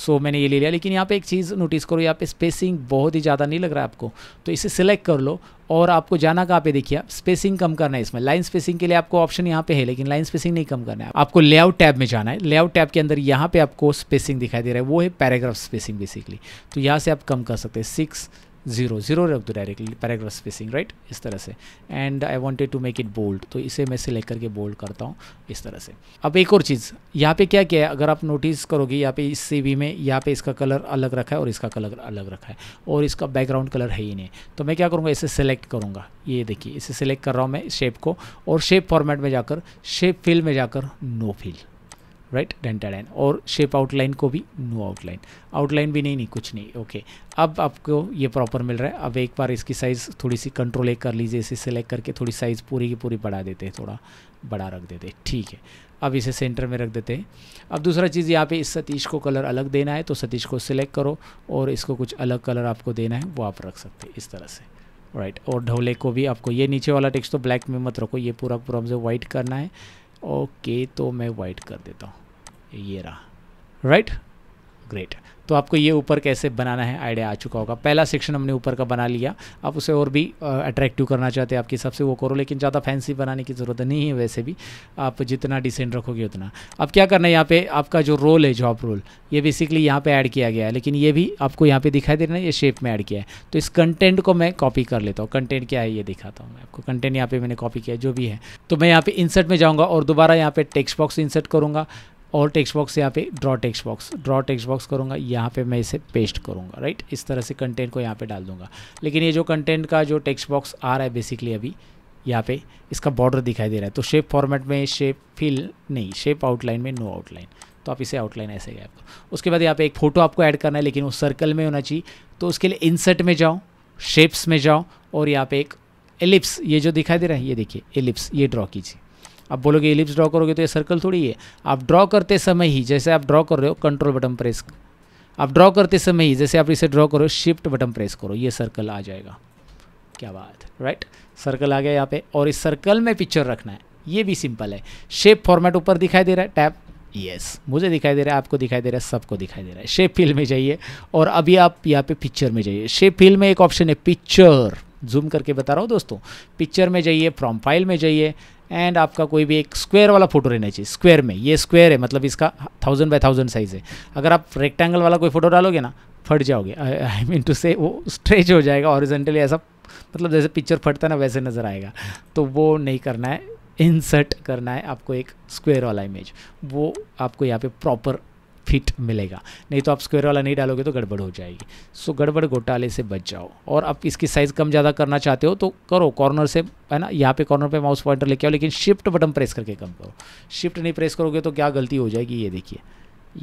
सो मैंने ये ले लिया लेकिन यहाँ पे एक चीज़ नोटिस करो यहाँ पे स्पेसिंग बहुत ही ज़्यादा नहीं लग रहा है आपको तो इसे सिलेक्ट कर लो और आपको जाना कहाँ पे देखिए आप स्पेसिंग कम करना है इसमें लाइन स्पेसिंग के लिए आपको ऑप्शन यहाँ पे है लेकिन लाइन स्पेसिंग नहीं कम करना है आपको लेआउट टैब में जाना है लेआउट टैब के अंदर यहाँ पे आपको स्पेसिंग दिखाई दे रहा है वो है पैराग्राफ स्पेसिंग बेसिकली तो यहाँ से आप कम कर सकते हैं सिक्स ज़ीरो ज़ीरो रख दो डायरेक्टली पैराग्राफ स्पेसिंग राइट इस तरह से and I wanted to make it bold तो इसे मैं सिलेक्ट करके बोल्ड करता हूँ इस तरह से अब एक और चीज़ यहाँ पे क्या किया है अगर आप नोटिस करोगे यहाँ पे इस सी में यहाँ पे इसका कलर अलग रखा है और इसका कलर अलग रखा है और इसका बैकग्राउंड कलर है ही नहीं तो मैं क्या करूँगा इसे सेलेक्ट करूँगा ये देखिए इसे सेलेक्ट कर रहा हूँ मैं शेप को और शेप फॉर्मेट में जाकर शेप फिल में जाकर no fill right dented line और शेप आउटलाइन को भी नो आउटलाइन आउटलाइन भी नहीं नहीं कुछ नहीं ओके अब आपको ये प्रॉपर मिल रहा है अब एक बार इसकी साइज़ थोड़ी सी कंट्रोल एक कर लीजिए इसे सेलेक्ट करके थोड़ी साइज़ पूरी की पूरी बढ़ा देते हैं थोड़ा बड़ा रख देते हैं ठीक है अब इसे सेंटर में रख देते हैं अब दूसरा चीज़ यहाँ पे इस सतीश को कलर अलग देना है तो सतीश को सिलेक्ट करो और इसको कुछ अलग कलर आपको देना है वो आप रख सकते हैं इस तरह से राइट और ढोले को भी आपको ये नीचे वाला टेक्स्ट तो ब्लैक में मत रखो ये पूरा पूरा मुझे व्हाइट करना है ओके तो मैं वाइट कर देता हूँ ये रहा राइट ग्रेट तो आपको ये ऊपर कैसे बनाना है आइडिया आ चुका होगा पहला सेक्शन हमने ऊपर का बना लिया आप उसे और भी अट्रैक्टिव करना चाहते हैं आपके हिसाब से वो करो लेकिन ज़्यादा फैंसी बनाने की ज़रूरत नहीं है वैसे भी आप जितना डिसेंट रखोगे उतना अब क्या करना है यहाँ पे आपका जो रोल है जॉब रोल ये बेसिकली यहाँ पर ऐड किया गया है लेकिन ये भी आपको यहाँ पर दिखाई दे रहा है ये शेप में ऐड किया है तो इस कंटेंट को मैं कॉपी कर लेता हूँ कंटेंट क्या है ये दिखाता हूँ मैं आपको कंटेंट यहाँ पर मैंने कॉपी किया जो भी है तो मैं यहाँ पर इंसर्ट में जाऊँगा और दोबारा यहाँ पर टेक्स्ट बॉक्स इंसर्ट करूँगा और टेक्स्ट बॉक्स यहाँ पे draw text box draw text box करूँगा यहाँ पे मैं इसे पेस्ट करूँगा राइट इस तरह से कंटेंट को यहाँ पे डाल दूँगा लेकिन ये जो कंटेंट का जो टेक्स्ट बॉक्स आ रहा है बेसिकली अभी यहाँ पे इसका बॉर्डर दिखाई दे रहा है तो शेप फॉर्मेट में शेप फिल नहीं शेप आउटलाइन में नो आउटलाइन तो आप इसे आउटलाइन ऐसे गैप करो उसके बाद यहाँ पे एक फ़ोटो आपको ऐड करना है लेकिन वो सर्कल में होना चाहिए तो उसके लिए इंसर्ट में जाओ शेप्स में जाओ और यहाँ पे एक एलिप्स ये जो दिखाई दे रहा है ये देखिए एलिप्स ये ड्रॉ कीजिए आप बोलोगे ये लिप्स ड्रॉ करोगे तो ये सर्कल थोड़ी है आप ड्रॉ करते समय ही जैसे आप ड्रॉ कर रहे हो कंट्रोल बटन प्रेस आप ड्रॉ करते समय ही जैसे आप इसे ड्रॉ करो शिफ्ट बटन प्रेस करो ये सर्कल आ जाएगा क्या बात राइट सर्कल आ गया यहाँ पे और इस सर्कल में पिक्चर रखना है ये भी सिंपल है शेप फॉर्मेट ऊपर दिखाई दे रहा है टैप यस yes. मुझे दिखाई दे रहा है आपको दिखाई दे रहा है सबको दिखाई दे रहा है शेप फील्ड में जाइए और अभी आप यहाँ पे पिक्चर में जाइए शेप फील्ड में एक ऑप्शन है पिक्चर जूम करके बता रहा हूँ दोस्तों पिक्चर में जाइए फ्रॉम फाइल में जाइए एंड आपका कोई भी एक स्क्वायर वाला फोटो रहना चाहिए स्क्वायर में ये स्क्वायर है मतलब इसका थाउजेंड बाई थाउजेंड साइज़ है अगर आप रेक्टेंगल वाला कोई फ़ोटो डालोगे ना फट जाओगे आई मीन टू से वो स्ट्रेच हो जाएगा ऑरिजेंटली ऐसा मतलब जैसे पिक्चर फटता ना वैसे नज़र आएगा तो वो नहीं करना है इंसर्ट करना है आपको एक स्क्वायर वाला इमेज वो आपको यहाँ पे प्रॉपर फिट मिलेगा नहीं तो आप स्क्वायर वाला नहीं डालोगे तो गड़बड़ हो जाएगी सो गड़बड़ घोटाले से बच जाओ और आप इसकी साइज़ कम ज़्यादा करना चाहते हो तो करो कॉर्नर से है ना यहाँ पे कॉर्नर पे माउस पॉइंटर लेके आओ लेकिन शिफ्ट बटन प्रेस करके कम करो शिफ्ट नहीं प्रेस करोगे तो क्या गलती हो जाएगी ये देखिए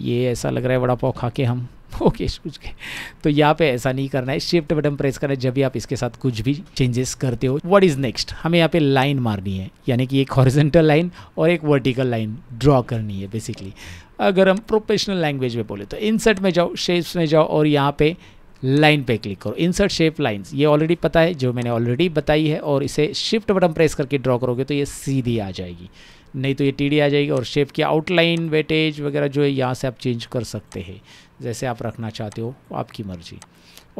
ये ऐसा लग रहा है वड़ा पाव खा के हम ओके कुछ गए तो यहाँ पे ऐसा नहीं करना है शिफ्ट बटन प्रेस करना है जब भी आप इसके साथ कुछ भी चेंजेस करते हो व्हाट इज़ नेक्स्ट हमें यहाँ पे लाइन मारनी है यानी कि एक हॉरिजेंटल लाइन और एक वर्टिकल लाइन ड्रॉ करनी है बेसिकली अगर हम प्रोफेशनल लैंग्वेज में बोले तो इंसर्ट में जाओ शेप्स में जाओ और यहाँ पे लाइन पे क्लिक करो इंसर्ट शेप लाइन्स ये ऑलरेडी पता है जो मैंने ऑलरेडी बताई है और इसे शिफ्ट बटन प्रेस करके ड्रॉ करोगे तो ये सीधी आ जाएगी नहीं तो ये टी आ जाएगी और शेप की आउटलाइन वेटेज वगैरह जो है यहाँ से आप चेंज कर सकते हैं जैसे आप रखना चाहते हो आपकी मर्जी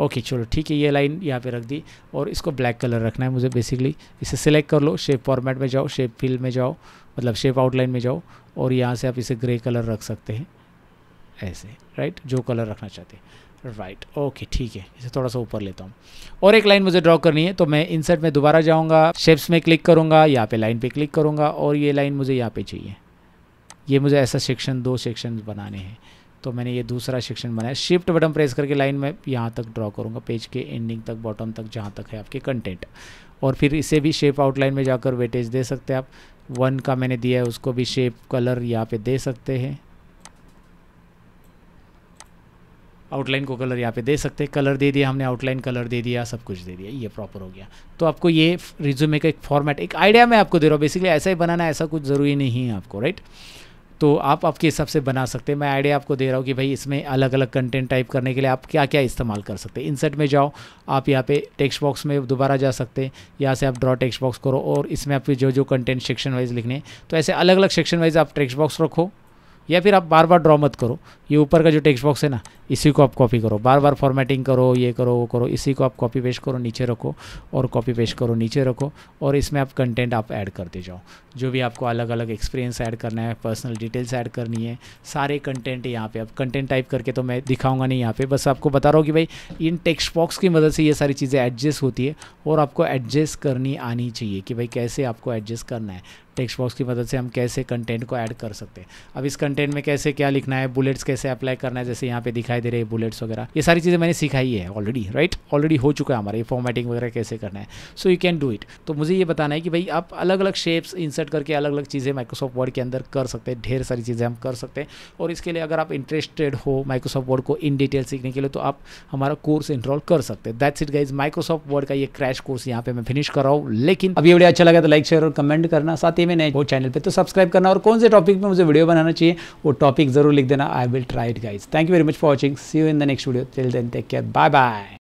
ओके चलो ठीक है ये लाइन यहाँ पे रख दी और इसको ब्लैक कलर रखना है मुझे बेसिकली इसे सिलेक्ट कर लो शेप फॉर्मेट में जाओ शेप फील्ड में जाओ मतलब शेप आउटलाइन में जाओ और यहाँ से आप इसे ग्रे कलर रख सकते हैं ऐसे राइट जो कलर रखना चाहते हैं राइट ओके ठीक है इसे थोड़ा सा ऊपर लेता हूँ और एक लाइन मुझे ड्रॉ करनी है तो मैं इंसर्ट में दोबारा जाऊँगा शेप्स में क्लिक करूँगा यहाँ पे लाइन पे क्लिक करूँगा और ये लाइन मुझे यहाँ पे चाहिए ये मुझे ऐसा सेक्शन दो सेक्शन बनाने हैं तो मैंने ये दूसरा सेक्शन बनाया शिफ्ट बटन प्रेस करके लाइन में यहाँ तक ड्रॉ करूँगा पेज के एंडिंग तक बॉटम तक जहाँ तक है आपके कंटेंट और फिर इसे भी शेप आउटलाइन में जाकर वेटेज दे सकते हैं आप वन का मैंने दिया है उसको भी शेप कलर यहाँ पे दे सकते हैं आउटलाइन को कलर यहाँ पे दे सकते हैं कलर दे दिया हमने आउटलाइन कलर दे दिया सब कुछ दे दिया ये प्रॉपर हो गया तो आपको ये रिज्यूमे का एक फॉर्मेट एक आइडिया मैं आपको दे रहा हूँ बेसिकली ऐसा ही बनाना ऐसा कुछ ज़रूरी नहीं है आपको राइट right? तो आप आपके हिसाब से बना सकते हैं मैं आइडिया आपको दे रहा हूँ कि भाई इसमें अलग अलग कंटेंट टाइप करने के लिए आप क्या क्या इस्तेमाल कर सकते हैं इंसर्ट में जाओ आप यहाँ पे टेक्स्ट बॉक्स में दोबारा जा सकते हैं यहाँ से आप ड्रॉ टेक्स्ट बॉक्स करो और इसमें आपके जो जो कंटेंट सेक्शन वाइज लिखने तो ऐसे अलग अलग सेक्शन वाइज आप टेक्स्ट बॉक्स रखो या फिर आप बार बार ड्रॉ मत करो ये ऊपर का जो टेक्स्ट बॉक्स है ना इसी को आप कॉपी करो बार बार फॉर्मेटिंग करो ये करो वो करो इसी को आप कॉपी पेस्ट करो नीचे रखो और कॉपी पेस्ट करो नीचे रखो और इसमें आप कंटेंट आप ऐड करते जाओ जो भी आपको अलग अलग एक्सपीरियंस ऐड करना है पर्सनल डिटेल्स ऐड करनी है सारे कंटेंट यहाँ पे आप कंटेंट टाइप करके तो मैं दिखाऊंगा नहीं यहाँ पे बस आपको बता रहा हूँ कि भाई इन टेक्स्ट बॉक्स की मदद से ये सारी चीज़ें एडजस्ट होती है और आपको एडजस्ट करनी आनी चाहिए कि भाई कैसे आपको एडजस्ट करना है टेक्स्ट बॉक्स की मदद से हम कैसे कंटेंट को ऐड कर सकते हैं अब इस कंटेंट में कैसे क्या लिखना है बुलेट्स कैसे अप्लाई करना है जैसे यहाँ पे दिखाई दे रहे हैं बुलेट्स वगैरह ये सारी चीज़ें मैंने सिखाई है ऑलरेडी राइट ऑलरेडी हो चुका है हमारा ये फॉर्मेटिंग वगैरह कैसे करना है so you can do it तो मुझे ये बताना है कि भाई आप अलग अलग शेप्स इंसर्ट करके अलग अलग चीज़ें माइक्रोसॉफ्ट वर्ड के अंदर कर सकते हैं ढेर सारी चीज़ें हम कर सकते हैं और इसके लिए अगर आप इंटरेस्टेड हो माइक्रोसॉफ्ट वर्ड को इन डिटेल सीखने के लिए तो आप हमारा कोर्स इनरोल कर सकते हैं that's it guys Microsoft Word का ये क्रैश कोर्स यहाँ पे मैं फिनिश कर रहा हूँ लेकिन अभी वीडियो अच्छा लगा तो लाइक शेयर और कमेंट करना साथ ही में नए वो चैनल पे तो सब्सक्राइब करना और कौन से टॉपिक पे मुझे वीडियो बनाना चाहिए वो टॉपिक जरूर लिख देना I will try it guys thank you very much for watching see you in the next video till then take care bye bye